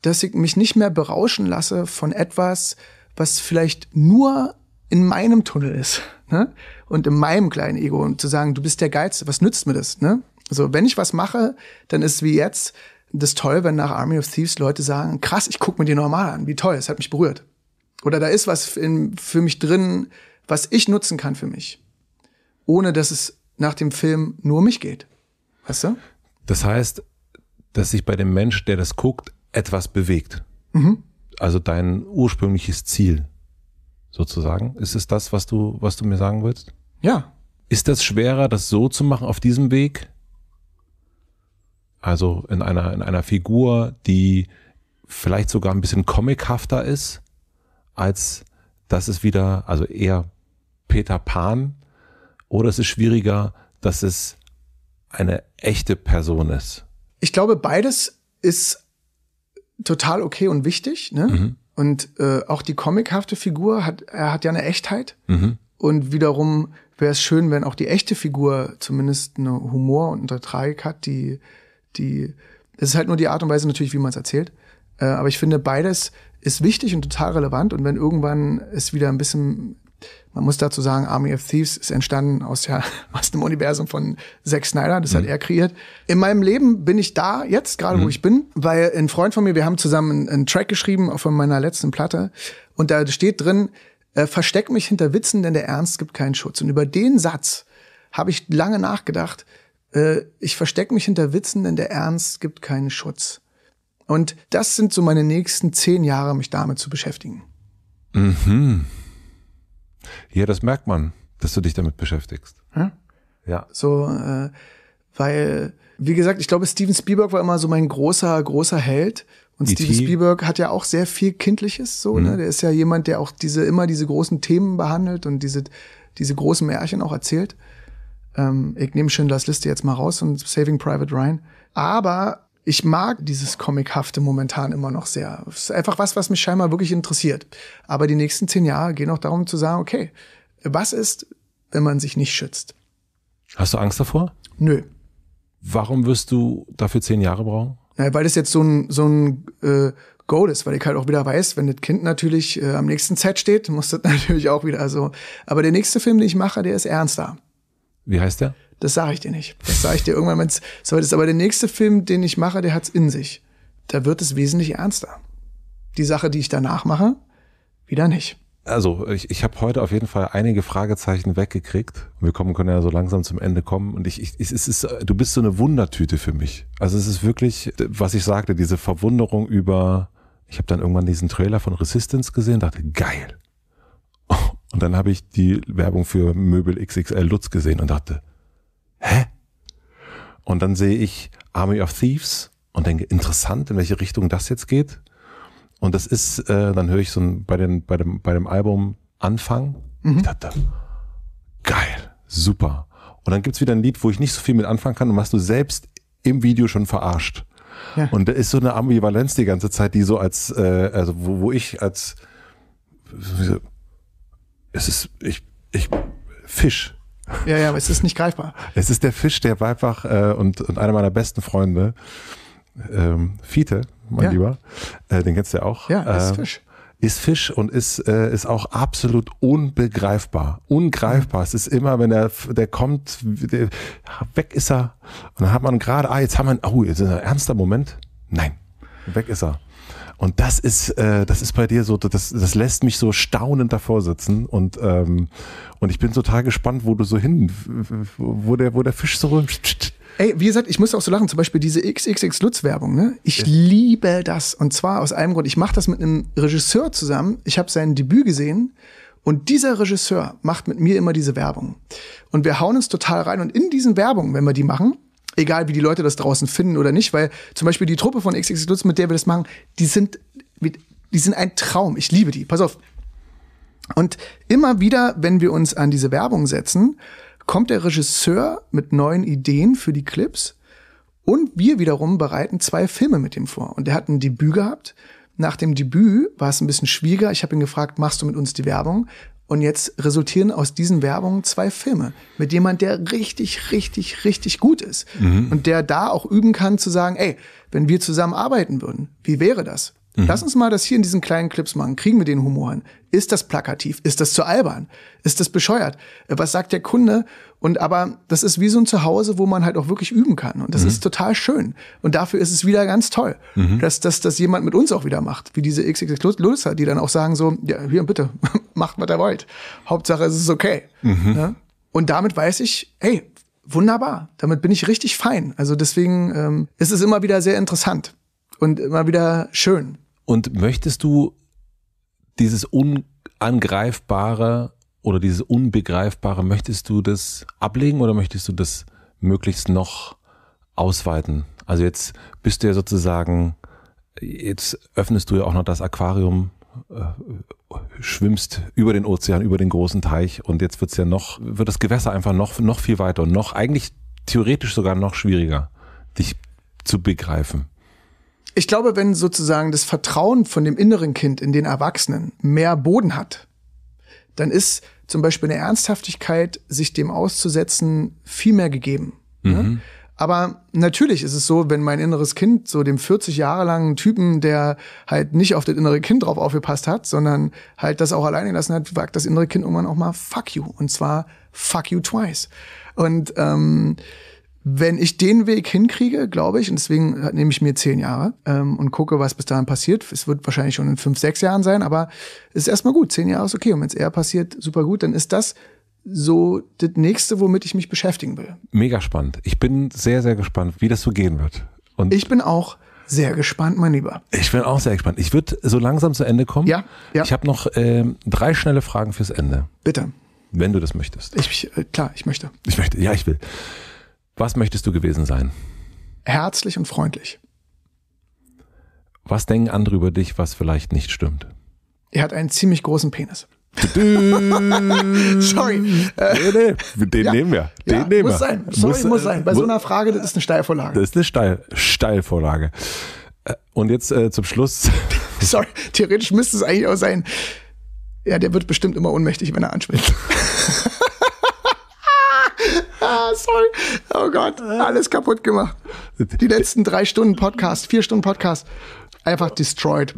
dass ich mich nicht mehr berauschen lasse von etwas, was vielleicht nur in meinem Tunnel ist ne? und in meinem kleinen Ego und zu sagen, du bist der Geilste, was nützt mir das? Ne? So, wenn ich was mache, dann ist wie jetzt das toll, wenn nach Army of Thieves Leute sagen, krass, ich gucke mir die normal an, wie toll, es hat mich berührt. Oder da ist was in, für mich drin, was ich nutzen kann für mich. Ohne dass es nach dem Film nur mich geht. Weißt du? Das heißt, dass sich bei dem Mensch, der das guckt, etwas bewegt. Mhm. Also dein ursprüngliches Ziel sozusagen. Ist es das, was du, was du mir sagen willst? Ja. Ist das schwerer, das so zu machen auf diesem Weg, also in einer, in einer Figur, die vielleicht sogar ein bisschen comichafter ist, als dass es wieder, also eher Peter Pan. Oder es ist schwieriger, dass es eine echte Person ist. Ich glaube, beides ist total okay und wichtig. Ne? Mhm. Und äh, auch die comichafte Figur hat, er hat ja eine Echtheit. Mhm. Und wiederum wäre es schön, wenn auch die echte Figur zumindest einen Humor und eine Tragik hat, die die, es ist halt nur die Art und Weise natürlich, wie man es erzählt. Äh, aber ich finde, beides ist wichtig und total relevant. Und wenn irgendwann es wieder ein bisschen, man muss dazu sagen, Army of Thieves ist entstanden aus, ja, aus dem Universum von Zack Snyder, das mhm. hat er kreiert. In meinem Leben bin ich da jetzt, gerade mhm. wo ich bin, weil ein Freund von mir, wir haben zusammen einen, Track geschrieben von meiner letzten Platte. Und da steht drin, äh, versteck mich hinter Witzen, denn der Ernst gibt keinen Schutz. Und über den Satz habe ich lange nachgedacht, äh, ich verstecke mich hinter Witzen, denn der Ernst gibt keinen Schutz. Und das sind so meine nächsten zehn Jahre, mich damit zu beschäftigen. Mhm. Ja, das merkt man, dass du dich damit beschäftigst. Ja. Ja. So, äh, weil, wie gesagt, ich glaube, Steven Spielberg war immer so mein großer, großer Held. Und e. Steven Spielberg hat ja auch sehr viel Kindliches, so, ne? mhm. ne? Der ist ja jemand, der auch diese, immer diese großen Themen behandelt und diese, diese großen Märchen auch erzählt. Ähm, ich nehme Schindlers Liste jetzt mal raus und Saving Private Ryan. Aber ich mag dieses Comichafte momentan immer noch sehr. Es ist einfach was, was mich scheinbar wirklich interessiert. Aber die nächsten zehn Jahre gehen auch darum zu sagen, okay, was ist, wenn man sich nicht schützt? Hast du Angst davor? Nö. Warum wirst du dafür zehn Jahre brauchen? Naja, weil das jetzt so ein, so ein äh, Goal ist, weil ich halt auch wieder weiß, wenn das Kind natürlich äh, am nächsten Set steht, muss das natürlich auch wieder. so. Also. aber der nächste Film, den ich mache, der ist ernster. Wie heißt der? Das sage ich dir nicht. Das sage ich dir irgendwann, wenn es soweit ist. Aber der nächste Film, den ich mache, der hat's in sich. Da wird es wesentlich ernster. Die Sache, die ich danach mache, wieder nicht. Also, ich, ich habe heute auf jeden Fall einige Fragezeichen weggekriegt. Wir kommen, können ja so langsam zum Ende kommen. Und ich, ich, es ist, du bist so eine Wundertüte für mich. Also, es ist wirklich, was ich sagte, diese Verwunderung über. Ich habe dann irgendwann diesen Trailer von Resistance gesehen, dachte, geil. Und dann habe ich die Werbung für Möbel XXL Lutz gesehen und dachte, hä? Und dann sehe ich Army of Thieves und denke, interessant, in welche Richtung das jetzt geht. Und das ist, äh, dann höre ich so ein, bei, den, bei, dem, bei dem Album Anfang. Mhm. Ich dachte, geil, super. Und dann gibt's wieder ein Lied, wo ich nicht so viel mit anfangen kann und was du selbst im Video schon verarscht. Ja. Und da ist so eine Ambivalenz die ganze Zeit, die so als, äh, also wo, wo ich als es ist, ich, ich, Fisch. Ja, ja, aber es ist nicht greifbar. Es ist der Fisch, der Weibach äh, und, und einer meiner besten Freunde, ähm, Fiete, mein ja. Lieber, äh, den kennst du ja auch. Ja, ist äh, Fisch. Ist Fisch und ist, äh, ist auch absolut unbegreifbar. Ungreifbar. Mhm. Es ist immer, wenn der, der kommt, der, weg ist er. Und dann hat man gerade, ah, jetzt haben wir einen, oh, jetzt ist ein ernster Moment. Nein, weg ist er. Und das ist, äh, das ist bei dir so, das, das lässt mich so staunend davor sitzen. Und, ähm, und ich bin total gespannt, wo du so hin, wo der, wo der Fisch so rümpft. Ey, wie gesagt, ich muss auch so lachen, zum Beispiel diese XXX-Lutz-Werbung, ne? Ich ja. liebe das. Und zwar aus einem Grund, ich mache das mit einem Regisseur zusammen. Ich habe sein Debüt gesehen und dieser Regisseur macht mit mir immer diese Werbung. Und wir hauen uns total rein. Und in diesen Werbungen, wenn wir die machen, egal wie die Leute das draußen finden oder nicht, weil zum Beispiel die Truppe von XX Lutz, mit der wir das machen, die sind, die sind ein Traum. Ich liebe die. Pass auf. Und immer wieder, wenn wir uns an diese Werbung setzen, kommt der Regisseur mit neuen Ideen für die Clips und wir wiederum bereiten zwei Filme mit ihm vor. Und er hat ein Debüt gehabt. Nach dem Debüt war es ein bisschen schwieriger. Ich habe ihn gefragt, machst du mit uns die Werbung? Und jetzt resultieren aus diesen Werbungen zwei Filme mit jemand, der richtig, richtig, richtig gut ist. Mhm. Und der da auch üben kann zu sagen, ey, wenn wir zusammen arbeiten würden, wie wäre das? Mhm. Lass uns mal das hier in diesen kleinen Clips machen. Kriegen wir den Humor hin? Ist das plakativ? Ist das zu albern? Ist das bescheuert? Äh, was sagt der Kunde? Und aber das ist wie so ein Zuhause, wo man halt auch wirklich üben kann. Und das mhm. ist total schön. Und dafür ist es wieder ganz toll, mhm. dass, dass das jemand mit uns auch wieder macht. Wie diese xxx Lutzer, die dann auch sagen so, ja, hier bitte, macht, was ihr wollt. Hauptsache, es ist okay. Ja? Mhm. Ne? Und damit weiß ich, hey, wunderbar. Damit bin ich richtig fein. Also deswegen ähm, ist es immer wieder sehr interessant und immer wieder schön. Und möchtest du dieses Unangreifbare oder dieses Unbegreifbare, möchtest du das ablegen oder möchtest du das möglichst noch ausweiten? Also jetzt bist du ja sozusagen, jetzt öffnest du ja auch noch das Aquarium, äh, schwimmst über den Ozean, über den großen Teich und jetzt wird's ja noch, wird das Gewässer einfach noch, noch viel weiter und noch eigentlich theoretisch sogar noch schwieriger, dich zu begreifen ich glaube, wenn sozusagen das Vertrauen von dem inneren Kind in den Erwachsenen mehr Boden hat, dann ist zum Beispiel eine Ernsthaftigkeit, sich dem auszusetzen, viel mehr gegeben. Ne? Mhm. Ne? Aber natürlich ist es so, wenn mein inneres Kind so dem 40 Jahre langen Typen, der halt nicht auf das innere Kind drauf aufgepasst hat, sondern halt das auch alleine gelassen hat, wagt das innere Kind irgendwann auch mal fuck you. Und zwar fuck you twice. Und ähm, wenn ich den Weg hinkriege, glaube ich, und deswegen nehme ich mir zehn Jahre ähm, und gucke, was bis dahin passiert. Es wird wahrscheinlich schon in fünf, sechs Jahren sein, aber es ist erstmal gut. Zehn Jahre ist okay. Und wenn es eher passiert, super gut, dann ist das so das nächste, womit ich mich beschäftigen will. Mega spannend. Ich bin sehr, sehr gespannt, wie das so gehen wird. Und ich bin auch sehr gespannt, mein Lieber. Ich bin auch sehr gespannt. Ich würde so langsam zu Ende kommen. Ja. ja. Ich habe noch äh, drei schnelle Fragen fürs Ende. Bitte. Wenn du das möchtest. Ich, äh, klar, ich möchte. Ich möchte, ja, ich will. Was möchtest du gewesen sein? Herzlich und freundlich. Was denken andere über dich, was vielleicht nicht stimmt? Er hat einen ziemlich großen Penis. Sorry. Nee, nee, den ja. nehmen wir. Den ja, nehmen muss wir. sein. Sorry, muss, muss sein. Bei muss, so einer Frage, das ist eine Steilvorlage. Das ist eine Steil Steilvorlage. Äh, und jetzt äh, zum Schluss. Sorry, theoretisch müsste es eigentlich auch sein. Ja, der wird bestimmt immer ohnmächtig, wenn er anschwillt. ah, sorry. Oh Gott, alles kaputt gemacht. Die letzten drei Stunden Podcast, vier Stunden Podcast, einfach destroyed.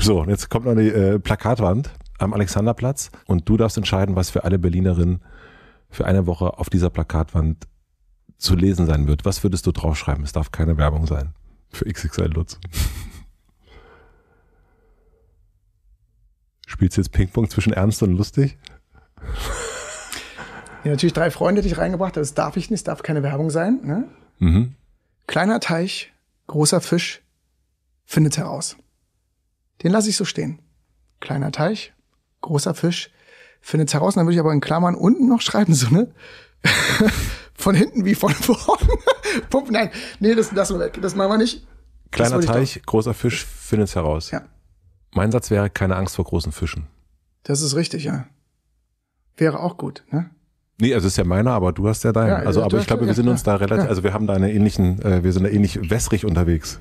So, und jetzt kommt noch die äh, Plakatwand am Alexanderplatz und du darfst entscheiden, was für alle Berlinerinnen für eine Woche auf dieser Plakatwand zu lesen sein wird. Was würdest du draufschreiben? Es darf keine Werbung sein für XXL Lutz. Spielst du jetzt Pingpong zwischen Ernst und Lustig? Ja, natürlich drei Freunde, die ich reingebracht habe. Das darf ich nicht, das darf keine Werbung sein. Ne? Mhm. Kleiner Teich, großer Fisch, findet heraus. Den lasse ich so stehen. Kleiner Teich, großer Fisch, findet heraus. Und dann würde ich aber in Klammern unten noch schreiben, so, ne? von hinten wie von vorn. Pump, nein, nee, das lassen wir weg. Das machen wir nicht. Kleiner Teich, großer Fisch, findet heraus. Ja. Mein Satz wäre, keine Angst vor großen Fischen. Das ist richtig, ja. Wäre auch gut, ne? Nee, also ist ja meiner, aber du hast ja deinen. Ja, also, aber ich glaube, ja, wir sind uns da relativ, also wir haben da eine ähnlichen, äh, wir sind da ähnlich wässrig unterwegs.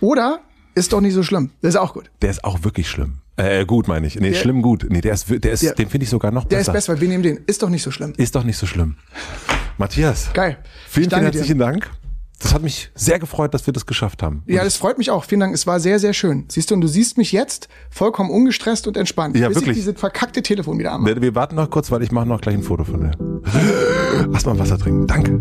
Oder ist doch nicht so schlimm. Das ist auch gut. Der ist auch wirklich schlimm. Äh, äh, gut meine ich. Nee, der, schlimm gut. Nee, der ist, der ist, der, den finde ich sogar noch besser. Der ist besser, weil wir nehmen den. Ist doch nicht so schlimm. Ist doch nicht so schlimm. Matthias. Geil. Vielen, vielen herzlichen dir. Dank das hat mich sehr gefreut, dass wir das geschafft haben. Ja, das freut mich auch. Vielen Dank. Es war sehr, sehr schön. Siehst du, und du siehst mich jetzt vollkommen ungestresst und entspannt. Ja, bis wirklich. Ich dieses verkackte Telefon wieder anmache. Wir, wir warten noch kurz, weil ich mache noch gleich ein Foto von dir. Lass mal Wasser trinken. Danke.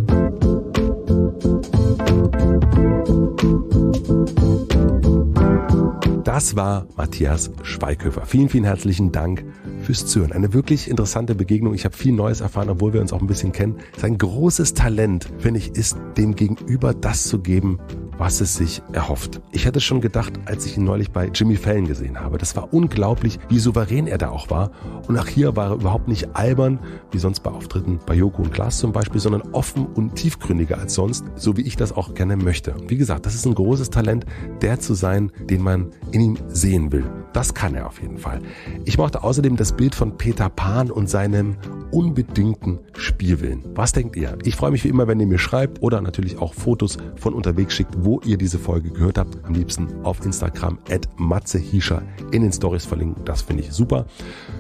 Das war Matthias Schweighöfer. Vielen, vielen herzlichen Dank Küstzürn. Eine wirklich interessante Begegnung. Ich habe viel Neues erfahren, obwohl wir uns auch ein bisschen kennen. Sein großes Talent, finde ich, ist dem Gegenüber das zu geben, was es sich erhofft. Ich hatte schon gedacht, als ich ihn neulich bei Jimmy Fallon gesehen habe. Das war unglaublich, wie souverän er da auch war. Und auch hier war er überhaupt nicht albern, wie sonst bei Auftritten bei Joko und Klaas zum Beispiel, sondern offen und tiefgründiger als sonst, so wie ich das auch gerne möchte. Wie gesagt, das ist ein großes Talent, der zu sein, den man in ihm sehen will. Das kann er auf jeden Fall. Ich mochte außerdem das Bild von Peter Pan und seinem unbedingten Spielwillen. Was denkt ihr? Ich freue mich wie immer, wenn ihr mir schreibt oder natürlich auch Fotos von unterwegs schickt, wo ihr diese Folge gehört habt. Am liebsten auf Instagram at matzehischer in den Stories verlinken. Das finde ich super.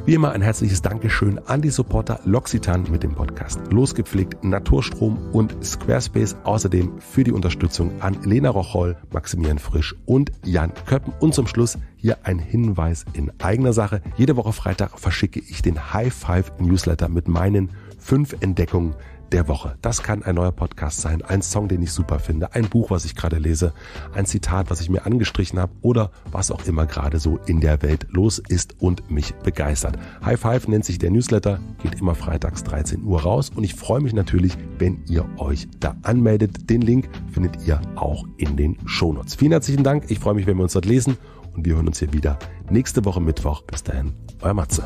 Wie immer ein herzliches Dankeschön an die Supporter Loxitan mit dem Podcast Losgepflegt, Naturstrom und Squarespace. Außerdem für die Unterstützung an Lena Rocholl, Maximilian Frisch und Jan Köppen. Und zum Schluss hier ein Hinweis in eigener Sache. Jede Woche Freitag verschicke ich den High Five Newsletter mit meinen fünf Entdeckungen der Woche. Das kann ein neuer Podcast sein, ein Song, den ich super finde, ein Buch, was ich gerade lese, ein Zitat, was ich mir angestrichen habe oder was auch immer gerade so in der Welt los ist und mich begeistert. High Five nennt sich der Newsletter, geht immer freitags 13 Uhr raus und ich freue mich natürlich, wenn ihr euch da anmeldet. Den Link findet ihr auch in den Shownotes. Vielen herzlichen Dank, ich freue mich, wenn wir uns dort lesen und wir hören uns hier wieder nächste Woche Mittwoch. Bis dahin, euer Matze.